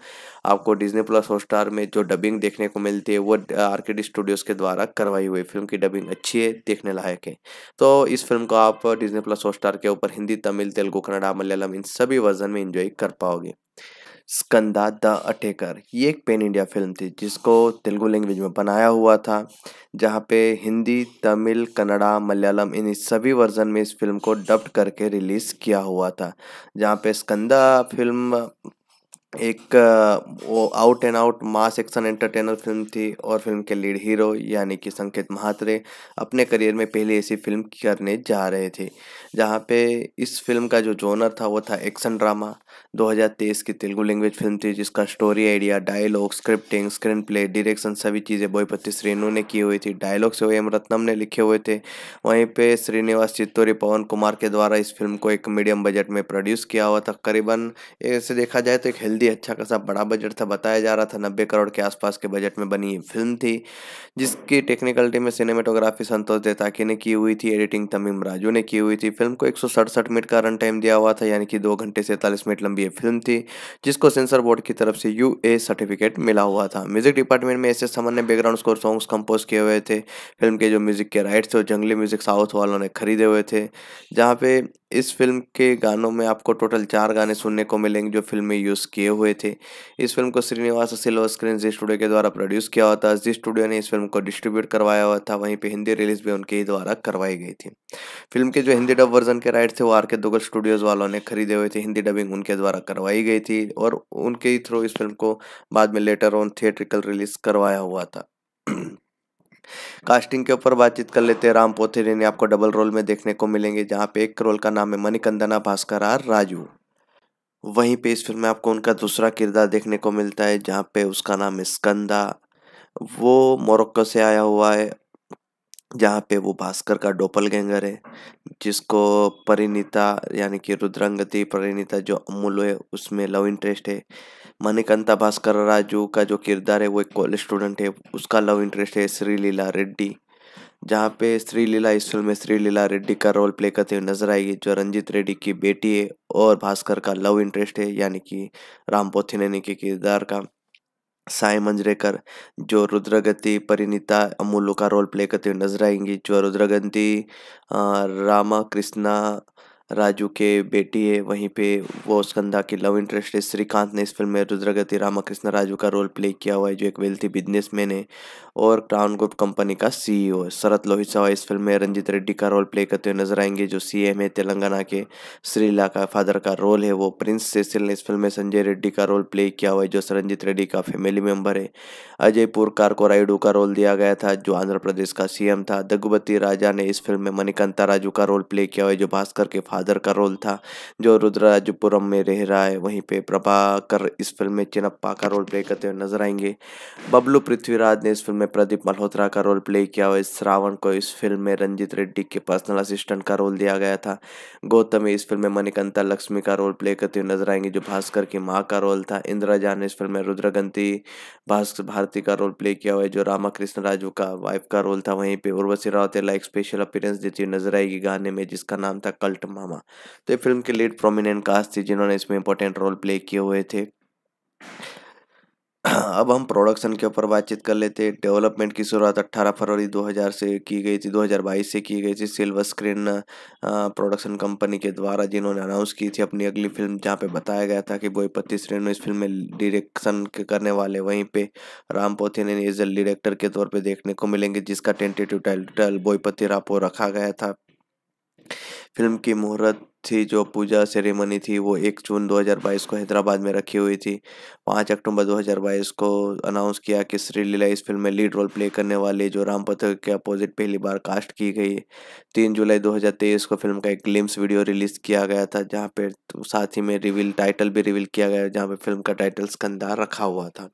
आपको डिजनी प्लस हॉटस्टार में जो डबिंग देखने को मिलती है वो आरकेडी स्टूडियोज के द्वारा करवाई हुई फिल्म की डबिंग अच्छी है देखने लायक है तो इस फिल्म को आप डिजनी प्लस हॉटस्टार के ऊपर हिंदी तमिल तेलुगु कन्नड़ा मलयालम इन सभी वर्जन में इंजॉय कर पाओगे स्कंदा द अटेकर ये एक पेन इंडिया फिल्म थी जिसको तेलुगु लैंग्वेज में बनाया हुआ था जहाँ पे हिंदी तमिल कन्नड़ा मलयालम इन सभी वर्जन में इस फिल्म को डब्ड करके रिलीज़ किया हुआ था जहाँ पे स्कंदा फिल्म एक वो out and out mass action entertainer film थी और फिल्म के लीड हीरो यानी कि संकेत महात्रे अपने करियर में पहली ऐसी फिल्म करने जा रहे थे जहाँ पे इस फिल्म का जो जोनर था वो था एक्शन ड्रामा 2023 की तेलुगु लैंग्वेज फिल्म थी जिसका story idea dialogue scripting screen play direction सभी चीज़ें बोईपति श्रीनु ने की हुई थी डायलॉग से एम रत्नम ने लिखे हुए थे वहीं पे श्रीनिवास चित्तौरी पवन कुमार के द्वारा इस फिल्म को एक मीडियम बजट में प्रोड्यूस किया हुआ था करीबन ऐसे देखा जाए तो एक हेल्दी अच्छा खासा बड़ा बजट था बताया जा रहा था नब्बे करोड़ के आसपास के बजट में बनी फिल्म थी जिसकी टेक्निकल टीम में सिनेमाटोग्राफी संतोष देताकी ने की हुई थी एडिटिंग तमीम राजू ने की हुई थी फिल्म को एक मिनट का रन टाइम दिया हुआ था यानी कि दो घंटे सैंतालीस मिनट लंबी फिल्म थी जिसको सेंसर बोर्ड की तरफ से यू ए सर्टिफिकेट मिला हुआ था म्यूजिक डिपार्टमेंट में ऐसे सामान्य बैकग्राउंड स्कोर सॉन्ग्स कंपोज किए हुए थे फिल्म के जो म्यूजिक के राइट्स थे जंगली म्यूजिक साउथ वालों ने खरीदे हुए थे जहाँ पे इस फिल्म के गानों में आपको टोटल चार गाने सुनने को मिलेंगे जो फिल्म में यूज़ किए हुए थे इस फिल्म को श्रीनिवास सिल्वर स्क्रीन जी स्टूडियो के द्वारा प्रोड्यूस किया हुआ था जी स्टूडियो ने इस फिल्म को डिस्ट्रीब्यूट करवाया हुआ था वहीं पे हिंदी रिलीज भी उनके ही द्वारा करवाई गई थी फिल्म के जो हिंदी डब वर्जन के राइट थे वो आर के दुगल स्टूडियोज़ वालों ने खरीदे हुए थे हिंदी डबिंग उनके द्वारा करवाई गई थी और उनके ही थ्रू इस फिल्म को बाद में लेटर ऑन थिएट्रिकल रिलीज करवाया हुआ था कास्टिंग के ऊपर बातचीत कर लेते हैं राम पोथेरिन आपको डबल रोल में देखने को मिलेंगे जहाँ पे एक रोल का नाम है मणिकंदना भास्कर आर राजू वहीं पे इस फिल्म में आपको उनका दूसरा किरदार देखने को मिलता है जहाँ पे उसका नाम है स्कंदा वो मोरक्को से आया हुआ है जहाँ पे वो भास्कर का डोपल गैंगर है जिसको परिणीता यानी कि रुद्रंगति परिणीता जो अमूल है उसमें लव इंटरेस्ट है मणिकंता भास्कर राजू का जो किरदार है वो एक कॉलेज स्टूडेंट है उसका लव इंटरेस्ट है श्री लीला रेड्डी जहाँ पे श्री लीला इस फिल्म में श्री लीला रेड्डी का रोल प्ले करते हुए नजर आएगी जो रंजीत रेड्डी की बेटी है और भास्कर का लव इंटरेस्ट है यानी कि राम पोथिनेनी के किरदार का साय मंजरेकर जो रुद्रगति परिणीता अमूलू का रोल प्ले करते हुए नजर आएंगी जो रुद्रगति रामा कृष्णा राजू के बेटी है वहीं पे वो स्कंदा की लव इंटरेस्ट है श्रीकांत ने इस फिल्म में रुद्रगति रामाकृष्ण राजू का रोल प्ले किया हुआ है जो एक वेल्थी बिजनेसमैन है और क्राउन ग्रुप कंपनी का CEO e Sharath Lohitashwa इस फिल्म में रंजीत रेड्डी का रोल प्ले करते हुए नजर आएंगे जो सीएम है तेलंगाना के श्रीला का फादर का रोल है वो प्रिंस सेसिल ने इस फिल्म में संजय रेड्डी का रोल प्ले किया हुआ है जो रंजित रेड्डी का फैमिली मेम्बर है अजय पुरकार को का रोल दिया गया था जो आंध्र प्रदेश का सीएम था दगुबती राजा ने इस फिल्म में मणिकांता राजू का रोल प्ले किया हुआ है जो भास्कर के फादर का रोल था जो रुद्राजपुरम में रह रहा है वहीं पर प्रभाकर इस फिल्म में चिनप्पा का रोल प्ले करते हुए नजर आएंगे बबलू पृथ्वीराज ने इस फिल्म में प्रदीप मल्होत्रा का रोल प्ले किया और इस रावण को इस फिल्म में रंजीत रेड्डी के पर्सनल असिस्टेंट का रोल दिया गया था गौतम इस फिल्म में मणिकंता लक्ष्मी का रोल प्ले करती हुई नजर आएंगी जो भास्कर की माँ का रोल था इंदिरा जान इस फिल्म में रुद्रगंती भास्कर भारती का रोल प्ले किया हुआ है जो रामाकृष्ण राजू का वाइफ का रोल था वहीं पर Urvashi Rautela like special appearance देती हुई नजर आएगी गाने में जिसका नाम था कल्ट मामा तो ये फिल्म के लीड प्रोमिनेंट कास्ट थी जिन्होंने इसमें इंपॉर्टेंट रोल प्ले किए हुए थे अब हम प्रोडक्शन के ऊपर बातचीत कर लेते हैं डेवलपमेंट की शुरुआत 18 फरवरी 2000 से की गई थी 2022 से की गई थी सिल्वर स्क्रीन प्रोडक्शन कंपनी के द्वारा जिन्होंने अनाउंस की थी अपनी अगली फिल्म जहाँ पे बताया गया था कि बोईपति रेन इस फिल्म में डायरेक्शन करने वाले वहीं पे राम पोथी ने एज डायरेक्टर के तौर पर देखने को मिलेंगे जिसका टेंटेटिव टाइटल बोईपति रापो रखा गया था फिल्म की मुहूर्त थी जो पूजा सेरेमनी थी वो एक जून 2022 को हैदराबाद में रखी हुई थी पाँच अक्टूबर 2022 को अनाउंस किया कि श्री लीला इस फिल्म में लीड रोल प्ले करने वाले जो राम पथक के अपोजिट पहली बार कास्ट की गई तीन जुलाई 2023 को फिल्म का एक ग्लिम्स वीडियो रिलीज किया गया था जहाँ पे साथ ही में रिवील टाइटल भी रिवील किया गया जहाँ पे फिल्म का टाइटल स्कंदार रखा हुआ था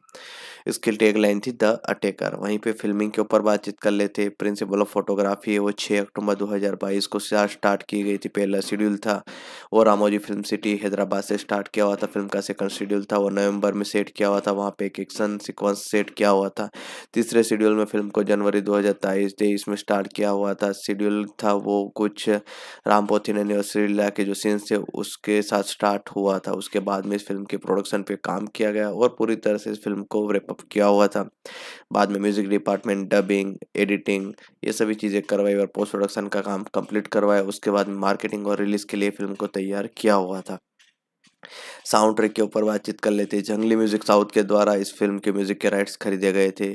इसकी टेक लाइन थी द अटेकर वहीं पे फिल्मिंग के ऊपर बातचीत कर लेते प्रिंसिपल ऑफ फोटोग्राफी है वो 6 अक्टूबर 2022 को स्टार्ट की गई थी पहला शेड्यूल था और रामोजी फिल्म सिटी हैदराबाद से स्टार्ट किया हुआ था फिल्म का सेकंड शेड्यूल था वो नवंबर में सेट किया हुआ था वहाँ पे एक एक्शन सिक्वेंस सेट किया हुआ था तीसरे शेड्यूल में फिल्म को जनवरी दो हज़ार में स्टार्ट किया हुआ था शेड्यूल था वो कुछ रामपोथिन एनिवर्सरीला के जो सीन्स थे उसके साथ स्टार्ट हुआ था उसके बाद में इस फिल्म के प्रोडक्शन पर काम किया गया और पूरी तरह से इस फिल्म को रेप अप किया हुआ था बाद में म्यूज़िक डिपार्टमेंट डबिंग एडिटिंग ये सभी चीज़ें करवाई और पोस्ट प्रोडक्शन का काम कंप्लीट करवाया उसके बाद मार्केटिंग और रिलीज़ के लिए फिल्म को तैयार किया हुआ था साउंड ट्रैक के ऊपर बातचीत कर लेते जंगली म्यूजिक साउथ के द्वारा इस फिल्म के म्यूजिक के राइट्स खरीदे गए थे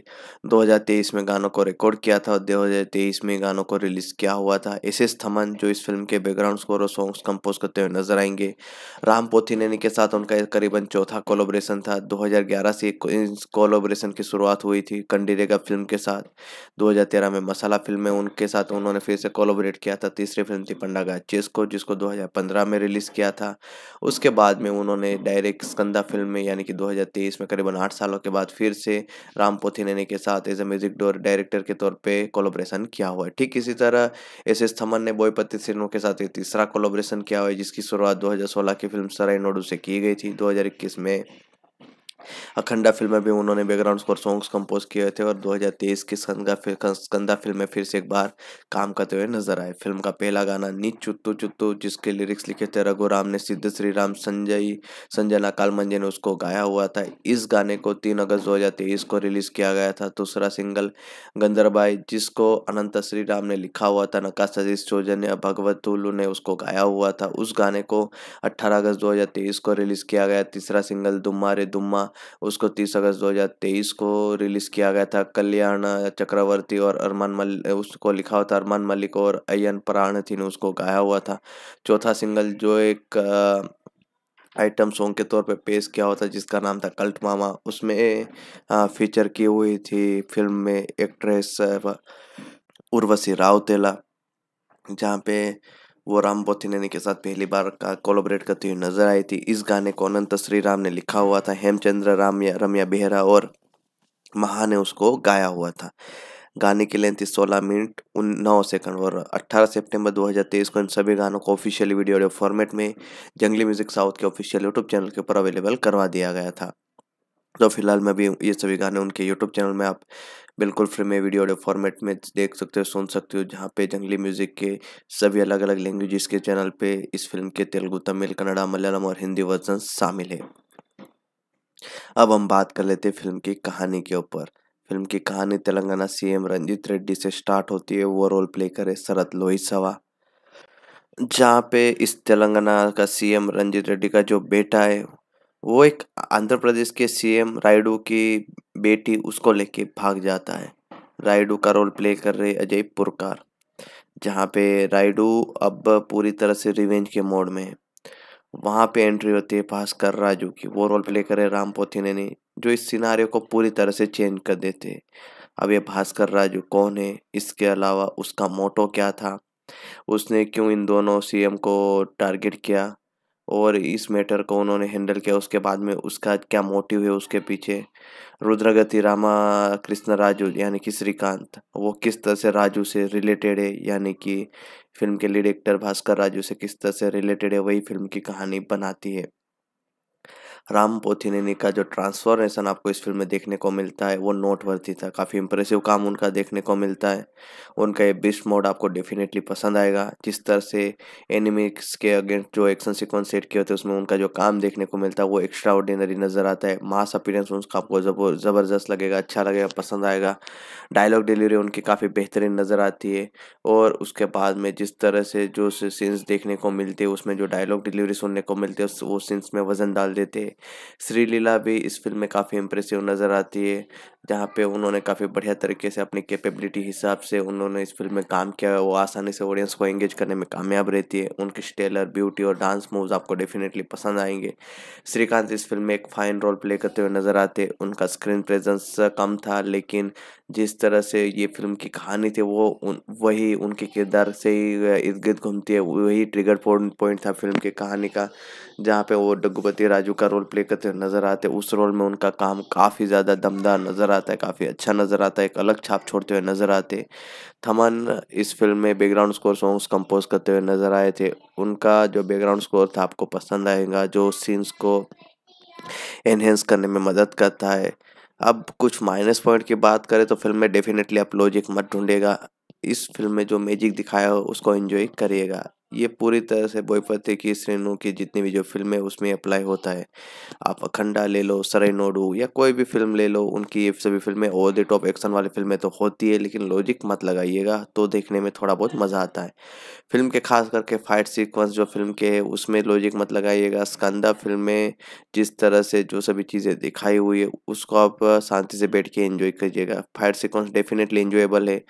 2023 में गानों को रिकॉर्ड किया था और दो में गानों को रिलीज किया हुआ था एस एस थमन जो इस फिल्म के बैकग्राउंड स्कोर और सॉन्ग्स कंपोज करते हुए नजर आएंगे राम पोथीनेनी के साथ उनका करीबन चौथा कोलोब्रेशन था दो से इस कोलोब्रेशन की शुरुआत हुई थी कंडीरेगा फिल्म के साथ दो में मसाला फिल्म में उनके साथ उन्होंने फिर से कोलोबरेट किया था तीसरी फिल्म थी पंडागा चेस को जिसको दो में रिलीज किया था उसके बाद में उन्होंने उन्होंने डायरेक्ट स्कंदा फिल्म में यानी कि 2023 में करीबन आठ सालों के बाद फिर से राम नैनी के साथ एज ए म्यूजिक डायरेक्टर के तौर पे कोलोब्रेशन किया हुआ है ठीक इसी तरह एस एस थमन ने बोयपति सिन्हों के साथ तीसरा कोलोब्रेशन किया हुआ है जिसकी शुरुआत दो की फिल्म सराय नोडू से की गई थी दो में अखंडा फिल्म में भी उन्होंने बैकग्राउंड स्कोर सॉन्ग्स कंपोज किए थे और 2023 की संगा कंदा फिल्म में फिर से एक बार काम करते हुए नजर आए फिल्म का पहला गाना नीच चुत्तू चुत्तू जिसके लिरिक्स लिखे थे रघु राम ने सिद्ध श्री राम संजय संजना कालमंजे ने उसको गाया हुआ था इस गाने को तीन अगस्त दो को रिलीज किया गया था दूसरा सिंगल गंदरबाई जिसको अनंत श्री राम ने लिखा हुआ था नका सतीश चौजन्य भगवत ने उसको गाया हुआ था उस गाने को अट्ठारह अगस्त दो को रिलीज किया गया तीसरा सिंगल दुम्मा रे दुम्मा उसको 30 अगस्त 2023 को रिलीज़ किया गया था कल्याण चक्रवर्ती और अरमान मल उसको लिखा हुआ था अरमान मलिक और अयन प्राणथी ने उसको गाया हुआ था चौथा सिंगल जो एक आइटम सॉन्ग के तौर पे पेश किया हुआ था जिसका नाम था कल्ट मामा उसमें फीचर की हुई थी फिल्म में एक्ट्रेस उर्वशी रावतेला जहाँ पे वो राम बोथिनेनी के साथ पहली बार का कोलोबरेट करती हुई नजर आई थी इस गाने को अनंत श्री राम ने लिखा हुआ था हेमचंद्र राम रम्या बेहरा और महा ने उसको गाया हुआ था गाने की लेंथ थी मिनट उन नौ सेकंड और दो सितंबर 2023 को इन सभी गानों को ऑफिशियली वीडियो फॉर्मेट में जंगली म्यूजिक साउथ के ऑफिशियल यूट्यूब चैनल के ऊपर अवेलेबल करवा दिया गया था तो फिलहाल मैं भी ये सभी गाने उनके यूट्यूब चैनल में आप बिल्कुल फ्री में वीडियो ऑडियो फॉर्मेट में देख सकते हो सुन सकते हो जहाँ पे जंगली म्यूज़िक के सभी अलग अलग लैंग्वेजेस के चैनल पे इस फिल्म के तेलुगु तमिल कन्नड़ा मलयालम और हिंदी वर्जन शामिल है अब हम बात कर लेते हैं फिल्म की कहानी के ऊपर फिल्म की कहानी तेलंगाना सीएम रंजीत रेड्डी से स्टार्ट होती है वो रोल प्ले करे शरत लोहिसवा जहाँ पे इस तेलंगाना का सीएम रंजीत रेड्डी का जो बेटा है वो एक आंध्र प्रदेश के सीएम रायडू की बेटी उसको लेके भाग जाता है रायडू का रोल प्ले कर रहे अजय पुरकार जहाँ पे रायडू अब पूरी तरह से रिवेंज के मोड में है वहाँ पे एंट्री होती है भास्कर राजू की वो रोल प्ले करे राम पोथिने ने जो इस सिनारियो को पूरी तरह से चेंज कर देते हैं अब ये भास्कर राजू कौन है इसके अलावा उसका मोटो क्या था उसने क्यों इन दोनों सीएम को टारगेट किया और इस मैटर को उन्होंने हैंडल किया उसके बाद में उसका क्या मोटिव है उसके पीछे रुद्रगति रामा कृष्ण राजू यानी कि श्रीकांत वो किस तरह से राजू से रिलेटेड है यानी कि फिल्म के लीड एक्टर भास्कर राजू से किस तरह से रिलेटेड है वही फिल्म की कहानी बनाती है राम पोथिनेनी का जो ट्रांसफॉर्मेशन आपको इस फिल्म में देखने को मिलता है वो नोटवर्थी था काफ़ी इंप्रेसिव काम उनका देखने को मिलता है उनका ये बिस्ट मोड आपको डेफिनेटली पसंद आएगा जिस तरह से एनिमिक्स के अगेंस्ट जो एक्शन सिक्वेंस सेट किए होते हैं उसमें उनका जो काम देखने को मिलता है वो एक्स्ट्रा ऑर्डिनरी नज़र आता है मास अपीरेंस उनका आपको ज़बरदस्त लगेगा अच्छा लगेगा पसंद आएगा डायलॉग डिलीवरी उनकी काफ़ी बेहतरीन नज़र आती है और उसके बाद में जिस तरह से जो सीन्स देखने को मिलते हैं उसमें जो डायलॉग डिलीवरी सुनने को मिलते हैं वो सीन्स में वज़न डाल देते श्री लीला भी इस फिल्म में काफ़ी इम्प्रेसिव नज़र आती है जहाँ पे उन्होंने काफ़ी बढ़िया तरीके से अपनी कैपेबिलिटी हिसाब से उन्होंने इस फिल्म में काम किया है वो आसानी से ऑडियंस को एंगेज करने में कामयाब रहती है उनकी स्टेलर ब्यूटी और डांस मूव्स आपको डेफिनेटली पसंद आएंगे श्रीकांत इस फिल्म में एक फ़ाइन रोल प्ले करते हुए नज़र आते उनका स्क्रीन प्रेजेंस कम था लेकिन जिस तरह से ये फिल्म की कहानी थी वो उन वही उनके किरदार से ही इर्द गिर्द घूमती है वही ट्रिगर पॉइंट था फिल्म की कहानी का जहाँ पे वो डगुपति राजू का रोल प्ले करते हुए नज़र आते हैं उस रोल में उनका काम काफ़ी ज़्यादा दमदार नज़र आता है काफ़ी अच्छा नज़र आता है एक अलग छाप छोड़ते हुए नज़र आते थमन इस फिल्म में बैकग्राउंड स्कोर सॉन्ग्स कंपोज करते हुए नज़र आए थे उनका जो बैकग्राउंड स्कोर था आपको पसंद आएगा जो सीन्स को एनहेंस करने में मदद करता है अब कुछ माइनस पॉइंट की बात करें तो फिल्म में डेफिनेटली आप लॉजिक मत ढूंढेगा इस फिल्म में जो मैजिक दिखाया हो उसको एंजॉय करिएगा ये पूरी तरह से बोईपति की श्रेणियों की जितनी भी जो फिल्में उसमें अप्लाई होता है आप अखंडा ले लो सरे नोडू या कोई भी फिल्म ले लो उनकी ये सभी फिल्में ओवर द टॉप एक्शन वाली फिल्में तो होती है लेकिन लॉजिक मत लगाइएगा तो देखने में थोड़ा बहुत मज़ा आता है फिल्म के खास करके फाइट सीक्वेंस जो फिल्म के है उसमें लॉजिक मत लगाइएगा स्कंदा फिल्म में जिस तरह से जो सभी चीज़ें दिखाई हुई है उसको आप शांति से बैठ के इन्जॉय कीजिएगा फाइट सिक्वेंस डेफिनेटली इन्जॉएबल है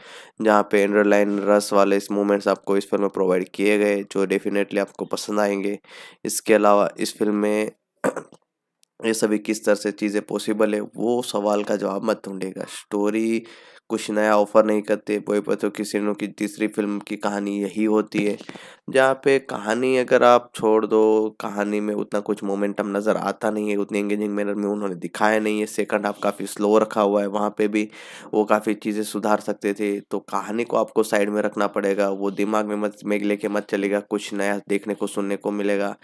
जहाँ पे एंडरलाइन रस वाले मूवमेंट्स आपको इस फिल्म में प्रोवाइड किए गए है जो डेफिनेटली आपको पसंद आएंगे इसके अलावा इस फिल्म में ये सभी किस तरह से चीज़ें पॉसिबल है वो सवाल का जवाब मत ढूंढेगा स्टोरी कुछ नया ऑफर नहीं करते पोएपथो की सीनों की तीसरी फिल्म की कहानी यही होती है जहाँ पे कहानी अगर आप छोड़ दो कहानी में उतना कुछ मोमेंटम नज़र आता नहीं है उतनी एंगेजिंग मैनर में उन्होंने दिखाया नहीं है सेकंड हाफ काफ़ी स्लो रखा हुआ है वहाँ पे भी वो काफ़ी चीज़ें सुधार सकते थे तो कहानी को आपको साइड में रखना पड़ेगा वो दिमाग में मत में लेके मत चलेगा कुछ नया देखने को सुनने को मिलेगा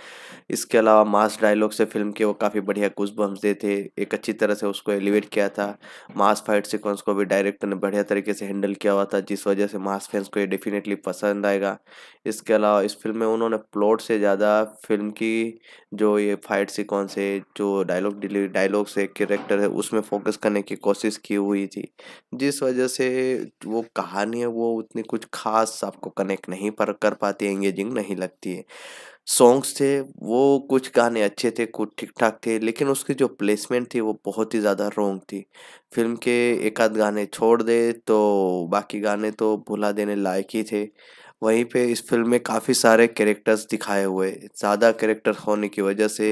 इसके अलावा मास डायलॉग से फिल्म के वो काफ़ी बढ़िया कुछ बम्स देते एक अच्छी तरह से उसको एलिवेट किया था मास फाइट सिक्वेंस को भी डायरेक्टर ने बढ़िया तरीके से हैंडल किया हुआ था जिस वजह से मास फैंस को ये डेफिनेटली पसंद आएगा इसके अलावा इस फिल्म में उन्होंने प्लॉट से ज़्यादा फिल्म की जो ये फाइट सिकॉन्स है जो डायलॉग डिलीवरी डायलॉग्स है करेक्टर है उसमें फोकस करने की कोशिश की हुई थी जिस वजह से वो कहानी है वो उतनी कुछ खास आपको कनेक्ट नहीं पर कर पाती एंगेजिंग नहीं लगती है सॉन्ग्स थे वो कुछ गाने अच्छे थे कुछ ठीक ठाक थे लेकिन उसकी जो प्लेसमेंट थी वो बहुत ही ज़्यादा रोंग थी फिल्म के एक आध गाने छोड़ दे तो बाकी गाने तो भुला देने लायक ही थे वहीं पे इस फिल्म में काफ़ी सारे कैरेक्टर्स दिखाए हुए ज़्यादा कैरेक्टर होने की वजह से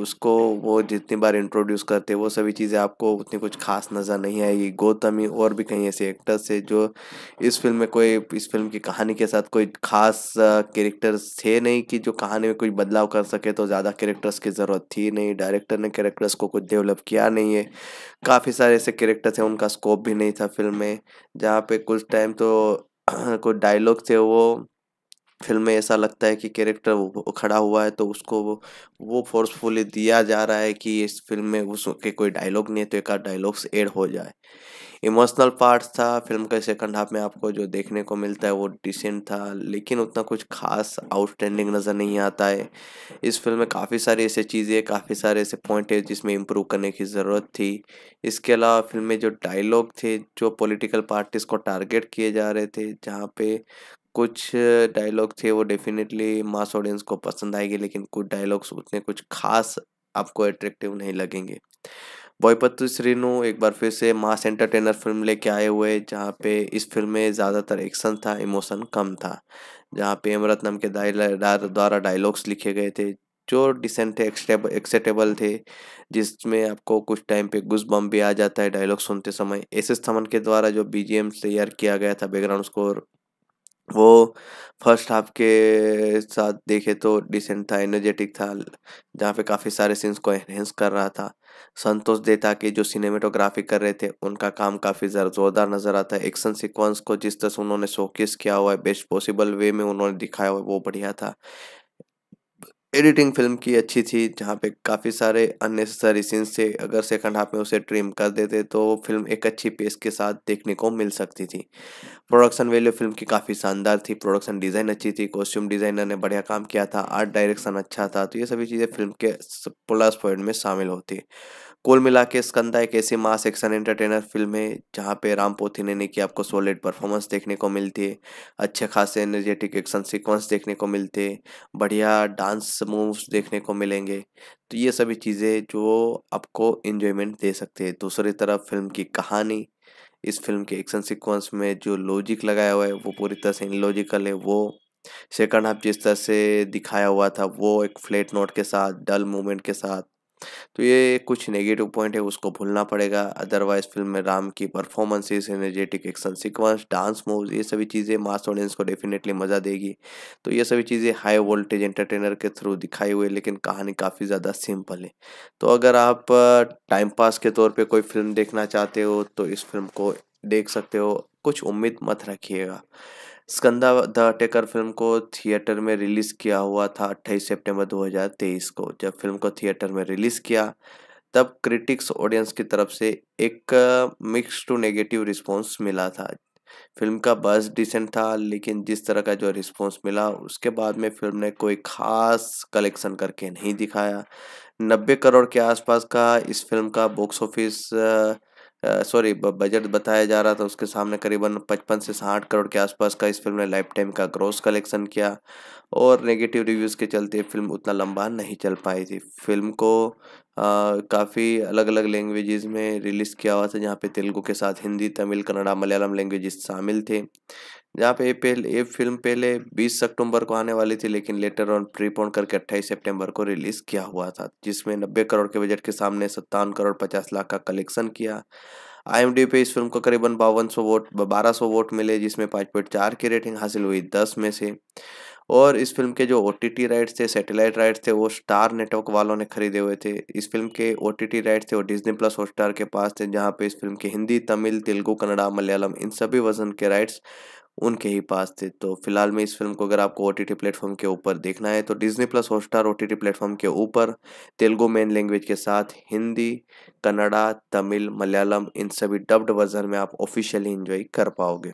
उसको वो जितनी बार इंट्रोड्यूस करते वो सभी चीज़ें आपको उतनी कुछ खास नज़र नहीं आएगी गौतमी और भी कहीं ऐसे एक्टर्स है जो इस फिल्म में कोई इस फिल्म की कहानी के साथ कोई खास कैरेक्टर्स थे नहीं कि जो कहानी में कोई बदलाव कर सके तो ज़्यादा कैरेक्टर्स की ज़रूरत थी नहीं डायरेक्टर ने कैरेक्टर्स को कुछ डेवलप किया नहीं है काफ़ी सारे ऐसे कैरेक्टर्स हैं उनका स्कोप भी नहीं था फिल्म में जहाँ पे कुछ टाइम तो कोई डायलॉग थे वो फिल्म में ऐसा लगता है कि कैरेक्टर खड़ा हुआ है तो उसको वो वो फोर्सफुली दिया जा रहा है कि इस फिल्म में उसके कोई डायलॉग नहीं है तो एक आध डायलॉग्स एड हो जाए इमोशनल पार्ट था फिल्म के सेकंड हाफ में आपको जो देखने को मिलता है वो डिसेंट था लेकिन उतना कुछ खास आउटस्टैंडिंग नज़र नहीं आता है इस फिल्म में काफ़ी सारी ऐसी चीज़ें काफ़ी सारे ऐसे पॉइंट है जिसमें इम्प्रूव करने की ज़रूरत थी इसके अलावा फिल्म में जो डायलॉग थे जो पोलिटिकल पार्टीज़ को टारगेट किए जा रहे थे जहाँ पे कुछ डायलॉग थे वो डेफिनेटली मास ऑडियंस को पसंद आएगी लेकिन कुछ डायलॉग्स उतने कुछ खास आपको अट्रैक्टिव नहीं लगेंगे बोईपत्तु श्रीनु एक बार फिर से मास एंटरटेनर फिल्म लेके आए हुए जहाँ पे इस फिल्म में ज़्यादातर एक्शन था इमोशन कम था जहाँ पे एम रत्नम के द्वारा डायलॉग्स लिखे गए थे जो डिसेंट थे एक्सेटेबल थे जिसमें आपको कुछ टाइम पे गुस बम भी आ जाता है डायलॉग सुनते समय एस एस थमन के द्वारा जो बी तैयार किया गया था बैकग्राउंड स्कोर वो फर्स्ट हाफ के साथ देखे तो डिसेंट था एनर्जेटिक था जहाँ पे काफ़ी सारे सीन्स को एनहेंस कर रहा था संतोष देता के जो सिनेमेटोग्राफी कर रहे थे उनका काम काफ़ी जोरदार नज़र आता है एक्शन सीक्वेंस को जिस तरह से उन्होंने शोकेस किया हुआ है बेस्ट पॉसिबल वे में उन्होंने दिखाया हुआ है वो बढ़िया था एडिटिंग फिल्म की अच्छी थी जहाँ पे काफ़ी सारे अननेसेसरी सीन्स से अगर सेकंड हाफ में उसे ट्रिम कर देते तो फिल्म एक अच्छी पेस के साथ देखने को मिल सकती थी प्रोडक्शन वैल्यू फिल्म की काफ़ी शानदार थी प्रोडक्शन डिज़ाइन अच्छी थी कॉस्ट्यूम डिज़ाइनर ने बढ़िया काम किया था आर्ट डायरेक्शन अच्छा था तो ये सभी चीज़ें फिल्म के प्लस पॉइंट में शामिल होती कुल मिला के स्कंदा एक ऐसी मास एक्शन एंटरटेनर फिल्म है जहाँ पे राम पोथी ने की आपको सॉलिड परफॉर्मेंस देखने को मिलती है अच्छे खासे एनर्जेटिक एक्शन सीक्वेंस देखने को मिलते हैं बढ़िया डांस मूव्स देखने को मिलेंगे तो ये सभी चीज़ें जो आपको इन्जॉयमेंट दे सकते हैं दूसरी तरफ फिल्म की कहानी इस फिल्म के एक्शन सिक्वेंस में जो लॉजिक लगाया हुआ है वो पूरी तरह से इनलॉजिकल है वो सेकंड हाफ जिस तरह से दिखाया हुआ था वो एक फ्लैट नोट के साथ डल मूवमेंट के साथ तो ये कुछ नेगेटिव पॉइंट है उसको भूलना पड़ेगा अदरवाइज फिल्म में राम की performances energetic action sequence dance move ये सभी चीज़ें मास ऑडियंस को डेफिनेटली मज़ा देगी तो ये सभी चीज़ें हाई वोल्टेज एंटरटेनर के थ्रू दिखाई हुई लेकिन कहानी काफ़ी ज़्यादा सिंपल है तो अगर आप टाइम पास के तौर पर कोई फिल्म देखना चाहते हो तो इस फिल्म को देख सकते हो कुछ उम्मीद मत रखिएगा स्कंदा द टेकर फिल्म को थिएटर में रिलीज़ किया हुआ था 28 सितंबर 2023 को जब फिल्म को थिएटर में रिलीज़ किया तब क्रिटिक्स ऑडियंस की तरफ से एक मिक्स टू नेगेटिव रिस्पॉन्स मिला था फिल्म का बस डिसेंट था लेकिन जिस तरह का जो रिस्पॉन्स मिला उसके बाद में फिल्म ने कोई खास कलेक्शन करके नहीं दिखाया नब्बे करोड़ के आसपास का इस फिल्म का बॉक्स ऑफिस सॉरी बजट बताया जा रहा था उसके सामने करीबन पचपन से साठ करोड़ के आसपास का इस फिल्म ने लाइफ टाइम का ग्रोस कलेक्शन किया और नेगेटिव रिव्यूज़ के चलते फिल्म उतना लंबा नहीं चल पाई थी फिल्म को काफ़ी अलग अलग लैंग्वेजेस में रिलीज़ किया हुआ था जहाँ पे तेलुगु के साथ हिंदी तमिल कन्नड़ा मलयालम लैंग्वेजेस शामिल थे जहाँ पे पहले ये फिल्म पहले 20 अक्टूबर को आने वाली थी लेकिन लेटर ऑन प्रीपोन करके 28 सितंबर को रिलीज़ किया हुआ था जिसमें 90 करोड़ के बजट के सामने सत्तावन करोड़ पचास लाख का कलेक्शन किया आई पे इस फिल्म को करीबन बावन वोट बारह वोट मिले जिसमें पाँच पॉइंट चार की रेटिंग हासिल हुई दस में से और इस फिल्म के जो ओ राइट्स थे सैटेलाइट राइट्स थे वो स्टार नेटवर्क वालों ने खरीदे हुए थे इस फिल्म के ओ राइट्स थे वो डिज्नी प्लस हॉटस्टार के पास थे जहाँ पे इस फिल्म के हिंदी तमिल तेलुगू कन्नड़ा मलयालम इन सभी वर्जन के राइट्स उनके ही पास थे तो फिलहाल में इस फिल्म को अगर आपको ओ टी टी प्लेटफॉर्म के ऊपर देखना है तो Disney plus star O T T platform के ऊपर तेलुगु मेन लैंग्वेज के साथ हिंदी कन्नड़ा तमिल मलयालम इन सभी डब्ड वर्जन में आप ऑफिशियली इंजॉय कर पाओगे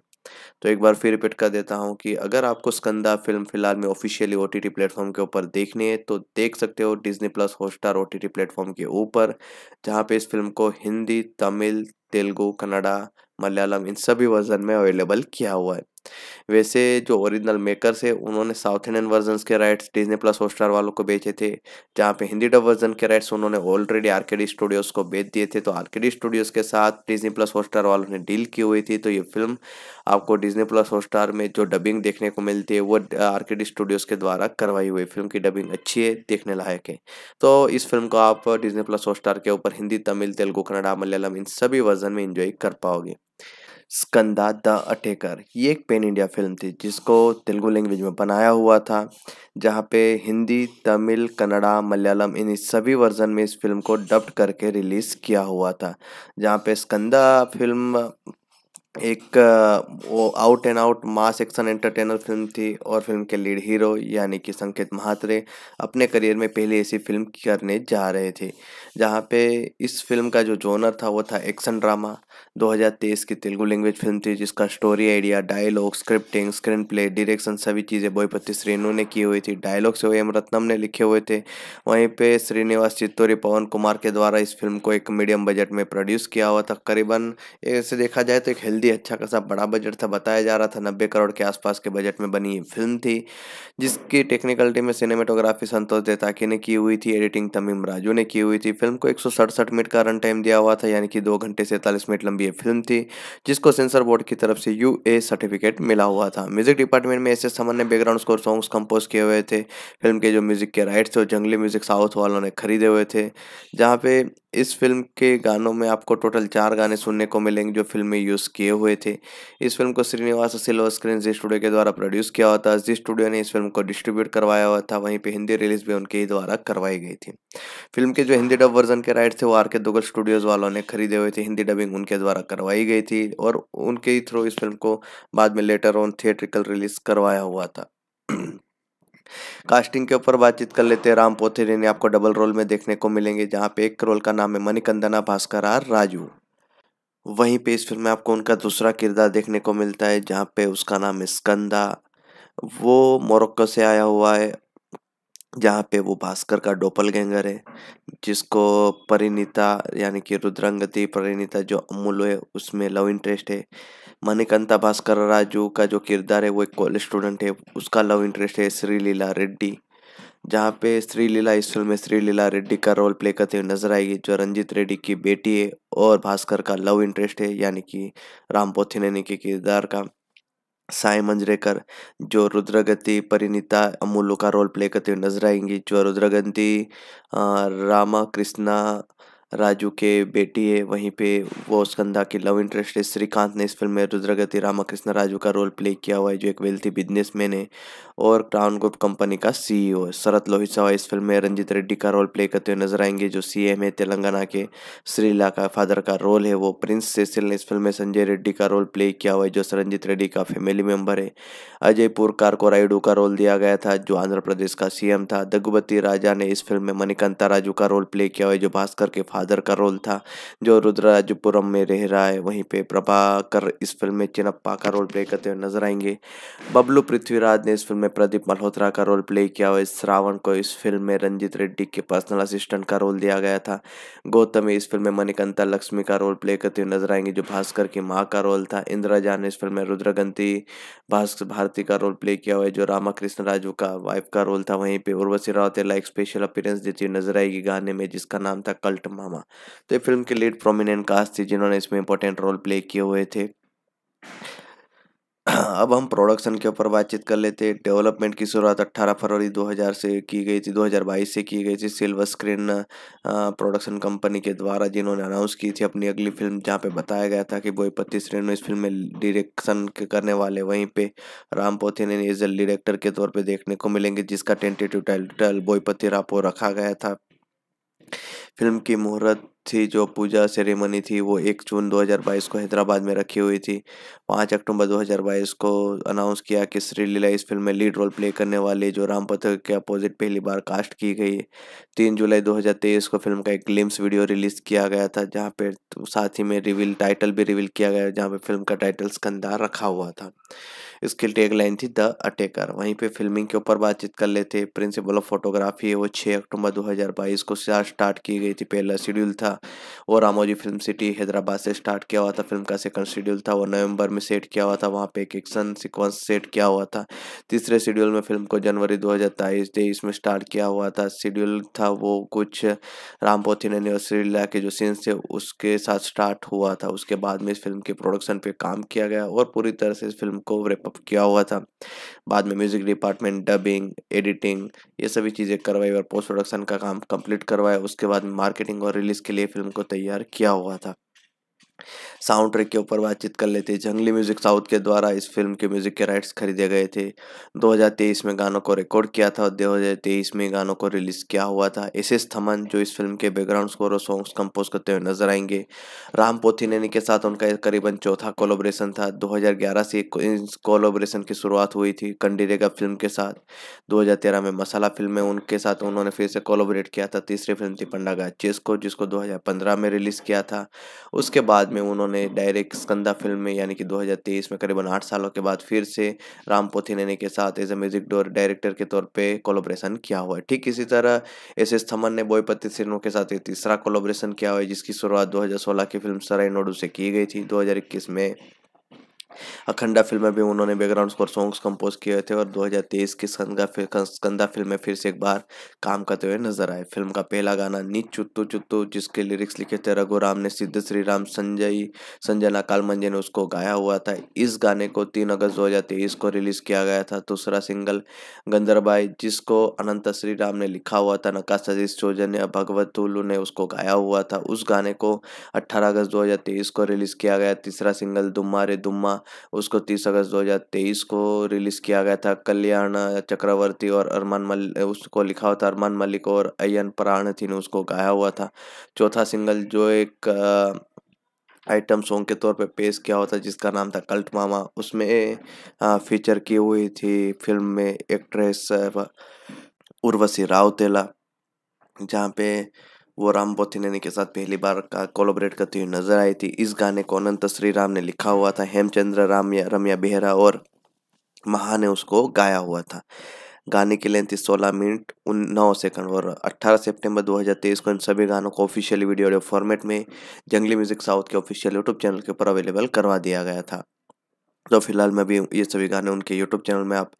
तो एक बार फिर रिपीट कर देता हूँ कि अगर आपको स्कंदा फिल्म फिलहाल में ऑफिशियली ओ टी प्लेटफॉर्म के ऊपर देखनी है तो देख सकते हो Disney plus Hotstar O T platform के ऊपर जहाँ पे इस फिल्म को हिंदी तमिल तेलुगु कन्नडा मलयालम इन सभी वर्जन में अवेलेबल किया हुआ है वैसे जो ओरिजिनल मेकर्स है उन्होंने साउथ इंडियन वर्जन के राइट्स डिजनी प्लस हॉटस्टार वालों को बेचे थे जहाँ पे हिंदी डब वर्जन के राइट्स उन्होंने ऑलरेडी आरकेडी स्टूडियोज़ को बेच दिए थे तो आरकेडी स्टूडियोज़ के साथ डिजनी प्लस हॉटस्टार वालों ने डील की हुई थी तो ये फिल्म आपको डिजनी प्लस हॉटस्टार में जो डबिंग देखने को मिलती है वो आरकेडी स्टूडियोज़ के द्वारा करवाई हुई फिल्म की डबिंग अच्छी है देखने लायक है तो इस फिल्म को आप डिजनी प्लस हॉटस्टार के ऊपर हिंदी तमिल तेलुगु कन्नडा मलयालम इन सभी वर्जन वर्जन में इंजॉय कर पाओगे स्कंदा द अटेकर ये एक पेन इंडिया फिल्म थी जिसको तेलुगु लैंग्वेज में बनाया हुआ था जहाँ पे हिंदी तमिल कन्नड़ा मलयालम इन सभी वर्जन में इस फिल्म को डब्ड करके रिलीज़ किया हुआ था जहाँ पे स्कंदा फिल्म एक वो out and out mass action entertainer film थी और फिल्म के लीड हीरो यानी कि संकेत महात्रे अपने करियर में पहली ऐसी फिल्म करने जा रहे थे जहाँ पे इस फिल्म का जो जोनर था वो था एक्शन ड्रामा 2023 की तेलुगु लैंग्वेज फिल्म थी जिसका story idea dialogue scripting screen play direction सभी चीज़ें बोईपति श्रीनु ने की हुई थी डायलॉग से एम रत्नम ने लिखे हुए थे वहीं पे श्रीनिवास चित्तौरी पवन कुमार के द्वारा इस फिल्म को एक मीडियम बजट में प्रोड्यूस किया हुआ था करीबन ऐसे देखा जाए तो एक हेल्दी अच्छा खासा बड़ा बजट था बताया जा रहा था नब्बे करोड़ के आसपास के बजट में बनी ये फिल्म थी जिसकी टेक्निकल टीम में सिनेमेटोग्राफी संतोष देताकी ने की हुई थी एडिटिंग तमीम राजू ने की हुई थी फिल्म को एक मिनट का रन टाइम दिया हुआ था यानी कि दो घंटे सैंतालीस मिनट लंबी ये फिल्म थी जिसको सेंसर बोर्ड की तरफ से यू ए सर्टिफिकेट मिला हुआ था म्यूजिक डिपार्टमेंट में ऐसे सामान्य बैकग्राउंड स्कोर सॉन्ग्स कंपोज किए हुए थे फिल्म के जो म्यूजिक के राइट्स थे जंगली म्यूजिक साउथ वालों ने खरीदे हुए थे जहाँ पे इस फिल्म के गानों में आपको टोटल चार गाने सुनने को मिलेंगे जो फिल्म में यूज़ किए हुए थे इस फिल्म को श्रीनिवास सिल्वर स्क्रीन जी स्टूडियो के द्वारा प्रोड्यूस किया हुआ था जी स्टूडियो ने इस फिल्म को डिस्ट्रीब्यूट करवाया हुआ था वहीं पे हिंदी रिलीज भी उनके ही द्वारा करवाई गई थी फिल्म के जो हिंदी डब वर्जन के राइट थे वो आर के दुगल स्टूडियोज़ वालों ने खरीदे हुए थे हिंदी डबिंग उनके द्वारा करवाई गई थी और उनके ही थ्रू इस फिल्म को बाद में लेटर ऑन थिएट्रिकल रिलीज करवाया हुआ था कास्टिंग के ऊपर बातचीत कर लेते हैं राम पोथेरे ने आपको डबल रोल में देखने को मिलेंगे जहाँ पे एक रोल का नाम है मणिकंदना भास्कर आर राजू वहीं पे इस फिल्म में आपको उनका दूसरा किरदार देखने को मिलता है जहाँ पे उसका नाम है स्कंदा वो मोरक्को से आया हुआ है जहाँ पे वो भास्कर का डोपल गैंगर है जिसको परिणीता यानी कि रुद्रांगति परिणीता जो अमूल है उसमें लव इंटरेस्ट है मणिकंता भास्कर राजू का जो किरदार है वो एक कॉलेज स्टूडेंट है उसका लव इंटरेस्ट है श्रीलीला रेड्डी जहाँ पे श्रीलीला इस फिल्म में श्रीलीला रेड्डी का रोल प्ले करते हुए नजर आएगी जो रंजीत रेड्डी की बेटी है और भास्कर का लव इंटरेस्ट है यानी कि राम पोथी के किरदार का साई मंजरेकर जो रुद्रगति परिणीता अमूलू का रोल प्ले करते हुए नजर आएंगी जो रुद्रगति रामा कृष्णा राजू के बेटी है वहीं पे वो स्कंदा की लव इंटरेस्ट है श्रीकांत ने इस फिल्म में रुद्रगति रामाकृष्ण राजू का रोल प्ले किया हुआ है जो एक वेल्थी बिजनेसमैन है और क्राउन ग्रुप कंपनी का सीईओ है शरत सवा इस फिल्म में रंजित रेड्डी का रोल प्ले करते हुए नजर आएंगे जो एम है तेलंगाना के श्रीला का फादर का रोल है वो प्रिंस सेसिल ने इस फिल्म में संजय रेड्डी का रोल प्ले किया हुआ है जो सरंजीत रेड्डी का फैमिली मेम्बर है अजय कार को रायडू का रोल दिया गया था जो आंध्र प्रदेश का सीएम था दगुबती राजा ने इस फिल्म में मणिकंता राजू का रोल प्ले किया हुआ है जो भास्कर के फादर का रोल था जो रुद्राजपुरम में रह रहा है वहीं पे प्रभाकर इस फिल्म में चिनप्पा का रोल प्ले करते हुए नजर आएंगे बबलू पृथ्वीराज ने इस फिल्म में प्रदीप मल्होत्रा का रोल प्ले किया और श्रावण को इस फिल्म में रंजीत रेड्डी के पर्सनल असिस्टेंट का रोल दिया गया था गौतम इस फिल्म में मणिकंता लक्ष्मी का रोल प्ले करते हुए नजर आएंगे जो भास्कर की माँ का रोल था इंदिराजा ने इस फिल्म में रुद्रगंती भास्कर भारती का रोल प्ले किया हुआ है जो रामाकृष्ण राजू का वाइफ का रोल था वहीं पे Urvashi Rawat like special appearance देती हुई नजर आएगी गाने में जिसका नाम था कल्ट मा ड्रामा तो ये फिल्म के लीड प्रोमिनेंट कास्ट थी जिन्होंने इसमें इंपॉर्टेंट रोल प्ले किए हुए थे अब हम प्रोडक्शन के ऊपर बातचीत कर लेते हैं डेवलपमेंट की शुरुआत 18 फरवरी 2000 से की गई थी 2022 से की गई थी सिल्वर स्क्रीन प्रोडक्शन कंपनी के द्वारा जिन्होंने अनाउंस की थी अपनी अगली फिल्म जहाँ पे बताया गया था कि वो श्रेण में इस फिल्म में डायरेक्शन करने वाले वहीं पे राम पोथे ने एज डायरेक्टर के तौर पर देखने को मिलेंगे जिसका टेंटेटिव टाइटल बोईपत्ती रापो रखा गया था फिल्म की मुहूर्त थी जो पूजा सेरेमनी थी वो एक जून 2022 को हैदराबाद में रखी हुई थी पाँच अक्टूबर 2022 को अनाउंस किया कि श्री लीला इस फिल्म में लीड रोल प्ले करने वाले जो राम पथक के अपोजिट पहली बार कास्ट की गई है तीन जुलाई 2023 को फिल्म का एक ग्लिम्स वीडियो रिलीज किया गया था जहाँ पे साथ ही में रिवील टाइटल भी रिवील किया गया जहाँ पर फिल्म का टाइटल स्कंदार रखा हुआ था इसकी लाइन थी द अटैकर वहीं पे फिल्मिंग के ऊपर बातचीत कर लेते प्रिंसिपल ऑफ फोटोग्राफी है वो 6 अक्टूबर 2022 को स्टार्ट की गई थी पहला शेड्यूल था और रामोजी फिल्म सिटी हैदराबाद से स्टार्ट किया हुआ था फिल्म का सेकंड शेड्यूल था वो नवंबर में सेट किया हुआ था वहाँ पे एक एक्शन सिक्वेंस सेट किया हुआ था तीसरे शेड्यूल में फिल्म को जनवरी दो हज़ार में स्टार्ट किया हुआ था शेड्यूल था वो कुछ रामपोथिन ने ला के जो सीन्स थे उसके साथ स्टार्ट हुआ था उसके बाद में इस फिल्म के प्रोडक्शन पर काम किया गया और पूरी तरह से इस फिल्म को रेप अप किया हुआ था बाद में म्यूज़िक डिपार्टमेंट डबिंग एडिटिंग ये सभी चीज़ें करवाई और पोस्ट प्रोडक्शन का काम कंप्लीट करवाया उसके बाद मार्केटिंग और रिलीज़ के लिए फिल्म को तैयार किया हुआ था साउंड ट्रैक के ऊपर बातचीत कर लेते जंगली म्यूजिक साउथ के द्वारा इस फिल्म के म्यूजिक के राइट्स खरीदे गए थे 2023 में गानों को रिकॉर्ड किया था और दो में गानों को रिलीज किया हुआ था एस एस थमन जो इस फिल्म के बैकग्राउंड स्कोर और सॉन्ग्स कंपोज करते हुए नजर आएंगे राम नैनी के साथ उनका करीबन चौथा कोलोब्रेशन था दो से इस कोलोब्रेशन की शुरुआत हुई थी कंडीरेगा फिल्म के साथ दो में मसाला फिल्म में उनके साथ उन्होंने फिर से कोलोबरेट किया था तीसरी फिल्म थी पंडागा चेस्को जिसको दो में रिलीज किया था उसके बाद बाद में उन्होंने डायरेक्ट स्कंदा फिल्म में यानी कि 2023 में करीबन आठ सालों के बाद फिर से राम पोथी नैनी के साथ एज ए म्यूजिक डायरेक्टर के तौर पे कोलोब्रेशन किया हुआ है ठीक इसी तरह एस एस थमन ने बोईपति सिन्हों के साथ तीसरा कोलोब्रेशन किया हुआ है जिसकी शुरुआत दो की फिल्म सराय नोडू से की गई थी दो में अखंडा फिल्म में भी उन्होंने बैकग्राउंड स्कोर सॉन्ग्स कंपोज किए थे और 2023 की संगा कंदा फिल्म में फिर से एक बार काम करते हुए नजर आए फिल्म का पहला गाना नीच चुत्तू चुत्तू जिसके लिरिक्स लिखे थे रघुराम ने सिद्ध श्री राम संजय संजना कालमंजे ने उसको गाया हुआ था इस गाने को तीन अगस्त दो को रिलीज किया गया था दूसरा सिंगल गंदरबाई जिसको अनंत श्री राम ने लिखा हुआ था नका सतीश चौजन या भगवत ने उसको गाया हुआ था उस गाने को 18 अगस्त 2023 को रिलीज किया गया तीसरा सिंगल दुम्मा रे दुम्मा उसको तीस अगस्त 2023 को रिलीज़ किया गया था कल्याण चक्रवर्ती और अरमान मल उसको लिखा हुआ था अरमान मलिक और अयन प्राणथी ने उसको गाया हुआ था चौथा सिंगल जो एक आइटम सॉन्ग के तौर पे पेश किया हुआ था जिसका नाम था कल्ट मामा उसमें फीचर की हुई थी फिल्म में एक्ट्रेस उर्वशी रावतेला जहाँ पे वो राम बोथिनेनी के साथ पहली बार का कोलोबरेट करती हुई नजर आई थी इस गाने को अनंत श्री राम ने लिखा हुआ था हेमचंद्र राम रम्या बेहरा और महा ने उसको गाया हुआ था गाने की लेंथ थी सोलह मिनट उन नौ सेकंड और 18 सितंबर 2023 को इन सभी गानों को ऑफिशियली वीडियो ऑडियो फॉर्मेट में जंगली म्यूजिक साउथ के ऑफिशियल यूट्यूब चैनल के ऊपर अवेलेबल करवा दिया गया था तो फिलहाल मैं भी ये सभी गाने उनके यूट्यूब चैनल में आप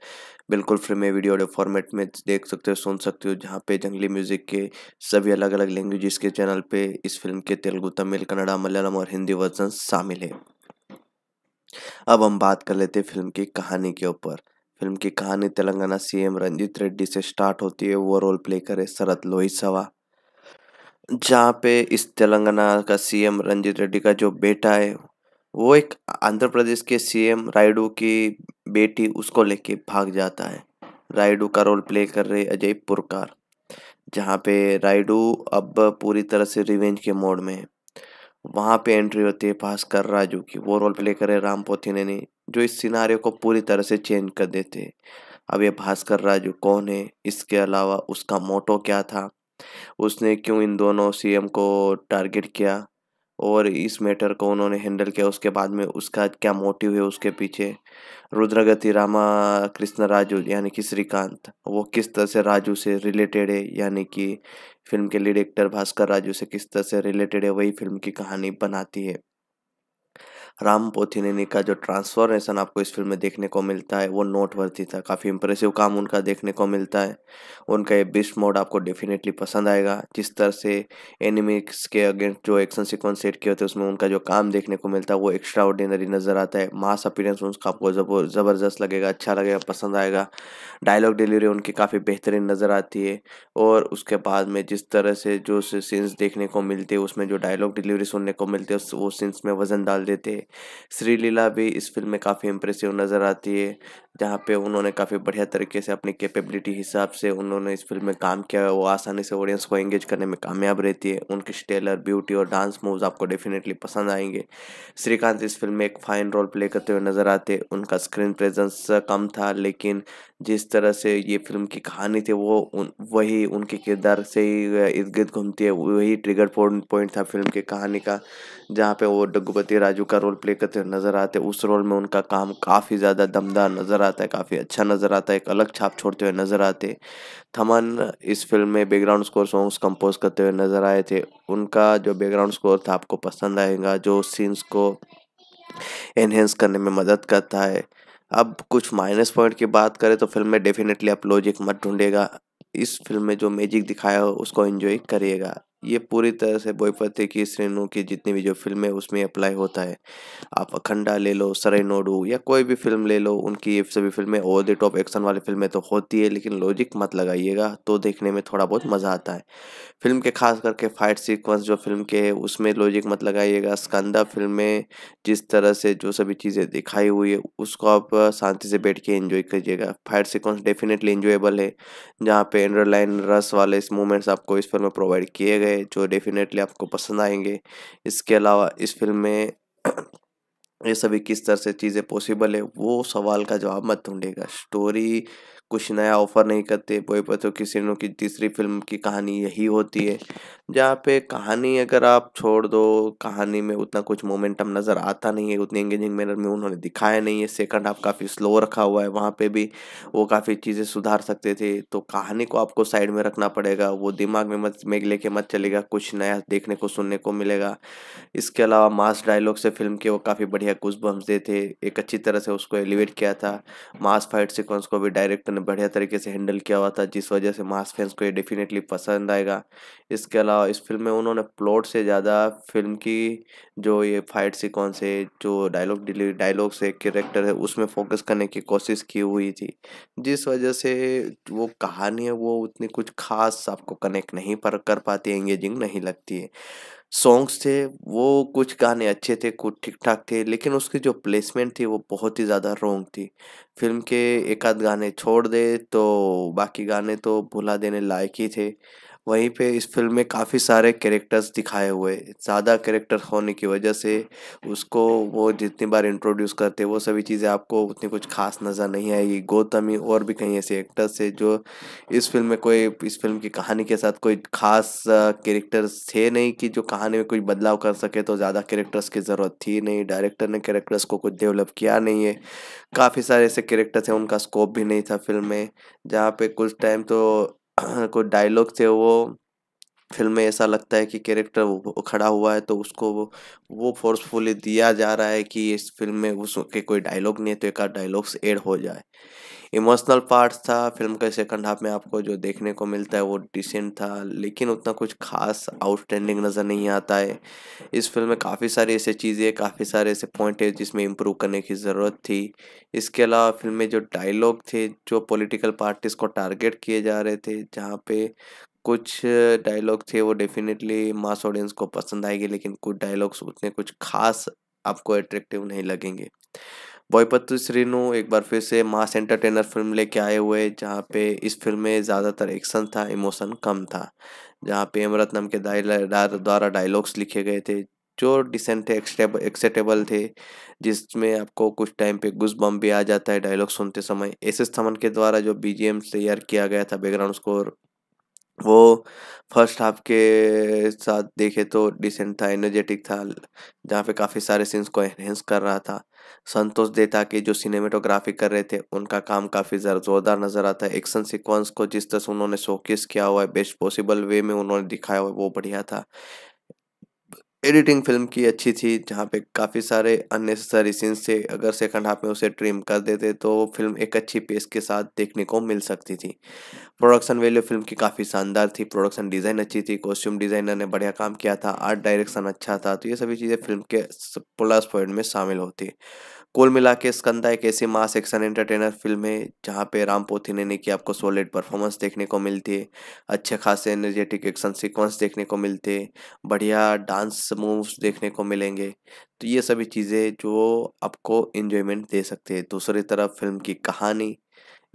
बिल्कुल फ्री में वीडियो ऑडियो फॉर्मेट में देख सकते हो सुन सकते हो जहाँ पे जंगली म्यूज़िक के सभी अलग अलग लैंग्वेजेस के चैनल पे इस फिल्म के तेलुगु तमिल कन्नड़ा मलयालम और हिंदी वर्जन शामिल है अब हम बात कर लेते हैं फिल्म की कहानी के ऊपर फिल्म की कहानी तेलंगाना सीएम रंजीत रेड्डी से स्टार्ट होती है वो रोल प्ले करे शरत लोहिसवा जहाँ पे इस तेलंगाना का सीएम रंजीत रेड्डी का जो बेटा है वो एक आंध्र प्रदेश के सीएम रायडू की बेटी उसको लेके भाग जाता है रायडू का रोल प्ले कर रहे अजय पुरकार जहाँ पे रायडू अब पूरी तरह से रिवेंज के मोड में है वहाँ पे एंट्री होती है भास्कर राजू की वो रोल प्ले करे राम पोथी ने जो इस सिनारियों को पूरी तरह से चेंज कर देते हैं अब ये भास्कर राजू कौन है इसके अलावा उसका मोटो क्या था उसने क्यों इन दोनों सीएम को टारगेट किया और इस मैटर को उन्होंने हैंडल किया उसके बाद में उसका क्या मोटिव है उसके पीछे रुद्रगति रामा कृष्ण राजू यानी कि श्रीकांत वो किस तरह से राजू से रिलेटेड है यानी कि फिल्म के लिए डायरेक्टर भास्कर राजू से किस तरह से रिलेटेड है वही फिल्म की कहानी बनाती है राम पोथिनेनी का जो ट्रांसफॉर्मेशन आपको इस फिल्म में देखने को मिलता है वो नोटवर्थी था काफ़ी इंप्रेसिव काम उनका देखने को मिलता है उनका ये बिस्ट मोड आपको डेफिनेटली पसंद आएगा जिस तरह से एनिमिक्स के अगेंस्ट जो एक्शन सिक्वेंस सेट किए होते हैं उसमें उनका जो काम देखने को मिलता है वो एक्स्ट्रा ऑर्डिनरी नज़र आता है मास अपीरेंस उसका आपको ज़बरदस्त लगेगा अच्छा लगेगा पसंद आएगा डायलॉग डिलीवरी उनकी काफ़ी बेहतरीन नज़र आती है और उसके बाद में जिस तरह से जो सीन्स देखने को मिलते हैं उसमें जो डायलॉग डिलीवरी सुनने को मिलते हैं वो सीन्स में वज़न डाल देते हैं श्रीलीला भी इस फिल्म में काफ़ी इम्प्रेसिव नज़र आती है जहाँ पे उन्होंने काफ़ी बढ़िया तरीके से अपनी कैपेबिलिटी हिसाब से उन्होंने इस फिल्म में काम किया है वो आसानी से ऑडियंस को एंगेज करने में कामयाब रहती है उनकी स्टेलर ब्यूटी और डांस मूव्स आपको डेफिनेटली पसंद आएंगे श्रीकांत इस फिल्म में एक फाइन रोल प्ले करते हुए नज़र आते उनका स्क्रीन प्रेजेंस कम था लेकिन जिस तरह से ये फिल्म की कहानी थी वो उन वही उनके किरदार से ही इर्द गिर्द घूमती है वही ट्रिगर पॉइंट था फिल्म की कहानी का जहाँ पे वो डगुपति राजू का रोल प्ले करते नज़र आते उस रोल में उनका काम काफ़ी ज़्यादा दमदार नज़र आता है काफ़ी अच्छा नज़र आता है एक अलग छाप छोड़ते हुए नज़र आते थमन इस फिल्म में बैकग्राउंड स्कोर सॉन्ग्स कंपोज करते हुए नज़र आए थे उनका जो बैकग्राउंड स्कोर था आपको पसंद आएगा जो सीन्स को एनहेंस करने में मदद करता है अब कुछ माइनस पॉइंट की बात करें तो फिल्म में डेफिनेटली आप लॉजिक मत ढूंढेगा इस फिल्म में जो मैजिक दिखाया हो उसको एंजॉय करिएगा ये पूरी तरह से बोईपति की श्रेणु की जितनी भी जो फिल्म है उसमें अप्लाई होता है आप अखंडा ले लो सरे नोडू या कोई भी फिल्म ले लो उनकी ये सभी फिल्में ओवर द टॉप एक्शन वाली फिल्में तो होती है लेकिन लॉजिक मत लगाइएगा तो देखने में थोड़ा बहुत मज़ा आता है फिल्म के खास करके फाइट सीक्वेंस जो फिल्म के है उसमें लॉजिक मत लगाइएगा स्कंदा फिल्म में जिस तरह से जो सभी चीज़ें दिखाई हुई है उसको आप शांति से बैठ के इन्जॉय कीजिएगा फाइट सिक्वेंस डेफिनेटली इन्जॉएबल है जहाँ पे एंडरलाइन रस वाले मूवमेंट्स आपको इस फिल्म में प्रोवाइड किए गए है जो डेफिनेटली आपको पसंद आएंगे इसके अलावा इस फिल्म में ये सभी किस तरह से चीज़ें पॉसिबल है वो सवाल का जवाब मत ढूंढेगा स्टोरी कुछ नया ऑफर नहीं करते पोए पत्तों की की तीसरी फिल्म की कहानी यही होती है जहाँ पे कहानी अगर आप छोड़ दो कहानी में उतना कुछ मोमेंटम नज़र आता नहीं है उतनी एंगेजिंग मैनर में उन्होंने दिखाया नहीं है सेकंड हाफ काफ़ी स्लो रखा हुआ है वहाँ पे भी वो काफ़ी चीज़ें सुधार सकते थे तो कहानी को आपको साइड में रखना पड़ेगा वो दिमाग में मत में लेके मत चलेगा कुछ नया देखने को सुनने को मिलेगा इसके अलावा मास डायलॉग से फिल्म के वो काफ़ी बढ़िया कुछ बम्स देते एक अच्छी तरह से उसको एलिवेट किया था मास फाइट सिक्वेंस को भी डायरेक्टर ने बढ़िया तरीके से हैंडल किया हुआ था जिस वजह से मास फैंस को ये डेफिनेटली पसंद आएगा इसके अलावा इस फिल्म में उन्होंने प्लॉट से ज़्यादा फिल्म की जो ये फाइट सिकॉन्स है जो डायलॉग डिलीवरी डायलॉग से कैरेक्टर है उसमें फोकस करने की कोशिश की हुई थी जिस वजह से वो कहानी है वो उतनी कुछ खास आपको कनेक्ट नहीं पर कर पाती है एंगेजिंग नहीं लगती है सॉन्ग्स थे वो कुछ गाने अच्छे थे कुछ ठीक ठाक थे लेकिन उसकी जो प्लेसमेंट थी वो बहुत ही ज़्यादा रॉन्ग थी फिल्म के एक आध गाने छोड़ दे तो बाकी गाने तो भुला देने लायक ही थे वहीं पे इस फिल्म में काफ़ी सारे कैरेक्टर्स दिखाए हुए ज़्यादा कैरेक्टर होने की वजह से उसको वो जितनी बार इंट्रोड्यूस करते वो सभी चीज़ें आपको उतनी कुछ खास नज़र नहीं आएगी गौतमी और भी कहीं ऐसे एक्टर्स थे जो इस फिल्म में कोई इस फिल्म की कहानी के साथ कोई खास कैरेक्टर्स थे नहीं कि जो कहानी में कुछ बदलाव कर सके तो ज़्यादा कैरेक्टर्स की ज़रूरत थी नहीं डायरेक्टर ने कैरेक्टर्स को कुछ डेवलप किया नहीं है काफ़ी सारे ऐसे कैरेक्टर्स हैं उनका स्कोप भी नहीं था फिल्म में जहाँ पे कुछ टाइम तो कोई डायलॉग थे वो फिल्म में ऐसा लगता है कि कैरेक्टर खड़ा हुआ है तो उसको वो वो फोर्सफुली दिया जा रहा है कि इस फिल्म में उसके कोई डायलॉग नहीं है तो एक आध डायलॉग्स ऐड हो जाए इमोशनल पार्ट्स था फिल्म के सेकंड हाफ में आपको जो देखने को मिलता है वो डिसेंट था लेकिन उतना कुछ खास आउटस्टैंडिंग नज़र नहीं आता है इस फिल्म में काफ़ी सारी ऐसी चीज़ें काफ़ी सारे ऐसे पॉइंट है जिसमें इम्प्रूव करने की ज़रूरत थी इसके अलावा फिल्म में जो डायलॉग थे जो पॉलिटिकल पार्टीज़ को टारगेट किए जा रहे थे जहाँ पे कुछ डायलॉग थे वो डेफिनेटली मास ऑडियंस को पसंद आएगी लेकिन कुछ डायलॉग्स उतने कुछ खास आपको एट्रैक्टिव नहीं लगेंगे बॉयपत श्रीनु एक बार फिर से मास एंटरटेनर फिल्म लेके आए हुए जहाँ पे इस फिल्म में ज़्यादातर एक्शन था इमोशन कम था जहाँ पे अमरत्नम के द्वारा डायलॉग्स लिखे गए थे जो डिसेंट एक्सेटेबल थे जिसमें आपको कुछ टाइम पे घुस बम भी आ जाता है डायलॉग सुनते समय एस एस थमन के द्वारा जो बी तैयार किया गया था बैकग्राउंड स्कोर वो फर्स्ट हाफ के साथ देखे तो डिसेंट था एनर्जेटिक था जहाँ पे काफ़ी सारे सीन्स को एनहेंस कर रहा था संतोष देता के जो सिनेमेटोग्राफी कर रहे थे उनका काम काफ़ी जोरदार नज़र आता है एक्शन सीक्वेंस को जिस तरह से उन्होंने शोकेस किया हुआ है बेस्ट पॉसिबल वे में उन्होंने दिखाया हुआ है वो बढ़िया था एडिटिंग फिल्म की अच्छी थी जहाँ पे काफ़ी सारे अननेसेसरी सीन्स थे अगर सेकंड हाफ में उसे ट्रिम कर देते तो फिल्म एक अच्छी पेस के साथ देखने को मिल सकती थी प्रोडक्शन वैल्यू फिल्म की काफ़ी शानदार थी प्रोडक्शन डिज़ाइन अच्छी थी कॉस्ट्यूम डिज़ाइनर ने बढ़िया काम किया था आर्ट डायरेक्शन अच्छा था तो ये सभी चीज़ें फिल्म के प्लस पॉइंट में शामिल होती कुल मिला के स्कंदा एक ऐसी मास एक्शन एंटरटेनर फिल्म है जहाँ पे राम पोथी ने की आपको सॉलिड परफॉर्मेंस देखने को मिलती है अच्छे खासे एनर्जेटिक एक्शन सीक्वेंस देखने को मिलते हैं बढ़िया डांस मूव्स देखने को मिलेंगे तो ये सभी चीज़ें जो आपको इन्जॉयमेंट दे सकते हैं दूसरी तरफ फिल्म की कहानी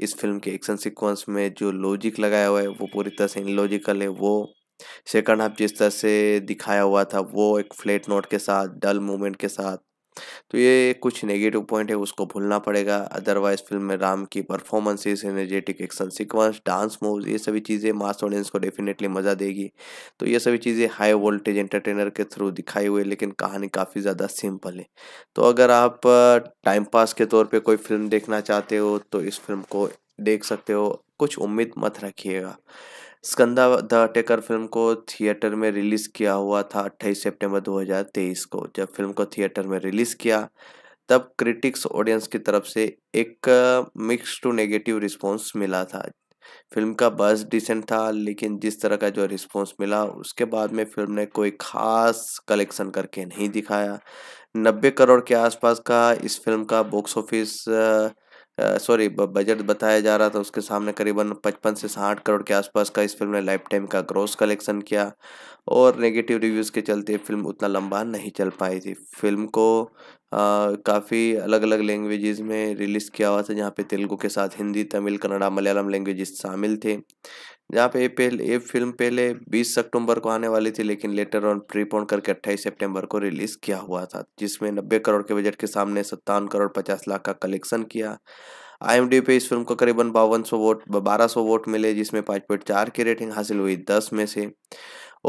इस फिल्म के एक्शन सीक्वेंस में जो लॉजिक लगाया हुआ है वो पूरी तरह से इनलॉजिकल है वो सेकंड हाफ जिस तरह से दिखाया हुआ था वो एक फ्लैट नोट के साथ डल मूवमेंट के साथ तो ये कुछ नेगेटिव पॉइंट है उसको भूलना पड़ेगा अदरवाइज फिल्म में राम की performances energetic action sequence dance move ये सभी चीज़ें मास ऑडियंस को डेफिनेटली मज़ा देगी तो ये सभी चीज़ें हाई वोल्टेज एंटरटेनर के थ्रू दिखाई हुई लेकिन कहानी काफ़ी ज़्यादा सिंपल है तो अगर आप टाइम पास के तौर पर कोई फिल्म देखना चाहते हो तो इस फिल्म को देख सकते हो कुछ उम्मीद मत रखिएगा स्कंदा द अटेकर फिल्म को थिएटर में रिलीज़ किया हुआ था 28 सितंबर 2023 को जब फिल्म को थिएटर में रिलीज़ किया तब क्रिटिक्स ऑडियंस की तरफ से एक मिक्स टू नेगेटिव रिस्पॉन्स मिला था फिल्म का बस डिसेंट था लेकिन जिस तरह का जो रिस्पॉन्स मिला उसके बाद में फिल्म ने कोई खास कलेक्शन करके नहीं दिखाया नब्बे करोड़ के आसपास का इस फिल्म का बॉक्स ऑफिस सॉरी बजट बताया जा रहा था उसके सामने करीबन 55 से 60 करोड़ के आसपास का इस फिल्म ने लाइफ टाइम का ग्रोस कलेक्शन किया और नेगेटिव रिव्यूज़ के चलते फिल्म उतना लंबा नहीं चल पाई थी फिल्म को काफ़ी अलग अलग लैंग्वेजेस में रिलीज़ किया हुआ था जहाँ पे तेलुगु के साथ हिंदी तमिल कन्नड़ा मलयालम लैंग्वेजेस शामिल थे जहाँ पे पहले ये फिल्म पहले 20 अक्टूबर को आने वाली थी लेकिन लेटर ऑन प्रीपोन करके 28 सितंबर को रिलीज़ किया हुआ था जिसमें नब्बे करोड़ के बजट के सामने सत्तावन करोड़ पचास लाख का कलेक्शन किया आई पे इस फिल्म को करीबन बावन वोट बारह वोट मिले जिसमें पाँच पॉइंट चार की रेटिंग हासिल हुई दस में से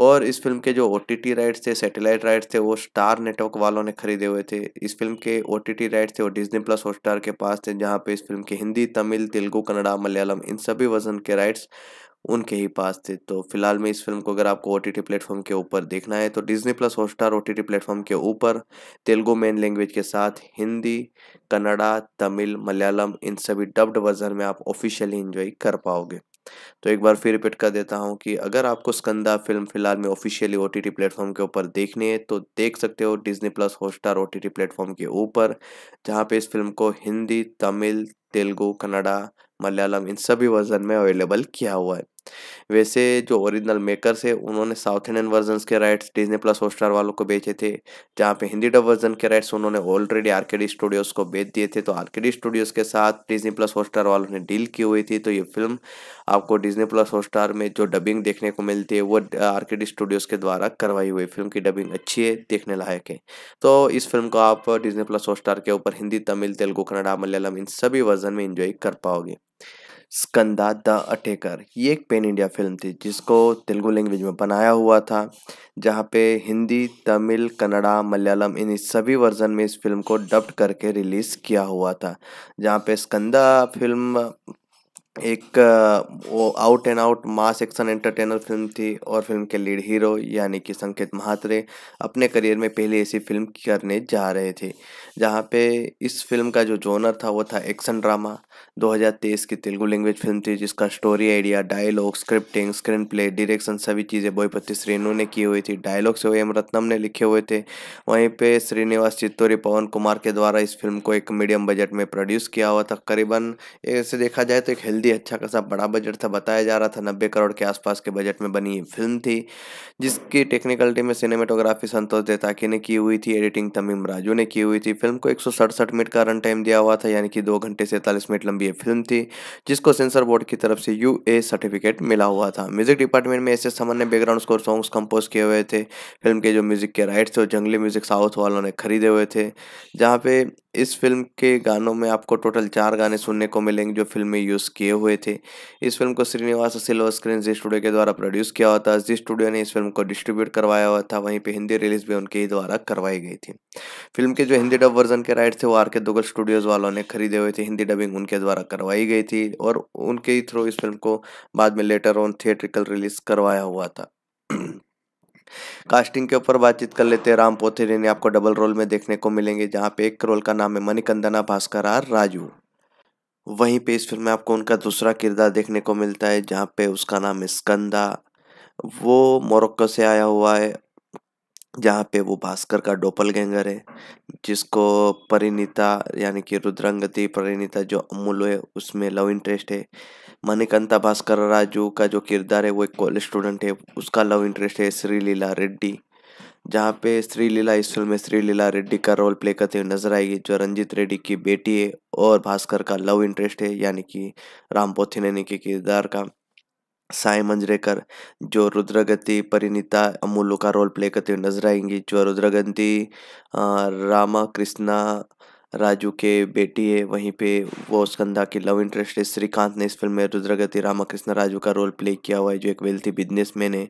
और इस फिल्म के जो ओ राइट्स थे सैटेलाइट राइट्स थे वो स्टार नेटवर्क वालों ने खरीदे हुए थे इस फिल्म के ओ राइट्स थे वो डिज्नी प्लस हॉटस्टार के पास थे जहाँ पे इस फिल्म के हिंदी तमिल तेलुगू कन्नड़ा मलयालम इन सभी वर्जन के राइट्स उनके ही पास थे तो फिलहाल में इस फिल्म को अगर आपको ओ टी प्लेटफॉर्म के ऊपर देखना है तो Disney plus Hotstar O T platform के ऊपर तेलुगु मेन लैंग्वेज के साथ हिंदी कन्नड़ा तमिल मलयालम इन सभी डब्ड वर्जन में आप ऑफिशियली इन्जॉय कर पाओगे तो एक बार फिर रिपीट कर देता हूँ कि अगर आपको स्कंदा फिल्म फिलहाल में ऑफिशियली ओ टी प्लेटफॉर्म के ऊपर देखनी है तो देख सकते हो Disney plus Hotstar O T platform के ऊपर जहाँ पे इस फिल्म को हिंदी तमिल तेलुगु कन्नडा मलयालम इन सभी वर्जन में अवेलेबल किया हुआ है वैसे जो ओरिजिनल मेकर्स है उन्होंने साउथ इंडियन वर्जन के राइट्स डिजनी प्लस हॉटस्टार वालों को बेचे थे जहाँ पे हिंदी डब वर्जन के राइट्स उन्होंने ऑलरेडी आरकेडी स्टूडियोज़ को बेच दिए थे तो आरकेडी स्टूडियोज़ के साथ डिजनी प्लस हॉटस्टार वालों ने डील की हुई थी तो ये फिल्म आपको डिजनी प्लस हॉटस्टार में जो डबिंग देखने को मिलती है वो आरकेडी स्टूडियोज़ के द्वारा करवाई हुई फिल्म की डबिंग अच्छी है देखने लायक है तो इस फिल्म को आप डिजनी प्लस हॉटस्टार के ऊपर हिंदी तमिल तेलुगु कन्नडा मलयालम इन सभी वर्जन में इंजॉय कर पाओगे स्कंदा द अटेकर ये एक पेन इंडिया फिल्म थी जिसको तेलुगु लैंग्वेज में बनाया हुआ था जहाँ पे हिंदी तमिल कन्नड़ा मलयालम इन सभी वर्जन में इस फिल्म को डब्ड करके रिलीज़ किया हुआ था जहाँ पे स्कंदा फिल्म एक वो out and out mass action entertainer film थी और फिल्म के लीड हीरो यानी कि संकेत महात्रे अपने करियर में पहली ऐसी फिल्म करने जा रहे थे जहाँ पे इस फिल्म का जो जोनर था वो था एक्शन ड्रामा 2023 की तेलुगु लैंग्वेज फिल्म थी जिसका story idea dialogue scripting screen play direction सभी चीज़ें बोईपति श्रेणु ने की हुई थी डायलॉग्स से एम रत्नम ने लिखे हुए थे वहीं पर श्रीनिवास चित्तौरी पवन कुमार के द्वारा इस फिल्म को एक मीडियम बजट में प्रोड्यूस किया हुआ था करीबन ऐसे देखा जाए तो एक हेल्दी जल्दी अच्छा खासा बड़ा बजट था बताया जा रहा था नब्बे करोड़ के आसपास के बजट में बनी ये फिल्म थी जिसकी टेक्निकल टीम में सिनेमेटोग्राफी संतोष देताकी ने की हुई थी एडिटिंग तमीम राजू ने की हुई थी फिल्म को एक मिनट का रन टाइम दिया हुआ था यानी कि दो घंटे सैंतालीस मिनट लंबी ये फिल्म थी जिसको सेंसर बोर्ड की तरफ से यू सर्टिफिकेट मिला हुआ था म्यूजिक डिपार्टमेंट में ऐसे सामान्य ने बैकग्राउंड स्कोर सॉन्ग्स कंपोज किए हुए थे फिल्म के जो म्यूजिक के राइट्स थे जंगली म्यूजिक साउथ वालों ने खरीदे हुए थे जहाँ पे इस फिल्म के गानों में आपको टोटल चार गाने सुनने को मिलेंगे जो फिल्म में यूज़ किए हुए थे इस फिल्म को श्रीनिवास सिल्वर स्क्रीन जी स्टूडियो के द्वारा प्रोड्यूस किया हुआ था जी स्टूडियो ने इस फिल्म को डिस्ट्रीब्यूट करवाया हुआ था वहीं पे हिंदी रिलीज भी उनके ही द्वारा करवाई गई थी फिल्म के जो हिंदी डब वर्जन के राइट थे वो आर के दुगल स्टूडियोज़ वालों ने खरीदे हुए थे हिंदी डबिंग उनके द्वारा करवाई गई थी और उनके ही थ्रू इस फिल्म को बाद में लेटर ऑन थिएट्रिकल रिलीज करवाया हुआ था कास्टिंग के ऊपर बातचीत कर लेते हैं राम ने आपको डबल रोल में देखने को मिलेंगे जहाँ पे एक रोल का नाम है मणिकंदना भास्कर आर राजू वहीं पे इस फिल्म में आपको उनका दूसरा किरदार देखने को मिलता है जहाँ पे उसका नाम है स्कंदा वो मोरक्को से आया हुआ है जहाँ पे वो भास्कर का डोपल गैंगर है जिसको परिणीता यानी कि रुद्रंगति परिणीता जो अमूल है उसमें लव इंटरेस्ट है मणिकंता भास्कर राजू का जो किरदार है वो एक कॉलेज स्टूडेंट है उसका लव इंटरेस्ट है श्री लीला रेड्डी जहाँ पे श्री लीला इस फिल्म में श्री लीला रेड्डी का रोल प्ले करते हुए नजर आएगी जो रंजीत रेड्डी की बेटी है और भास्कर का लव इंटरेस्ट है यानी कि राम पोथिनेनी के किरदार का साई मंजरेकर जो रुद्रगति परिणीता अमूल्य का रोल प्ले करते हुए नजर आएंगी जो रुद्रगति रामा कृष्णा राजू के बेटी है वहीं पे वो स्कंदा की लव इंटरेस्ट है श्रीकांत ने इस फिल्म में रुद्रगति रामाकृष्ण राजू का रोल प्ले किया हुआ है जो एक वेल्थी बिजनेसमैन है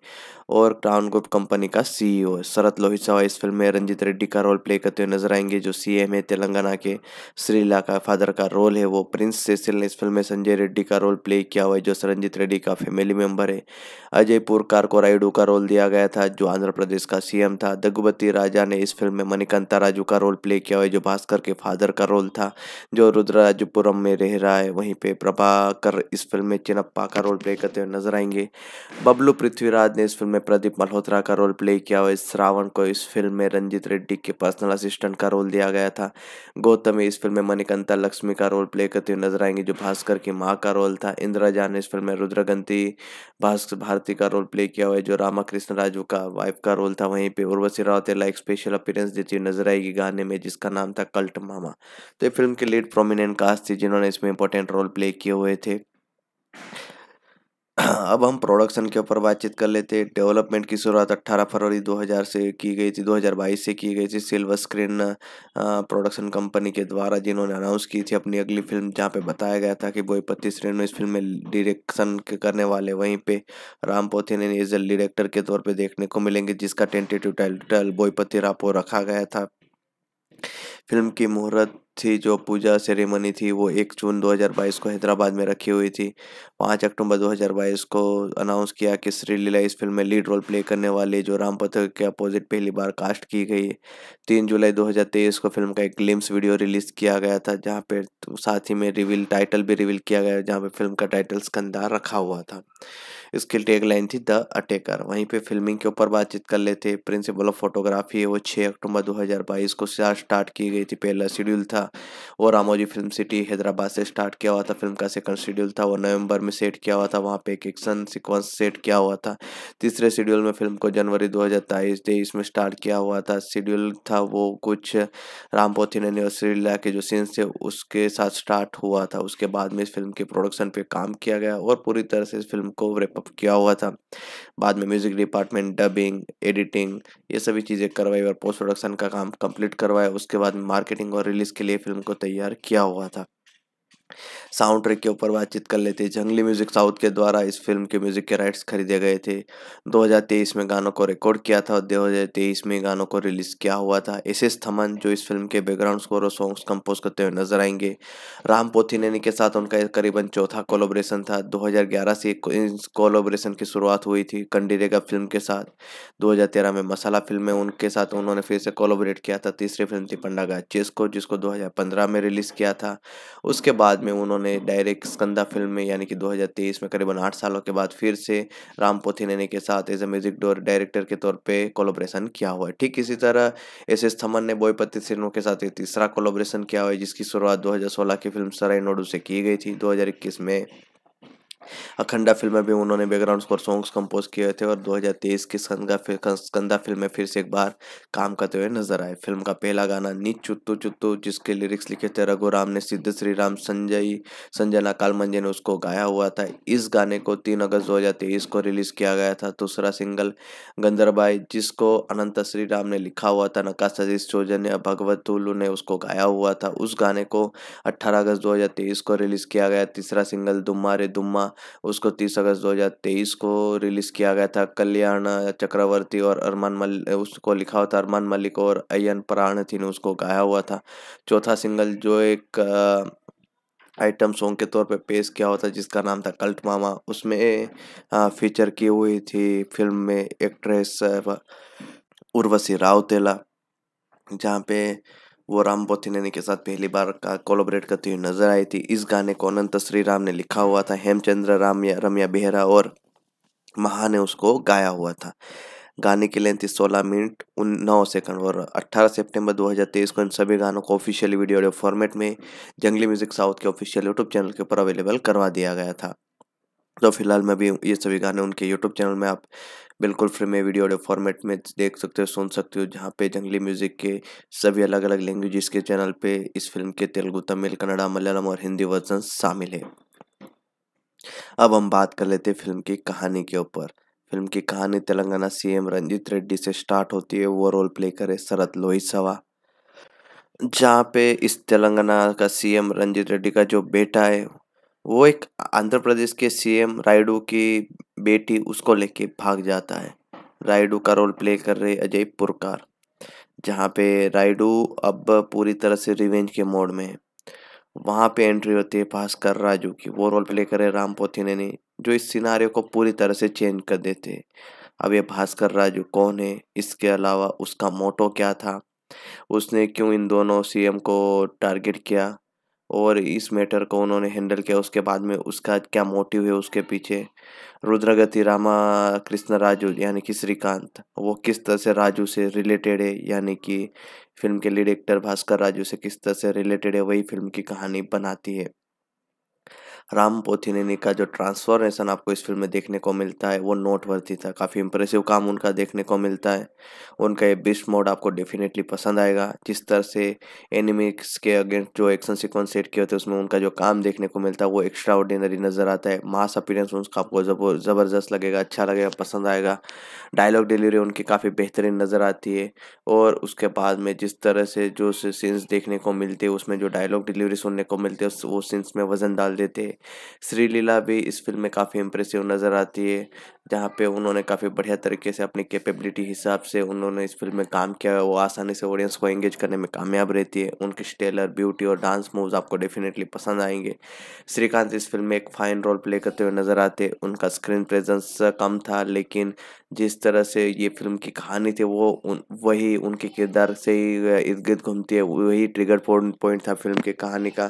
और क्राउन ग्रुप कंपनी का सीईओ है शरत लोहित्सा इस फिल्म में रंजीत रेड्डी का रोल प्ले करते हुए नजर आएंगे जो सी है तेलंगाना के श्रीला का फादर का रोल है वो प्रिंस सेसिल ने इस फिल्म में संजय रेड्डी का रोल प्ले किया हुआ है जो संजीत रेड्डी का फैमिली मेम्बर है अजय पुरकार को रायडू का रोल दिया गया था जो आंध्र प्रदेश का सीएम था दगुबती राजा ने इस फिल्म में मणिकंता राजू का रोल प्ले किया हुआ है जो भास्कर के फादर फादर का रोल था जो रुद्राजपुरम में रह रहा है वहीं पे प्रभाकर इस फिल्म में चिनप्पा का रोल प्ले करते हुए नजर आएंगे बबलू पृथ्वीराज ने इस फिल्म में प्रदीप मल्होत्रा का रोल प्ले किया और श्रावण को इस फिल्म में रंजीत रेड्डी के पर्सनल असिस्टेंट का रोल दिया गया था गौतम इस फिल्म में मणिकंता लक्ष्मी का रोल प्ले करते हुए नजर आएंगे जो भास्कर की माँ का रोल था इंदिराजा ने इस फिल्म में रुद्रगंती भास्कर भारती का रोल प्ले किया हुआ है जो रामाकृष्ण राजू का वाइफ का रोल था वहीं पे उर्वशी रावतेला एक स्पेशल अपीयरेंस देती हुई नजर आएगी गाने में जिसका नाम था कल्ट मा मामा तो ये फिल्म के लीड प्रोमिनेंट कास्ट थी जिन्होंने इसमें इंपॉर्टेंट रोल प्ले किए हुए थे अब हम प्रोडक्शन के ऊपर बातचीत कर लेते हैं डेवलपमेंट की शुरुआत 18 फरवरी 2000 से की गई थी 2022 से की गई थी सिल्वर स्क्रीन प्रोडक्शन कंपनी के द्वारा जिन्होंने अनाउंस की थी अपनी अगली फिल्म जहाँ पे बताया गया था कि बोईपत्ती श्रेण में इस फिल्म में डायरेक्शन करने वाले वहीं पे राम ने एज डायरेक्टर के तौर पर देखने को मिलेंगे जिसका टेंटेटिव टाइटल बोईपति रापो रखा गया था फिल्म की मुहूर्त थी जो पूजा सेरेमनी थी वो एक जून 2022 को हैदराबाद में रखी हुई थी पाँच अक्टूबर 2022 को अनाउंस किया कि श्री लीला इस फिल्म में लीड रोल प्ले करने वाले जो राम पथक के अपोजिट पहली बार कास्ट की गई तीन जुलाई 2023 को फिल्म का एक ग्लिम्स वीडियो रिलीज किया गया था जहाँ पे साथ ही में रिवील टाइटल भी रिवील किया गया जहाँ पे फिल्म का टाइटल स्कंदार रखा हुआ था इसकी टेक लाइन थी द अटेकर वहीं पे फिल्मिंग के ऊपर बातचीत कर लेते प्रिंसिपल ऑफ फोटोग्राफी है वो 6 अक्टूबर 2022 को स्टार्ट की गई थी पहला शेड्यूल था और रामोजी फिल्म सिटी हैदराबाद से स्टार्ट किया हुआ था फिल्म का सेकंड शेड्यूल था वो नवंबर में सेट किया हुआ था वहाँ पे एक एक्शन सिक्वेंस सेट किया हुआ था तीसरे शेड्यूल में फिल्म को जनवरी दो हज़ार में स्टार्ट किया हुआ था शेड्यूल था वो कुछ रामपोथिन एनिवर्सरीला के जो सीन्स थे उसके साथ स्टार्ट हुआ था उसके बाद में इस फिल्म के प्रोडक्शन पर काम किया गया और पूरी तरह से इस फिल्म को रेपअप कब क्या हुआ था बाद में म्यूज़िक डिपार्टमेंट डबिंग एडिटिंग ये सभी चीज़ें करवाई और पोस्ट प्रोडक्शन का काम कंप्लीट करवाया उसके बाद मार्केटिंग और रिलीज़ के लिए फिल्म को तैयार किया हुआ था साउंड ट्रैक के ऊपर बातचीत कर लेते जंगली म्यूजिक साउथ के द्वारा इस फिल्म के म्यूजिक के राइट्स खरीदे गए थे 2023 में गानों को रिकॉर्ड किया था और 2023 में गानों को रिलीज किया हुआ था एस एस थमन जो इस फिल्म के बैकग्राउंड स्कोर और सॉन्ग्स कंपोज करते हुए नजर आएंगे राम नैनी के साथ उनका करीबन चौथा कोलोब्रेशन था दो से इस कोलोब्रेशन की शुरुआत हुई थी कंडीरेगा फिल्म के साथ दो में मसाला फिल्म में उनके साथ उन्होंने फिर से कोलोबरेट किया था तीसरी फिल्म थी पंडागा चेस्को जिसको दो में रिलीज किया था उसके बाद में उन्होंने डायरेक्ट स्कंदा फिल्म में यानी कि 2023 में करीबन आठ सालों के बाद फिर से राम पोथीनेने के साथ as a music door director के तौर पे कोलोब्रेशन किया हुआ है ठीक इसी तरह एस एस थमन ने बोयपति सिन्हों के साथ एक तीसरा कोलोब्रेशन किया हुआ है जिसकी शुरुआत दो की फिल्म सराय नोडू से की गई थी दो में अखंडा फिल्म में भी उन्होंने बैकग्राउंड स्कोर सॉन्ग्स कंपोज किए थे और 2023 की संगा कंदा फिल्म में फिर से एक बार काम करते हुए नजर आए फिल्म का पहला गाना नीच चुत्तू चुत्तू जिसके लिरिक्स लिखे थे रघु राम ने सिद्ध श्री राम संजय संजना कालमंजे ने उसको गाया हुआ था इस गाने को तीन अगस्त दो को रिलीज किया गया था दूसरा सिंगल गंदरबाई जिसको अनंत श्री राम ने लिखा हुआ था नका सतीश चौजन या भगवत ने उसको गाया हुआ था उस गाने को अट्ठारह अगस्त दो को रिलीज किया गया तीसरा सिंगल दुम्मा रे दुम्मा उसको तीस अगस्त 2023 को रिलीज़ किया गया था कल्याण चक्रवर्ती और अरमान मल उसको लिखा हुआ था अरमान मलिक और अयन प्राण थी ने उसको गाया हुआ था चौथा सिंगल जो एक आइटम सॉन्ग के तौर पे पेश किया हुआ था जिसका नाम था कल्ट मामा उसमें फीचर की हुई थी फिल्म में एक्ट्रेस उर्वशी रावतेला जहाँ पे वो राम पोथिनेनी के साथ पहली बार का कोलोबरेट करती हुई नजर आई थी इस गाने को अनंत श्री राम ने लिखा हुआ था हेमचंद्र राम रम्या बेहरा और महा ने उसको गाया हुआ था गाने की लेंथ थी सोलह मिनट उन नौ सेकंड और 18 सितंबर 2023 को इन सभी गानों को ऑफिशियल वीडियो ऑडियो फॉर्मेट में जंगली म्यूजिक साउथ के ऑफिशियल यूट्यूब चैनल के ऊपर अवेलेबल करवा दिया गया था तो फिलहाल मैं भी ये सभी गाने उनके यूट्यूब चैनल में आप बिल्कुल फ्री में वीडियो ऑडियो फॉर्मेट में देख सकते हो सुन सकते हो जहाँ पे जंगली म्यूजिक के सभी अलग अलग लैंग्वेजेस के चैनल पे इस फिल्म के तेलुगु तमिल कन्नड़ा मलयालम और हिंदी वर्जन शामिल है अब हम बात कर लेते हैं फिल्म की कहानी के ऊपर फिल्म की कहानी तेलंगाना सीएम रंजीत रेड्डी से स्टार्ट होती है वो रोल प्ले करे शरत सवा जहाँ पे इस तेलंगाना का सीएम रंजीत रेड्डी का जो बेटा है वो एक आंध्र प्रदेश के सीएम रायडू की बेटी उसको लेके भाग जाता है रायडू का रोल प्ले कर रहे अजय पुरकार जहाँ पे रायडू अब पूरी तरह से रिवेंज के मोड में है वहाँ पे एंट्री होती है भास्कर राजू की वो रोल प्ले करे राम पोथी ने जो इस सिनारियों को पूरी तरह से चेंज कर देते हैं अब ये भास्कर राजू कौन है इसके अलावा उसका मोटो क्या था उसने क्यों इन दोनों सीएम को टारगेट किया और इस मैटर को उन्होंने हैंडल किया उसके बाद में उसका क्या मोटिव है उसके पीछे रुद्रगति रामा कृष्ण राजू यानी कि श्रीकांत वो किस तरह से राजू से रिलेटेड है यानी कि फिल्म के लीड एक्टर भास्कर राजू से किस तरह से रिलेटेड है वही फिल्म की कहानी बनाती है राम पोथिनेनी का जो ट्रांसफॉर्मेशन आपको इस फिल्म में देखने को मिलता है वो नोटवर्थी था काफ़ी इंप्रेसिव काम उनका देखने को मिलता है उनका ये बिस्ट मोड आपको डेफिनेटली पसंद आएगा जिस तरह से एनिमिक्स के अगेंस्ट जो एक्शन सिक्वेंस सेट किए होते हैं उसमें उनका जो काम देखने को मिलता है वो एक्स्ट्रा ऑर्डिनरी नज़र आता है मास अपीरेंस उनका आपको ज़बरदस्त लगेगा अच्छा लगेगा पसंद आएगा डायलॉग डिलीवरी उनकी काफ़ी बेहतरीन नज़र आती है और उसके बाद में जिस तरह से जो सीन्स देखने को मिलते हैं उसमें जो डायलॉग डिलीवरी सुनने को मिलते हैं वो सीन्स में वज़न डाल देते हैं श्रीलीला भी इस फिल्म में काफ़ी इम्प्रेसिव नज़र आती है जहाँ पे उन्होंने काफ़ी बढ़िया तरीके से अपनी कैपेबिलिटी हिसाब से उन्होंने इस फिल्म में काम किया है वो आसानी से ऑडियंस को एंगेज करने में कामयाब रहती है उनके स्टेलर ब्यूटी और डांस मूव्स आपको डेफिनेटली पसंद आएंगे श्रीकांत इस फिल्म में एक फाइन रोल प्ले करते हुए नज़र आते उनका स्क्रीन प्रेजेंस कम था लेकिन जिस तरह से ये फिल्म की कहानी थी वो उन वही उनके किरदार से ही इर्द गिर्द घूमती है वही ट्रिगर पॉइंट था फिल्म की कहानी का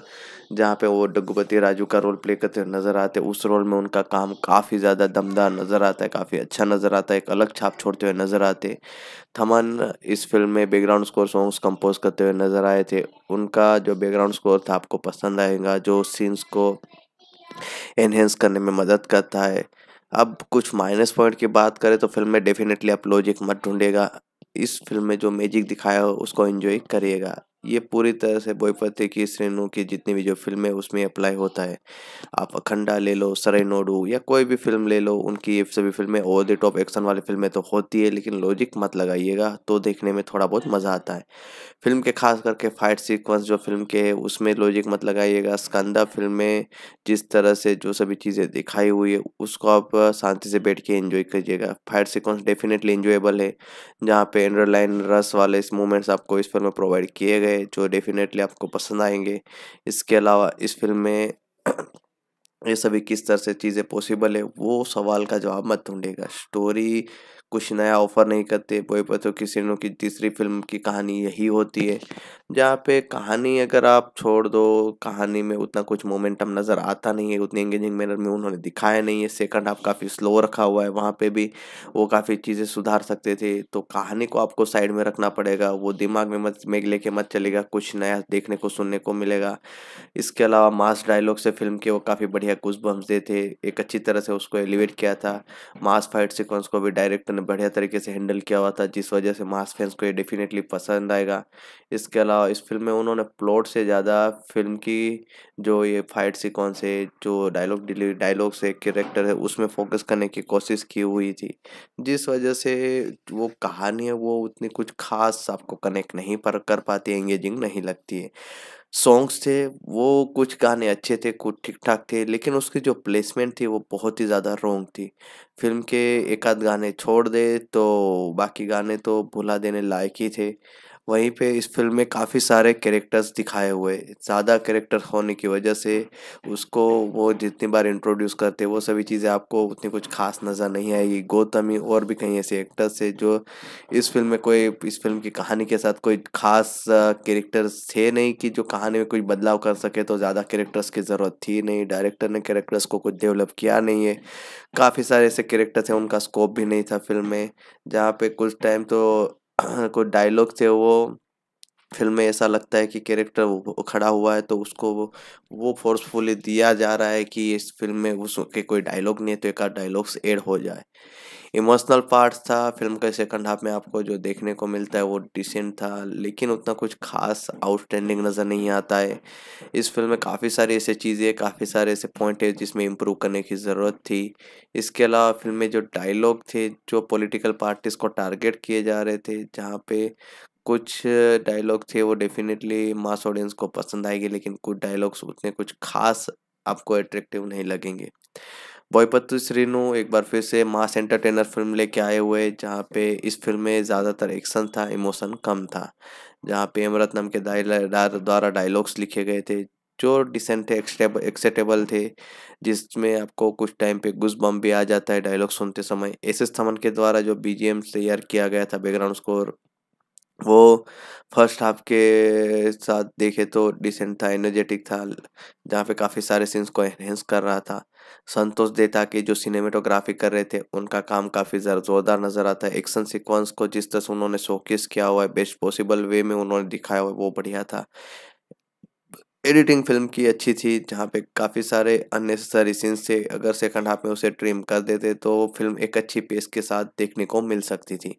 जहाँ पे वो डगुपति राजू का रोल प्ले करते हुए नज़र आते उस रोल में उनका काम काफ़ी ज़्यादा दमदार नज़र आता है काफ़ी अच्छा नज़र आता है एक अलग छाप छोड़ते हुए नज़र आते थमन इस फिल्म में बैकग्राउंड स्कोर सॉन्ग्स कंपोज करते हुए नज़र आए थे उनका जो बैकग्राउंड स्कोर था आपको पसंद आएगा जो सीन्स को एनहेंस करने में मदद करता है अब कुछ माइनस पॉइंट की बात करें तो फिल्म में डेफिनेटली आप लॉजिक मत ढूंढेगा इस फिल्म में जो मैजिक दिखाया हो उसको एंजॉय करिएगा ये पूरी तरह से बोईपति की श्रेणु की जितनी भी जो फिल्म है उसमें अप्लाई होता है आप अखंडा ले लो सरे नोडू या कोई भी फिल्म ले लो उनकी ये सभी फिल्में ओवर द टॉप एक्शन वाली फिल्में तो होती है लेकिन लॉजिक मत लगाइएगा तो देखने में थोड़ा बहुत मज़ा आता है फिल्म के खास करके फाइट सीक्वेंस जो फिल्म के है उसमें लॉजिक मत लगाइएगा स्कंदा फिल्म में जिस तरह से जो सभी चीज़ें दिखाई हुई है उसको आप शांति से बैठ के इन्जॉय कीजिएगा फाइट सीक्वेंस डेफिनेटली एंजॉयबल है जहाँ पे एंडरलाइन रस वाले मूवमेंट्स आपको इस फिल्म में प्रोवाइड किए गए है जो डेफिनेटली आपको पसंद आएंगे इसके अलावा इस फिल्म में ये सभी किस तरह से चीज़ें पॉसिबल है वो सवाल का जवाब मत ढूंढेगा स्टोरी कुछ नया ऑफर नहीं करते पोए पतो किसिनो की तीसरी फिल्म की कहानी यही होती है जहाँ पे कहानी अगर आप छोड़ दो कहानी में उतना कुछ मोमेंटम नज़र आता नहीं है उतनी एंगेजिंग मैनर में उन्होंने दिखाया नहीं है सेकंड हाफ काफ़ी स्लो रखा हुआ है वहाँ पे भी वो काफ़ी चीज़ें सुधार सकते थे तो कहानी को आपको साइड में रखना पड़ेगा वो दिमाग में मत में लेके मत चलेगा कुछ नया देखने को सुनने को मिलेगा इसके अलावा मास डायलॉग से फिल्म के वो काफ़ी बढ़िया कुछ बम्स थे एक अच्छी तरह से उसको एलिवेट किया था मास फाइट सिक्वेंस को भी डायरेक्टर ने बढ़िया तरीके से हैंडल किया हुआ था जिस वजह से मास फैंस को ये डेफिनेटली पसंद आएगा इसके अलावा इस फिल्म में उन्होंने प्लॉट से ज़्यादा फिल्म की जो ये फाइट सीक्वेंस है जो डायलॉग डिलीवरी डायलॉग से कैरेक्टर है उसमें फोकस करने की कोशिश की हुई थी जिस वजह से वो कहानी है वो उतनी कुछ खास आपको कनेक्ट नहीं पर कर पाती एंगेजिंग नहीं लगती है सॉन्ग्स थे वो कुछ गाने अच्छे थे कुछ ठीक ठाक थे लेकिन उसकी जो प्लेसमेंट थी वो बहुत ही ज़्यादा रोंग थी फिल्म के एक आध गाने छोड़ दे तो बाकी गाने तो भुला देने लायक ही थे वहीं पे इस फिल्म में काफ़ी सारे कैरेक्टर्स दिखाए हुए ज़्यादा कैरेक्टर होने की वजह से उसको वो जितनी बार इंट्रोड्यूस करते वो सभी चीज़ें आपको उतनी कुछ खास नज़र नहीं आएगी गौतमी और भी कहीं ऐसे एक्टर्स थे जो इस फिल्म में कोई इस फिल्म की कहानी के साथ कोई खास कैरेक्टर्स थे नहीं कि जो कहानी में कोई बदलाव कर सके तो ज़्यादा कैरेक्टर्स की ज़रूरत थी नहीं डायरेक्टर ने कैरेक्टर्स को कुछ डेवलप किया नहीं है काफ़ी सारे ऐसे कैरेक्टर्स हैं उनका स्कोप भी नहीं था फिल्म में जहाँ पे कुछ टाइम तो कोई डायलॉग थे वो फिल्म में ऐसा लगता है कि कैरेक्टर खड़ा हुआ है तो उसको वो वो फोर्सफुली दिया जा रहा है कि इस फिल्म में उसके कोई डायलॉग नहीं है तो एक डायलॉग्स एड हो जाए इमोशनल पार्ट था फिल्म के सेकंड हाफ में आपको जो देखने को मिलता है वो डिसेंट था लेकिन उतना कुछ खास आउटस्टैंडिंग नज़र नहीं आता है इस फिल्म में काफ़ी सारी ऐसी चीज़ें काफ़ी सारे ऐसे पॉइंट है जिसमें इम्प्रूव करने की ज़रूरत थी इसके अलावा फिल्म में जो डायलॉग थे जो पोलिटिकल पार्टीज़ को टारगेट किए जा रहे थे जहाँ पे कुछ डायलॉग थे वो डेफिनेटली मास ऑडियंस को पसंद आएगी लेकिन कुछ डायलॉग्स उतने कुछ खास आपको अट्रैक्टिव नहीं लगेंगे बोईपत्तु श्रीनु एक बार फिर से मास एंटरटेनर फिल्म लेके आए हुए जहाँ पे इस फिल्म में ज़्यादातर एक्शन था इमोशन कम था जहाँ पे अमरत्नम के द्वारा डायलॉग्स लिखे गए थे जो डिसेंट थे एक्सेटेबल थे जिसमें आपको कुछ टाइम पे गुस बम भी आ जाता है डायलॉग सुनते समय एस एस थमन के द्वारा जो बीजीएम तैयार किया गया था बैकग्राउंड स्कोर वो फर्स्ट हाफ के साथ देखे तो डिसेंट था एनर्जेटिक था जहाँ पे काफ़ी सारे सीन्स को एनहेंस कर रहा था संतोष देता के जो सिनेमेटोग्राफी कर रहे थे उनका काम काफ़ी जोरदार नज़र आता है एक्शन सीक्वेंस को जिस तरह से उन्होंने शोकेस किया हुआ है बेस्ट पॉसिबल वे में उन्होंने दिखाया हुआ है वो बढ़िया था एडिटिंग फिल्म की अच्छी थी जहाँ पे काफ़ी सारे अननेसेसरी सीन्स थे अगर सेकंड हाफ में उसे ट्रिम कर देते तो फिल्म एक अच्छी पेस के साथ देखने को मिल सकती थी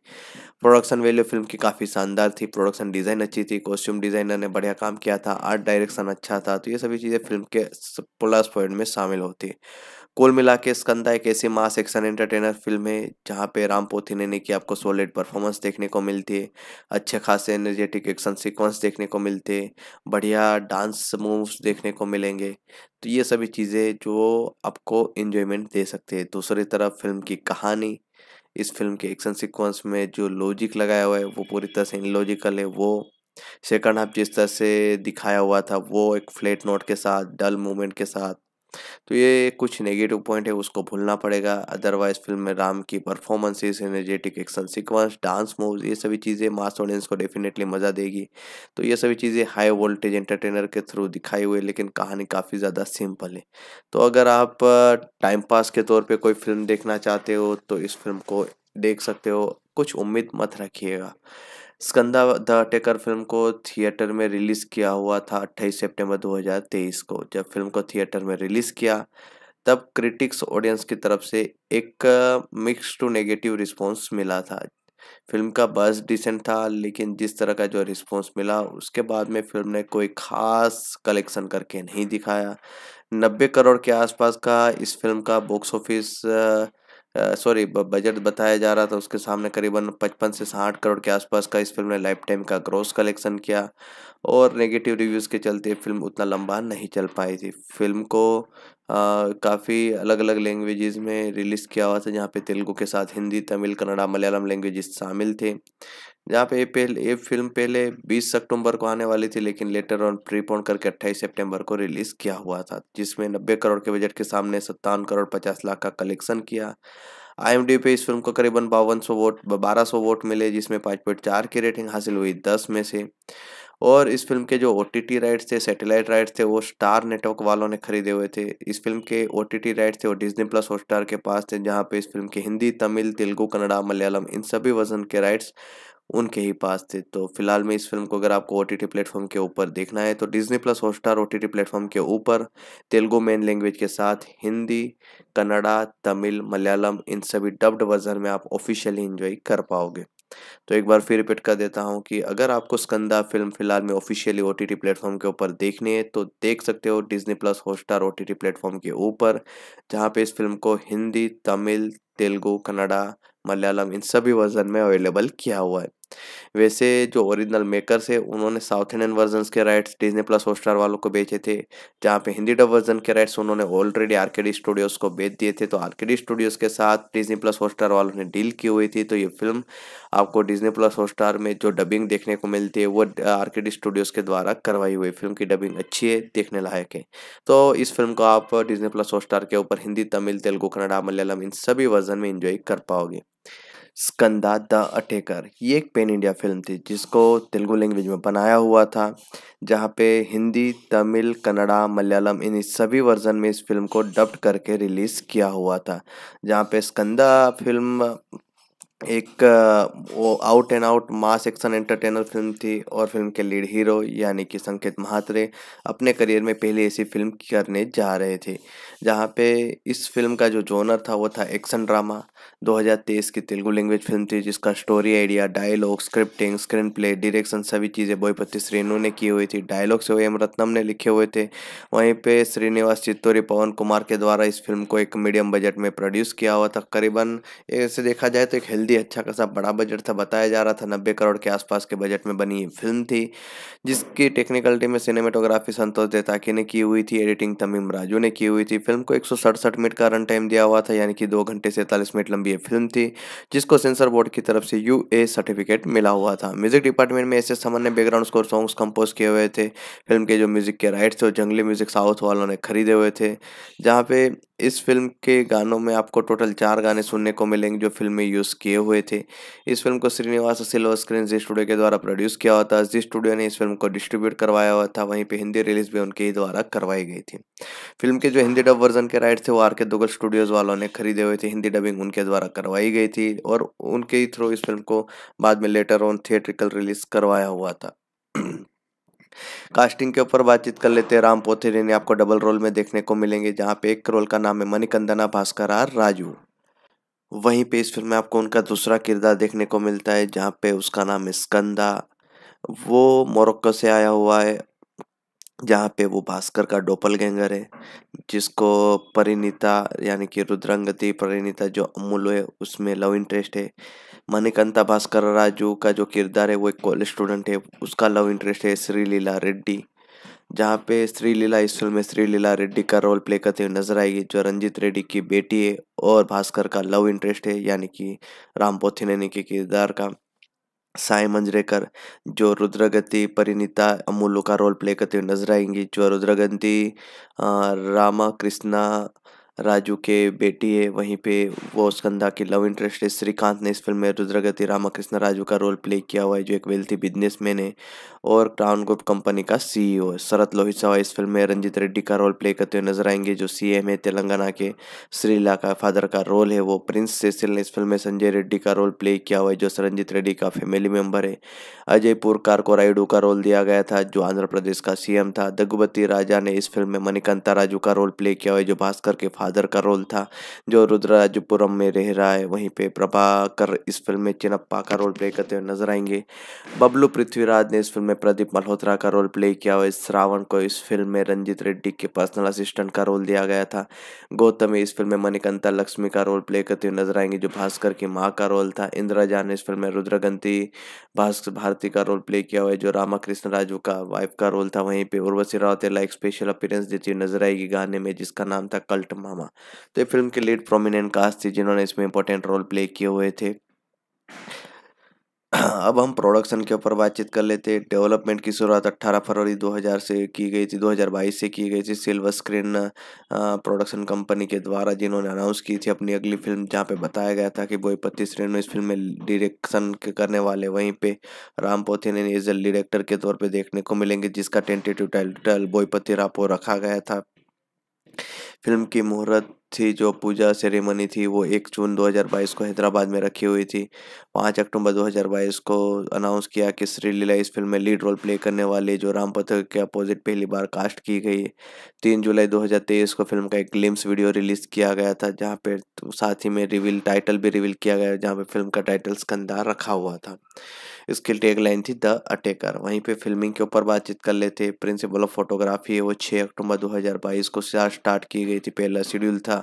प्रोडक्शन वैल्यू फिल्म की काफ़ी शानदार थी प्रोडक्शन डिज़ाइन अच्छी थी कॉस्ट्यूम डिज़ाइनर ने बढ़िया काम किया था आर्ट डायरेक्शन अच्छा था तो ये सभी चीज़ें फिल्म के प्लस पॉइंट में शामिल होती कुल मिला के स्कंदा एक ऐसी मास एक्शन एंटरटेनर फिल्म है जहाँ पे राम पोथी ने की आपको सॉलिड परफॉर्मेंस देखने को मिलती है अच्छे खासे एनर्जेटिक एक्शन सीक्वेंस देखने को मिलते हैं बढ़िया डांस मूव्स देखने को मिलेंगे तो ये सभी चीज़ें जो आपको इन्जॉयमेंट दे सकते हैं दूसरी तरफ फिल्म की कहानी इस फिल्म के एक्शन सिक्वेंस में जो लॉजिक लगाया हुआ है वो पूरी तरह से इनलॉजिकल है वो सेकंड हाफ जिस तरह से दिखाया हुआ था वो एक फ्लैट नोट के साथ डल मूवमेंट के साथ तो ये कुछ नेगेटिव पॉइंट है उसको भूलना पड़ेगा अदरवाइज फिल्म में राम की performances energetic action sequence dance move ये सभी चीज़ें मास ऑडियंस को डेफिनेटली मज़ा देगी तो ये सभी चीज़ें हाई वोल्टेज एंटरटेनर के थ्रू दिखाई हुई लेकिन कहानी काफ़ी ज़्यादा सिंपल है तो अगर आप टाइम पास के तौर पर कोई फिल्म देखना चाहते हो तो इस फिल्म को देख सकते हो कुछ उम्मीद मत रखिएगा स्कंदा द अटेकर फिल्म को थिएटर में रिलीज़ किया हुआ था 28 सितंबर 2023 को जब फिल्म को थिएटर में रिलीज़ किया तब क्रिटिक्स ऑडियंस की तरफ से एक मिक्स टू नेगेटिव रिस्पॉन्स मिला था फिल्म का बस डिसेंट था लेकिन जिस तरह का जो रिस्पॉन्स मिला उसके बाद में फिल्म ने कोई खास कलेक्शन करके नहीं दिखाया नब्बे करोड़ के आसपास का इस फिल्म का बॉक्स ऑफिस सॉरी बजट बताया जा रहा था उसके सामने करीबन 55 से साठ करोड़ के आसपास का इस फिल्म ने लाइफ टाइम का ग्रोस कलेक्शन किया और नेगेटिव रिव्यूज़ के चलते फिल्म उतना लंबा नहीं चल पाई थी फिल्म को काफ़ी अलग अलग लैंग्वेजेस में रिलीज़ किया हुआ था जहाँ पे तेलुगु के साथ हिंदी तमिल कन्नड़ा मलयालम लैंग्वेजेस शामिल थे जहाँ पे पहले ये फिल्म पहले 20 अक्टूबर को आने वाली थी लेकिन लेटर ऑन प्रीपोन करके 28 सितंबर को रिलीज़ किया हुआ था जिसमें 90 करोड़ के बजट के सामने सत्तावन करोड़ पचास लाख का कलेक्शन किया आई पे इस फिल्म को करीबन बावन वोट बारह वोट मिले जिसमें पाँच पॉइंट चार की रेटिंग हासिल हुई दस में से और इस फिल्म के जो ओ राइट्स थे सैटेलाइट राइट्स थे वो स्टार नेटवर्क वालों ने खरीदे हुए थे इस फिल्म के ओ राइट्स थे वो डिजनी प्लस स्टार के पास थे जहाँ पे इस फिल्म के हिंदी तमिल तेलुगु कन्नड़ा मलयालम इन सभी वजन के राइट्स उनके ही पास थे तो फिलहाल में इस फिल्म को अगर आपको ओ टी टी प्लेटफॉर्म के ऊपर देखना है तो Disney plus star O T platform के ऊपर तेलुगु मेन लैंग्वेज के साथ हिंदी कन्नड़ा तमिल मलयालम इन सभी डब्ड वर्जन में आप ऑफिशियली इन्जॉय कर पाओगे तो एक बार फिर रिपीट कर देता हूँ कि अगर आपको स्कंदा फिल्म फिलहाल में ऑफिशियली ओ टी प्लेटफॉर्म के ऊपर देखनी है तो देख सकते हो Disney plus Hotstar O T platform के ऊपर जहाँ पे इस फिल्म को हिंदी तमिल तेलुगू कन्नडा मलयालम इन सभी वर्जन में अवेलेबल किया हुआ है वैसे जो ओरिजिनल मेकर्स है उन्होंने साउथ इंडियन वर्जन के राइट्स डिजनी प्लस हॉटस्टार वालों को बेचे थे जहाँ पे हिंदी डब वर्जन के राइट्स उन्होंने ऑलरेडी आरकेडी स्टूडियोज़ को बेच दिए थे तो आरकेडी स्टूडियोज़ के साथ डिजनी प्लस हॉटस्टार वालों ने डील की हुई थी तो ये फिल्म आपको डिजनी प्लस हॉटस्टार में जो डबिंग देखने को मिलती है वो आरकेडी स्टूडियोज़ के द्वारा करवाई हुई फिल्म की डबिंग अच्छी है देखने लायक है तो इस फिल्म को आप डिजनी प्लस हॉटस्टार के ऊपर हिंदी तमिल तेलुगु कन्नडा मलयालम इन सभी वर्जन में इंजॉय कर पाओगे स्कंदा द अटेकर ये एक पेन इंडिया फिल्म थी जिसको तेलुगु लैंग्वेज में बनाया हुआ था जहाँ पे हिंदी तमिल कन्नड़ा मलयालम इन सभी वर्जन में इस फिल्म को डब्ड करके रिलीज़ किया हुआ था जहाँ पे स्कंदा फिल्म एक वो out and out mass action entertainer film थी और फिल्म के लीड हीरो यानी कि संकेत महात्रे अपने करियर में पहली ऐसी फिल्म करने जा रहे थे जहाँ पे इस फिल्म का जो जोनर था वो था एक्शन ड्रामा 2023 की तेलुगु लैंग्वेज फिल्म थी जिसका story idea dialogue scripting screen play direction सभी चीज़ें बोईपति श्रेणु ने की हुई थी डायलॉग से एम रत्नम ने लिखे हुए थे वहीं पे श्रीनिवास चित्तौरी पवन कुमार के द्वारा इस फिल्म को एक मीडियम बजट में प्रोड्यूस किया हुआ था करीबन ऐसे देखा जाए तो एक हेल्थ जल्दी अच्छा खासा बड़ा बजट था बताया जा रहा था नब्बे करोड़ के आसपास के बजट में बनी ये फिल्म थी जिसकी टेक्निकल टीम में सिनेमाटोग्राफी संतोष देताकी ने की हुई थी एडिटिंग तमीम राजू ने की हुई थी फिल्म को एक मिनट का रन टाइम दिया हुआ था यानी कि दो घंटे सैंतालीस मिनट लंबी ये फिल्म थी जिसको सेंसर बोर्ड की तरफ से यू सर्टिफिकेट मिला हुआ था म्यूजिक डिपार्टमेंट में ऐसे सामान्य बैकग्राउंड स्कोर सॉन्ग्स कंपोज किए हुए थे फिल्म के जो म्यूजिक के राइट्स थे जंगली म्यूजिक साउथ वालों ने खरीदे हुए थे जहाँ पे इस फिल्म के गानों में आपको टोटल चार गाने सुनने को मिलेंगे जो फिल्म में यूज़ किए लिए हुए थे इस फिल्म को श्रीनिवास सिल्वर स्क्रीन जी स्टूडियो के द्वारा प्रोड्यूस किया हुआ था जी स्टूडियो ने इस फिल्म को डिस्ट्रीब्यूट करवाया हुआ था वहीं पे हिंदी रिलीज भी उनके ही द्वारा करवाई गई थी फिल्म के जो हिंदी डब वर्जन के राइट थे वो आर के दुगल स्टूडियोज वालों ने खरीदे हुए थे हिंदी डबिंग उनके द्वारा करवाई गई थी और उनके ही थ्रू इस फिल्म को बाद में लेटर ऑन थिएट्रिकल रिलीज करवाया हुआ था कास्टिंग के ऊपर बातचीत कर लेते हैं राम पोथेरे ने आपको डबल रोल में देखने को मिलेंगे जहां पे एक रोल का नाम है मणिकंदना भास्कर आर राजू वहीं पे इस फिल्म में आपको उनका दूसरा किरदार देखने को मिलता है जहाँ पे उसका नाम स्कंदा वो मोरक्को से आया हुआ है जहाँ पे वो भास्कर का डोपल गैंगर है जिसको परिणीता यानी कि रुद्रंगति परिणीता जो अमूल है उसमें लव इंटरेस्ट है मणिकंता भास्कर राजू का जो किरदार है वो एक कॉलेज स्टूडेंट है उसका लव इंटरेस्ट है श्रीलीला रेड्डी जहाँ पे श्री लीला इस फिल्म में श्री लीला रेड्डी का रोल प्ले करते हुए नजर आएगी जो रंजीत रेड्डी की बेटी है और भास्कर का लव इंटरेस्ट है यानी कि राम पोथिनेनी के किरदार का साय मंजरेकर जो रुद्रगति परिणीता अमूलू का रोल प्ले करते हुए नजर आएंगी जो रुद्रगति रामा कृष्णा राजू के बेटी है वहीं पे वो स्कंदा की लव इंटरेस्ट है श्रीकांत ने इस फिल्म में रुद्रगति रामाकृष्ण राजू का रोल प्ले किया हुआ है जो एक वेल्थी बिजनेसमैन है और क्राउन ग्रुप कंपनी का सीईओ है शरत लोहित सवा इस फिल्म में रंजीत रेड्डी का रोल प्ले करते हुए नजर आएंगे जो सी है तेलंगाना के श्रीला का फादर का रोल है वो प्रिंस सेसिल ने इस फिल्म में संजय रेड्डी का रोल प्ले किया हुआ है जो सरंजीत रेड्डी का फैमिली मेम्बर है अजय कार को रायडू का रोल दिया गया था जो आंध्र प्रदेश का सीएम था दगुबती राजा ने इस फिल्म में मणिकांता राजू का रोल प्ले किया हुआ है जो भास्कर के फादर फादर का रोल था जो रुद्राजपुरम में रह रहा है वहीं पे प्रभाकर इस फिल्म में चिनप्पा का रोल प्ले करते हुए नजर आएंगे बबलू पृथ्वीराज ने इस फिल्म में प्रदीप मल्होत्रा का रोल प्ले किया और श्रावण को इस फिल्म में रंजीत रेड्डी के पर्सनल असिस्टेंट का रोल दिया गया था गौतम इस फिल्म में मणिकंता लक्ष्मी का रोल प्ले करते हुए नजर आएंगे जो भास्कर की माँ का रोल था इंदिरा ने इस फिल्म में रुद्रगंती भास्कर भारती का रोल प्ले किया हुआ है जो रामाकृष्ण राजू का वाइफ का रोल था वहीं पे Urvashi Rawat like special appearance देती हुई नजर आएगी गाने में जिसका नाम था कल्ट मामा ड्रामा तो ये फिल्म के लीड प्रोमिनेंट कास्ट थी जिन्होंने इसमें इंपॉर्टेंट रोल प्ले किए हुए थे अब हम प्रोडक्शन के ऊपर बातचीत कर लेते हैं डेवलपमेंट की शुरुआत 18 फरवरी 2000 से की गई थी 2022 से की गई थी सिल्वर स्क्रीन प्रोडक्शन कंपनी के द्वारा जिन्होंने अनाउंस की थी अपनी अगली फिल्म जहाँ पे बताया गया था कि वो श्रेण में इस फिल्म में डायरेक्शन करने वाले वहीं पे राम पोथिन एज डायरेक्टर के तौर पर देखने को मिलेंगे जिसका टेंटेटिव टाइटल बोईपति रापो रखा गया था फिल्म की मुहूर्त थी जो पूजा सेरेमनी थी वो एक जून 2022 को हैदराबाद में रखी हुई थी पाँच अक्टूबर 2022 को अनाउंस किया कि श्री लीला इस फिल्म में लीड रोल प्ले करने वाली जो राम पथक के अपोजिट पहली बार कास्ट की गई है तीन जुलाई 2023 को फिल्म का एक ग्लिम्स वीडियो रिलीज़ किया गया था जहाँ पे साथ ही में रिवील टाइटल भी रिवील किया गया जहाँ पे फिल्म का टाइटल स्कंदार रखा हुआ था इसकी टेक लाइन थी द अटैकर वहीं पे फिल्मिंग के ऊपर बातचीत कर लेते प्रिंसिपल ऑफ फोटोग्राफी वो 6 अक्टूबर 2022 को स्टार्ट की गई थी पहला शेड्यूल था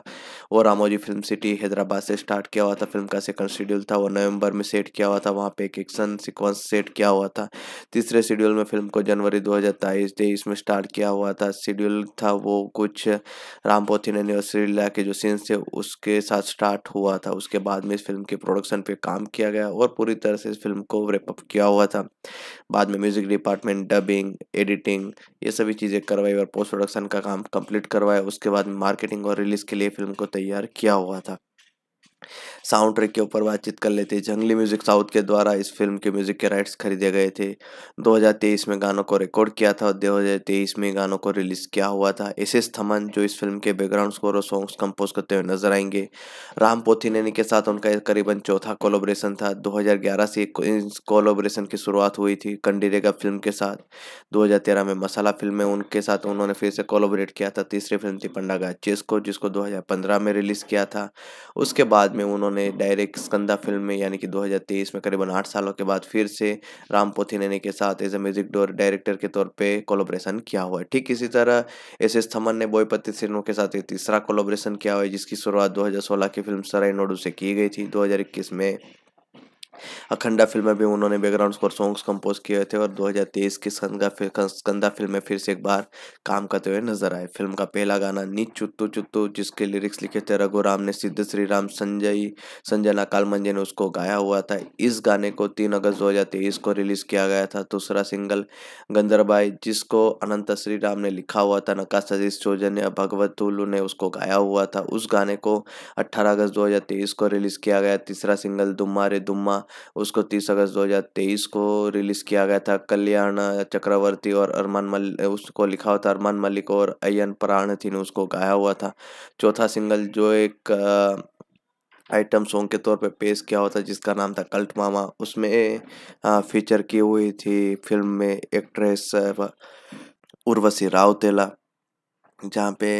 और रामोजी फिल्म सिटी हैदराबाद से स्टार्ट किया हुआ था फिल्म का सेकंड शेड्यूल था वो नवंबर में सेट किया हुआ था वहाँ पे एक एक्शन सिक्वेंस सेट किया हुआ था तीसरे शेड्यूल में फिल्म को जनवरी दो हज़ार में स्टार्ट किया हुआ था शेड्यूल था वो कुछ रामपोथिन एनिवर्सरी के जो सीन्स थे उसके साथ स्टार्ट हुआ था उसके बाद में इस फिल्म के प्रोडक्शन पर काम किया गया और पूरी तरह से इस फिल्म को रेप अब किया हुआ था बाद में म्यूज़िक डिपार्टमेंट डबिंग एडिटिंग ये सभी चीज़ें करवाई और पोस्ट प्रोडक्शन का काम कंप्लीट करवाया उसके बाद मार्केटिंग और रिलीज़ के लिए फिल्म को तैयार किया हुआ था साउंड ट्रैक के ऊपर बातचीत कर लेते जंगली म्यूजिक साउथ के द्वारा इस फिल्म के म्यूजिक के राइट्स खरीदे गए थे 2023 में गानों को रिकॉर्ड किया था और दो में गानों को रिलीज किया हुआ था एस एस थमन जो इस फिल्म के बैकग्राउंड स्कोर और सॉन्ग्स कंपोज करते हुए नजर आएंगे राम पोथीनेनी के साथ उनका करीबन चौथा कोलोब्रेशन था दो से इस कोलोब्रेशन की शुरुआत हुई थी कंडीरेगा फिल्म के साथ दो में मसाला फिल्म में उनके साथ उन्होंने फिर से कोलोबरेट किया था तीसरी फिल्म थी पंडागा चेस्को जिसको दो में रिलीज किया था उसके बाद में उन्होंने उन्होंने डायरेक्ट स्कंदा फिल्म में यानी कि 2023 में करीबन आठ सालों के बाद फिर से राम पोथीनेनी के साथ as a music door director के तौर पे कोलोब्रेशन किया हुआ है ठीक इसी तरह एस एस थमन ने बोयपति सिन्हो के साथ एक तीसरा कोलोब्रेशन किया हुआ है जिसकी शुरुआत दो की फिल्म सराय नोडू से की गई थी दो में अखंडा फिल्म में भी उन्होंने बैकग्राउंड स्कोर सॉन्ग्स कंपोज किए थे और 2023 की संगा कंदा फिल्म में फिर से एक बार काम करते हुए नजर आए फिल्म का पहला गाना नीच चुत्तू चुत्तू जिसके लिरिक्स लिखे थे रघुराम ने सिद्ध श्री राम संजय संजना कालमंजे ने उसको गाया हुआ था इस गाने को तीन अगस्त दो को रिलीज किया गया था दूसरा सिंगल गंदरबाई जिसको अनंत श्री राम ने लिखा हुआ था नका सजीश चौजन या भगवत ने उसको गाया हुआ था उस गाने को अट्ठारह अगस्त दो को रिलीज किया गया तीसरा सिंगल दुम्मा रे दुम्मा उसको तीस अगस्त 2023 को रिलीज़ किया गया था कल्याण चक्रवर्ती और अरमान मल उसको लिखा हुआ था अरमान मलिक और अयन प्राणथी ने उसको गाया हुआ था चौथा सिंगल जो एक आइटम सॉन्ग के तौर पे पेश किया हुआ था जिसका नाम था कल्ट मामा उसमें फीचर की हुई थी फिल्म में एक्ट्रेस उर्वशी रावतेला जहाँ पे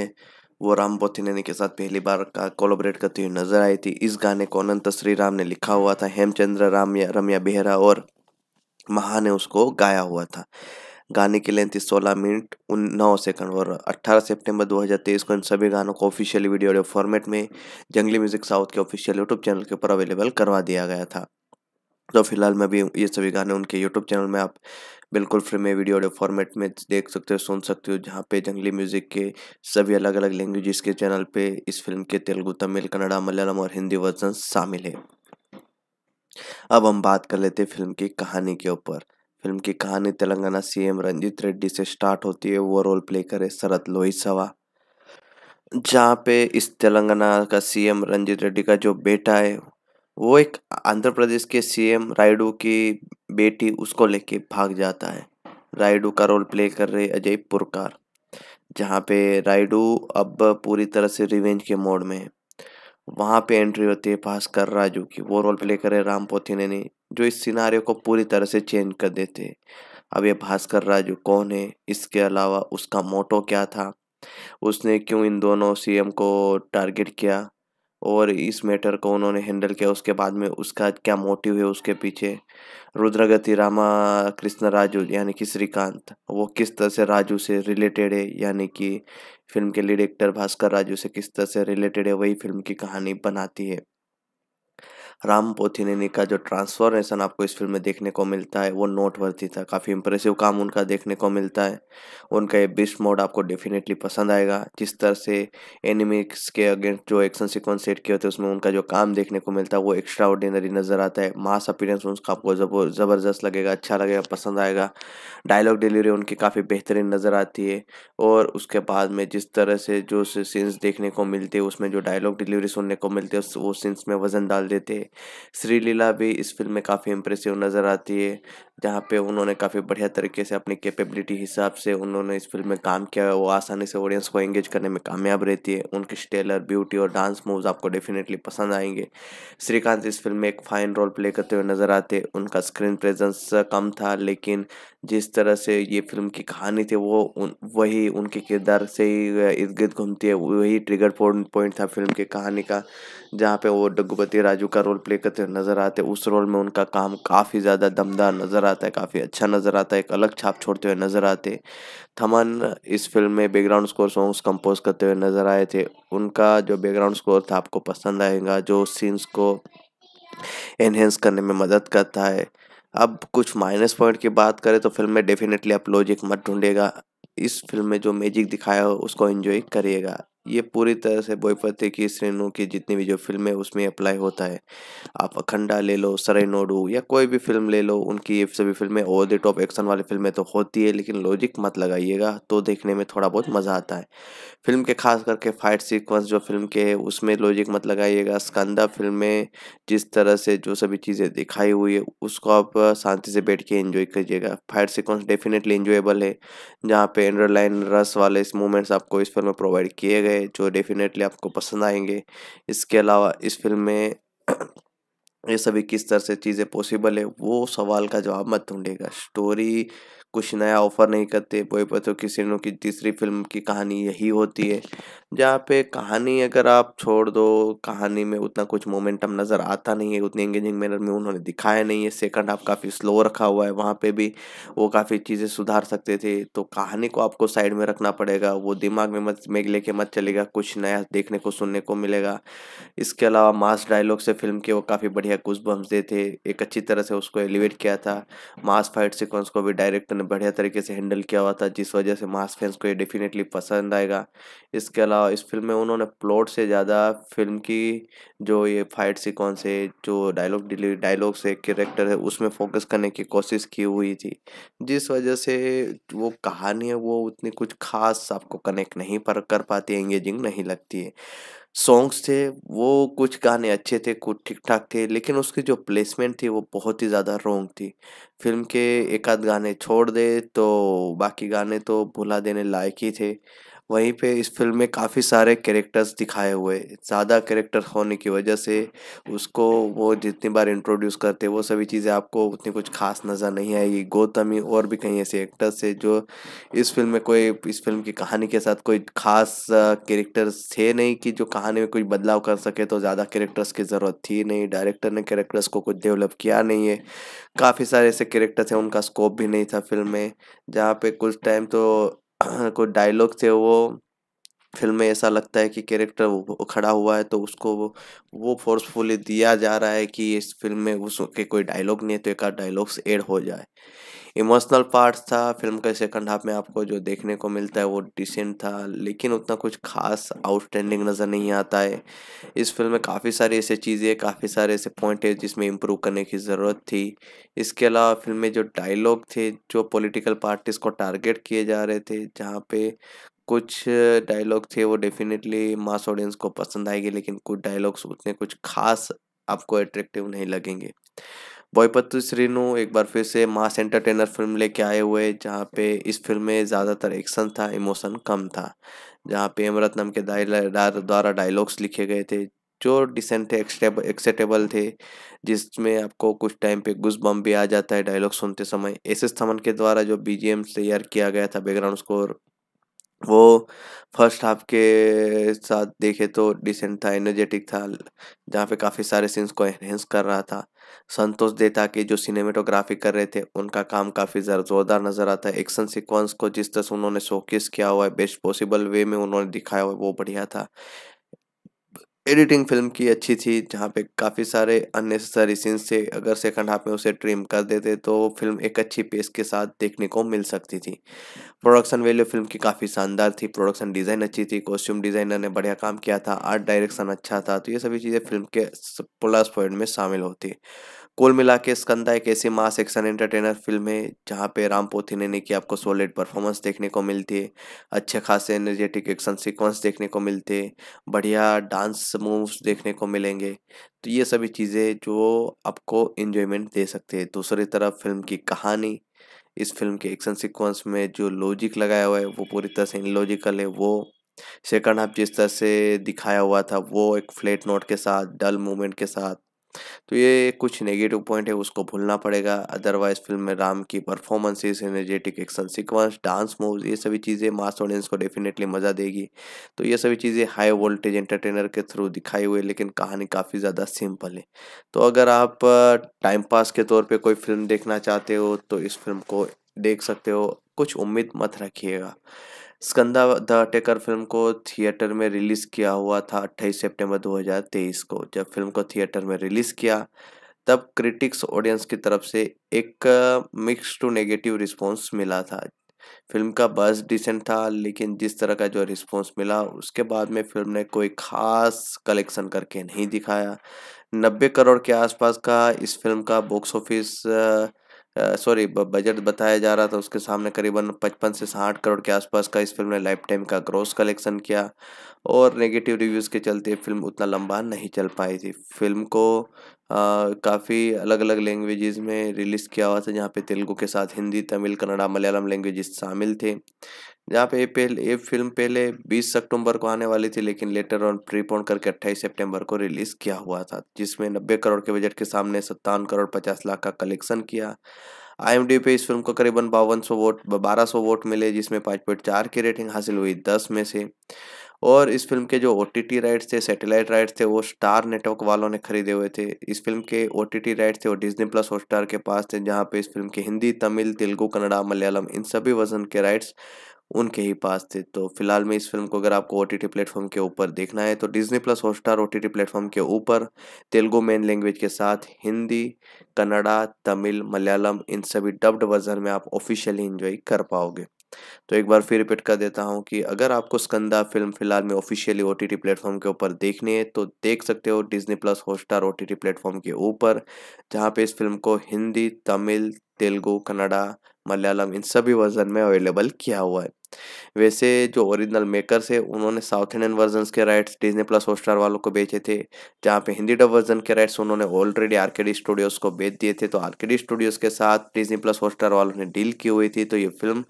वो राम बोथिनेनी के साथ पहली बार का कोलोबरेट करती हुई नजर आई थी इस गाने को अनंत श्री राम ने लिखा हुआ था हेमचंद्र राम रम्या बेहरा और महा ने उसको गाया हुआ था गाने की लेंथ थी सोलह मिनट उन नौ सेकंड और 18 सितंबर 2023 को इन सभी गानों को ऑफिशियली वीडियो ऑडियो फॉर्मेट में जंगली म्यूजिक साउथ के ऑफिशियल यूट्यूब चैनल के ऊपर अवेलेबल करवा दिया गया था तो फिलहाल मैं भी ये सभी गाने उनके यूट्यूब चैनल में आप बिल्कुल फ्री में वीडियो ऑडियो फॉर्मेट में देख सकते हो सुन सकते हो जहाँ पे जंगली म्यूज़िक के सभी अलग अलग लैंग्वेजेस के चैनल पे इस फिल्म के तेलुगु तमिल कन्नड़ा मलयालम और हिंदी वर्जन शामिल है अब हम बात कर लेते हैं फिल्म की कहानी के ऊपर फिल्म की कहानी तेलंगाना सीएम रंजीत रेड्डी से स्टार्ट होती है वो रोल प्ले करे शरत लोहिसवा जहाँ पे इस तेलंगाना का सीएम रंजीत रेड्डी का जो बेटा है वो एक आंध्र प्रदेश के सीएम रायडू की बेटी उसको लेके भाग जाता है रायडू का रोल प्ले कर रहे अजय पुरकार जहाँ पे रायडू अब पूरी तरह से रिवेंज के मोड में है वहाँ पे एंट्री होती है भास्कर राजू की वो रोल प्ले रहे राम पोथी ने जो इस सिनारियो को पूरी तरह से चेंज कर देते हैं अब ये भास्कर राजू कौन है इसके अलावा उसका मोटो क्या था उसने क्यों इन दोनों सीएम को टारगेट किया और इस मैटर को उन्होंने हैंडल किया उसके बाद में उसका क्या मोटिव है उसके पीछे रुद्रगति रामा कृष्ण राजू यानी कि श्रीकांत वो किस तरह से राजू से रिलेटेड है यानी कि फिल्म के लीड एक्टर भास्कर राजू से किस तरह से रिलेटेड है वही फिल्म की कहानी बनाती है राम पोथिनेनी का जो ट्रांसफॉर्मेशन आपको इस फिल्म में देखने को मिलता है वो नोटवर्थी था काफ़ी इंप्रेसिव काम उनका देखने को मिलता है उनका ये बिस्ट मोड आपको डेफिनेटली पसंद आएगा जिस तरह से एनिमिक्स के अगेंस्ट जो एक्शन सिक्वेंस सेट किए होते हैं उसमें उनका जो काम देखने को मिलता है वो एक्स्ट्रा ऑर्डिनरी नज़र आता है मास अपीरेंस उसका आपको ज़बरदस्त लगेगा अच्छा लगेगा पसंद आएगा डायलॉग डिलीवरी उनकी काफ़ी बेहतरीन नज़र आती है और उसके बाद में जिस तरह से जो सीन्स देखने को मिलते हैं उसमें जो डायलॉग डिलीवरी सुनने को मिलती है वो सीन्स में वज़न डाल देते हैं श्रीलीला भी इस फिल्म में काफ़ी इम्प्रेसिव नज़र आती है जहाँ पे उन्होंने काफ़ी बढ़िया तरीके से अपनी कैपेबिलिटी हिसाब से उन्होंने इस फिल्म में काम किया है वो आसानी से ऑडियंस को एंगेज करने में कामयाब रहती है उनकी स्टेलर ब्यूटी और डांस मूव्स आपको डेफिनेटली पसंद आएंगे श्रीकांत इस फिल्म में एक फाइन रोल प्ले करते हुए नज़र आते उनका स्क्रीन प्रेजेंस कम था लेकिन जिस तरह से ये फिल्म की कहानी थी वो उन वही उनके किरदार से ही इर्द गिर्द घूमती है वही ट्रिगर पॉइंट था फिल्म की कहानी का जहाँ पे वो डगुपति राजू का रोल प्ले करते हुए नज़र आते उस रोल में उनका काम काफ़ी ज़्यादा दमदार नज़र नज़र आता है काफ़ी अच्छा नज़र आता है एक अलग छाप छोड़ते हुए नज़र आते थमन इस फिल्म में बैकग्राउंड स्कोर सॉन्ग्स कंपोज करते हुए नज़र आए थे उनका जो बैकग्राउंड स्कोर था आपको पसंद आएगा जो सीन्स को एनहेंस करने में मदद करता है अब कुछ माइनस पॉइंट की बात करें तो फिल्म में डेफिनेटली आप लॉजिक मत ढूंढेगा इस फिल्म में जो मैजिक दिखाया हो उसको एंजॉय करिएगा ये पूरी तरह से बोईपति की श्रेणु की जितनी भी जो फिल्म है उसमें अप्लाई होता है आप अखंडा ले लो सरे नोडू या कोई भी फिल्म ले लो उनकी ये सभी फिल्में ओवर द टॉप एक्शन वाली फिल्में तो होती है लेकिन लॉजिक मत लगाइएगा तो देखने में थोड़ा बहुत मज़ा आता है फिल्म के खास करके फाइट सीक्वेंस जो फिल्म के है उसमें लॉजिक मत लगाइएगा स्कंदा फिल्म में जिस तरह से जो सभी चीज़ें दिखाई हुई है उसको आप शांति से बैठ के इन्जॉय कीजिएगा फाइट सिक्वेंस डेफिनेटली इन्जॉयबल है जहाँ पे एंडरलाइन रस वाले मूवमेंट्स आपको इस फिल्म में प्रोवाइड किए गए हैं जो डेफिनेटली आपको पसंद आएंगे इसके अलावा इस फिल्म में ये सभी किस तरह से चीज़ें पॉसिबल है वो सवाल का जवाब मत ढूंढेगा स्टोरी कुछ नया ऑफर नहीं करते बोए पर तो किसी की तीसरी फिल्म की कहानी यही होती है जहाँ पे कहानी अगर आप छोड़ दो कहानी में उतना कुछ मोमेंटम नज़र आता नहीं है उतनी एंगेजिंग मैनर में उन्होंने दिखाया नहीं है सेकंड हाफ काफ़ी स्लो रखा हुआ है वहाँ पे भी वो काफ़ी चीज़ें सुधार सकते थे तो कहानी को आपको साइड में रखना पड़ेगा वो दिमाग में मत में लेके मत चलेगा कुछ नया देखने को सुनने को मिलेगा इसके अलावा मास डायलॉग से फिल्म के वो काफ़ी बढ़िया कुछ बम्स थे एक अच्छी तरह से उसको एलिवेट किया था मास फाइट सिक्वेंस को भी डायरेक्टर ने बढ़िया तरीके से हैंडल किया हुआ था जिस वजह से मास फैंस को ये डेफिनेटली पसंद आएगा इसके अलावा इस फिल्म में उन्होंने प्लॉट से ज़्यादा फिल्म की जो ये फाइट सिकॉन है जो डायलॉग डिलीवरी डायलॉग से कैरेक्टर है उसमें फोकस करने की कोशिश की हुई थी जिस वजह से वो कहानी है वो उतनी कुछ खास आपको कनेक्ट नहीं पर कर पाती है एंगेजिंग नहीं लगती है सॉन्ग्स थे वो कुछ गाने अच्छे थे कुछ ठीक ठाक थे लेकिन उसकी जो प्लेसमेंट थी वो बहुत ही ज़्यादा रोंग थी फिल्म के एक आध गाने छोड़ दे तो बाकी गाने तो भुला देने लायक ही थे वहीं पे इस फिल्म में काफ़ी सारे कैरेक्टर्स दिखाए हुए ज़्यादा कैरेक्टर होने की वजह से उसको वो जितनी बार इंट्रोड्यूस करते वो सभी चीज़ें आपको उतनी कुछ खास नज़र नहीं आएगी गौतमी और भी कहीं ऐसे एक्टर्स है जो इस फिल्म में कोई इस फिल्म की कहानी के साथ कोई खास कैरेक्टर्स थे नहीं कि जो कहानी में कुछ बदलाव कर सके तो ज़्यादा कैरेक्टर्स की ज़रूरत थी नहीं डायरेक्टर ने कैरेक्टर्स को कुछ डेवलप किया नहीं है काफ़ी सारे ऐसे कैरेक्टर्स हैं उनका स्कोप भी नहीं था फिल्म में जहाँ पे कुछ टाइम तो कोई डायलॉग थे वो फिल्म में ऐसा लगता है कि कैरेक्टर खड़ा हुआ है तो उसको वो वो फोर्सफुली दिया जा रहा है कि इस फिल्म में उसके कोई डायलॉग नहीं है तो एक आध डायलॉग्स एड हो जाए इमोशनल पार्ट था फिल्म के सेकंड हाफ में आपको जो देखने को मिलता है वो डिसेंट था लेकिन उतना कुछ खास आउटस्टैंडिंग नज़र नहीं आता है इस फिल्म में काफ़ी सारी ऐसी चीज़ें काफ़ी सारे ऐसे पॉइंट है जिसमें इम्प्रूव करने की ज़रूरत थी इसके अलावा फिल्म में जो डायलॉग थे जो पोलिटिकल पार्टीज़ को टारगेट किए जा रहे थे जहाँ पे कुछ डायलॉग थे वो डेफिनेटली मास ऑडियंस को पसंद आएगी लेकिन कुछ डायलॉग्स उतने कुछ खास आपको एट्रेक्टिव नहीं लगेंगे बोईपत्तु श्रीनु एक बार फिर से मास एंटरटेनर फिल्म लेके आए हुए जहाँ पे इस फिल्म में ज़्यादातर एक्शन था इमोशन कम था जहाँ पे एम रत्नम के द्वारा डायलॉग्स लिखे गए थे जो डिसेंट थे एक्सेटेबल थे जिसमें आपको कुछ टाइम पे घुस बम भी आ जाता है डायलॉग सुनते समय एस एस थमन के द्वारा जो बी तैयार किया गया था बैकग्राउंड स्कोर वो फर्स्ट हाफ के साथ देखे तो डिसेंट था एनर्जेटिक था जहाँ पे काफ़ी सारे सीन्स को एनहेंस कर रहा था संतोष देता के जो सिनेमेटोग्राफी कर रहे थे उनका काम काफ़ी जोरदार नज़र आता है एक्शन सीक्वेंस को जिस तरह से उन्होंने शोकेस किया हुआ है बेस्ट पॉसिबल वे में उन्होंने दिखाया हुआ है वो बढ़िया था एडिटिंग फिल्म की अच्छी थी जहाँ पे काफ़ी सारे अननेसेसरी सीन्स से अगर सेकंड हाफ में उसे ट्रिम कर देते तो फिल्म एक अच्छी पेस के साथ देखने को मिल सकती थी प्रोडक्शन वैल्यू फिल्म की काफ़ी शानदार थी प्रोडक्शन डिज़ाइन अच्छी थी कॉस्ट्यूम डिज़ाइनर ने बढ़िया काम किया था आर्ट डायरेक्शन अच्छा था तो ये सभी चीज़ें फिल्म के प्लस पॉइंट में शामिल होती कुल मिला के स्कंदा एक ऐसी मास एक्शन एंटरटेनर फिल्म है जहाँ पे राम पोथी ने की आपको सॉलिड परफॉर्मेंस देखने को मिलती है अच्छे खासे एनर्जेटिक एक्शन सीक्वेंस देखने को मिलते हैं बढ़िया डांस मूव्स देखने को मिलेंगे तो ये सभी चीज़ें जो आपको इन्जॉयमेंट दे सकते हैं दूसरी तरफ फिल्म की कहानी इस फिल्म के एक्शन सिक्वेंस में जो लॉजिक लगाया हुआ है वो पूरी तरह से इनलॉजिकल है वो सेकंड हाफ जिस तरह से दिखाया हुआ था वो एक फ्लैट नोट के साथ डल मूवमेंट के साथ तो ये कुछ नेगेटिव पॉइंट है उसको भूलना पड़ेगा अदरवाइज फिल्म में राम की performances energetic action sequence dance move ये सभी चीज़ें मास ऑडियंस को डेफिनेटली मज़ा देगी तो ये सभी चीज़ें हाई वोल्टेज एंटरटेनर के थ्रू दिखाई हुई लेकिन कहानी काफ़ी ज़्यादा सिंपल है तो अगर आप टाइम पास के तौर पर कोई फिल्म देखना चाहते हो तो इस फिल्म को देख सकते हो कुछ उम्मीद मत रखिएगा स्कंदा द अटेकर फिल्म को थिएटर में रिलीज़ किया हुआ था 28 सितंबर 2023 को जब फिल्म को थिएटर में रिलीज़ किया तब क्रिटिक्स ऑडियंस की तरफ से एक मिक्स टू नेगेटिव रिस्पॉन्स मिला था फिल्म का बस डिसेंट था लेकिन जिस तरह का जो रिस्पॉन्स मिला उसके बाद में फिल्म ने कोई खास कलेक्शन करके नहीं दिखाया नब्बे करोड़ के आसपास का इस फिल्म का बॉक्स ऑफिस सॉरी बजट बताया जा रहा था उसके सामने करीबन पचपन से साठ करोड़ के आसपास का इस फिल्म ने लाइफ टाइम का ग्रॉस कलेक्शन किया और नेगेटिव रिव्यूज़ के चलते फिल्म उतना लंबा नहीं चल पाई थी फिल्म को काफ़ी अलग अलग लैंग्वेजेस में रिलीज़ किया हुआ था जहाँ पे तेलुगु के साथ हिंदी तमिल कन्नड़ा मलयालम लैंग्वेजेस शामिल थे जहाँ पे ये पहले ये फिल्म पहले 20 अक्टूबर को आने वाली थी लेकिन लेटर ऑन प्रीपोन करके 28 सितंबर को रिलीज किया हुआ था जिसमें नब्बे करोड़ के बजट के सामने सत्तावन करोड़ पचास लाख का कलेक्शन किया आई पे इस फिल्म को करीबन बावन सौ वोट बारह सौ वोट मिले जिसमें पाँच पॉइंट चार की रेटिंग हासिल हुई दस में से और इस फिल्म के जो ओ राइट्स थे सैटेलाइट राइट्स थे वो स्टार नेटवर्क वालों ने खरीदे हुए थे इस फिल्म के ओ राइट्स थे वो डिज्नी प्लस हॉटस्टार के पास थे जहाँ पे इस फिल्म के हिंदी तमिल तेलुगू कन्नड़ा मलयालम इन सभी वजन के राइट्स उनके ही पास थे तो फिलहाल में इस फिल्म को अगर आपको ओ टी टी प्लेटफॉर्म के ऊपर देखना है तो Disney plus Hotstar O T T platform के ऊपर तेलुगु मेन लैंग्वेज के साथ हिंदी कन्नड़ा तमिल मलयालम इन सभी डब्ड वर्जन में आप ऑफिशियली इन्जॉय कर पाओगे तो एक बार फिर रिपीट कर देता हूँ कि अगर आपको स्कंदा फिल्म फिलहाल में ऑफिशियली ओ टी प्लेटफॉर्म के ऊपर देखनी है तो देख सकते हो Disney plus Hotstar O T platform के ऊपर जहाँ पे इस फिल्म को हिंदी तमिल तेलुगु कन्नड़ा मलयालम इन सभी वर्जन में अवेलेबल किया हुआ है वैसे जो ओरिजिनल मेकर्स है उन्होंने साउथ इंडियन वर्जन के राइट्स डिजनी प्लस हॉटस्टार वालों को बेचे थे जहाँ पे हिंदी डब वर्जन के राइट्स उन्होंने ऑलरेडी आर स्टूडियोज़ को बेच दिए थे तो आर स्टूडियोज़ के साथ डिजनी प्लस हॉटस्टार वालों ने डील की हुई थी तो ये फिल्म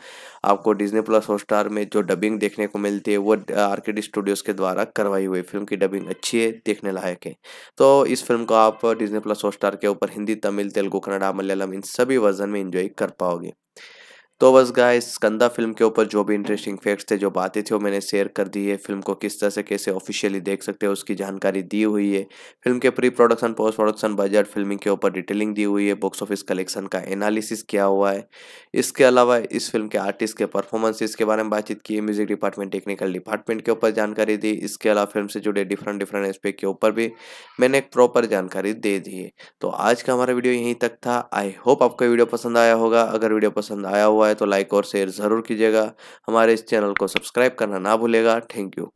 आपको डिजनी प्लस हॉटस्टार में जो डबिंग देखने को मिलती है वो आर स्टूडियोज़ के द्वारा करवाई हुई फिल्म की डबिंग अच्छी है देखने लायक है तो इस फिल्म को आप डिजनी प्लस हॉटस्टार के ऊपर हिंदी तमिल तेलुगु कन्नडा मलयालम इन सभी वर्जन में इंजॉय कर पाओगे तो बस गाय कंदा फिल्म के ऊपर जो भी इंटरेस्टिंग फैक्ट्स थे जो बातें थी वो मैंने शेयर कर दी है फिल्म को किस तरह से कैसे ऑफिशियली देख सकते हो उसकी जानकारी दी हुई है फिल्म के pre production post production budget filming के ऊपर डिटेलिंग दी हुई है बॉक्स ऑफिस कलेक्शन का एनालिसिस किया हुआ है इसके अलावा इस फिल्म के आर्टिस्ट के परफॉर्मेंसिस के बारे में बातचीत की म्यूजिक डिपार्टमेंट टेक्निकल डिपार्टमेंट के ऊपर जानकारी दी इसके अलावा फिल्म से जुड़े डिफरेंट डिफरेंट एस्पेक्ट के ऊपर भी मैंने एक प्रॉपर जानकारी दे दी है तो आज का हमारा वीडियो यहीं तक था आई होप आपका वीडियो पसंद आया होगा अगर वीडियो पसंद आया हुआ हुआ है तो लाइक और शेयर ज़रूर कीजिएगा हमारे इस चैनल को सब्सक्राइब करना ना भूलेगा थैंक यू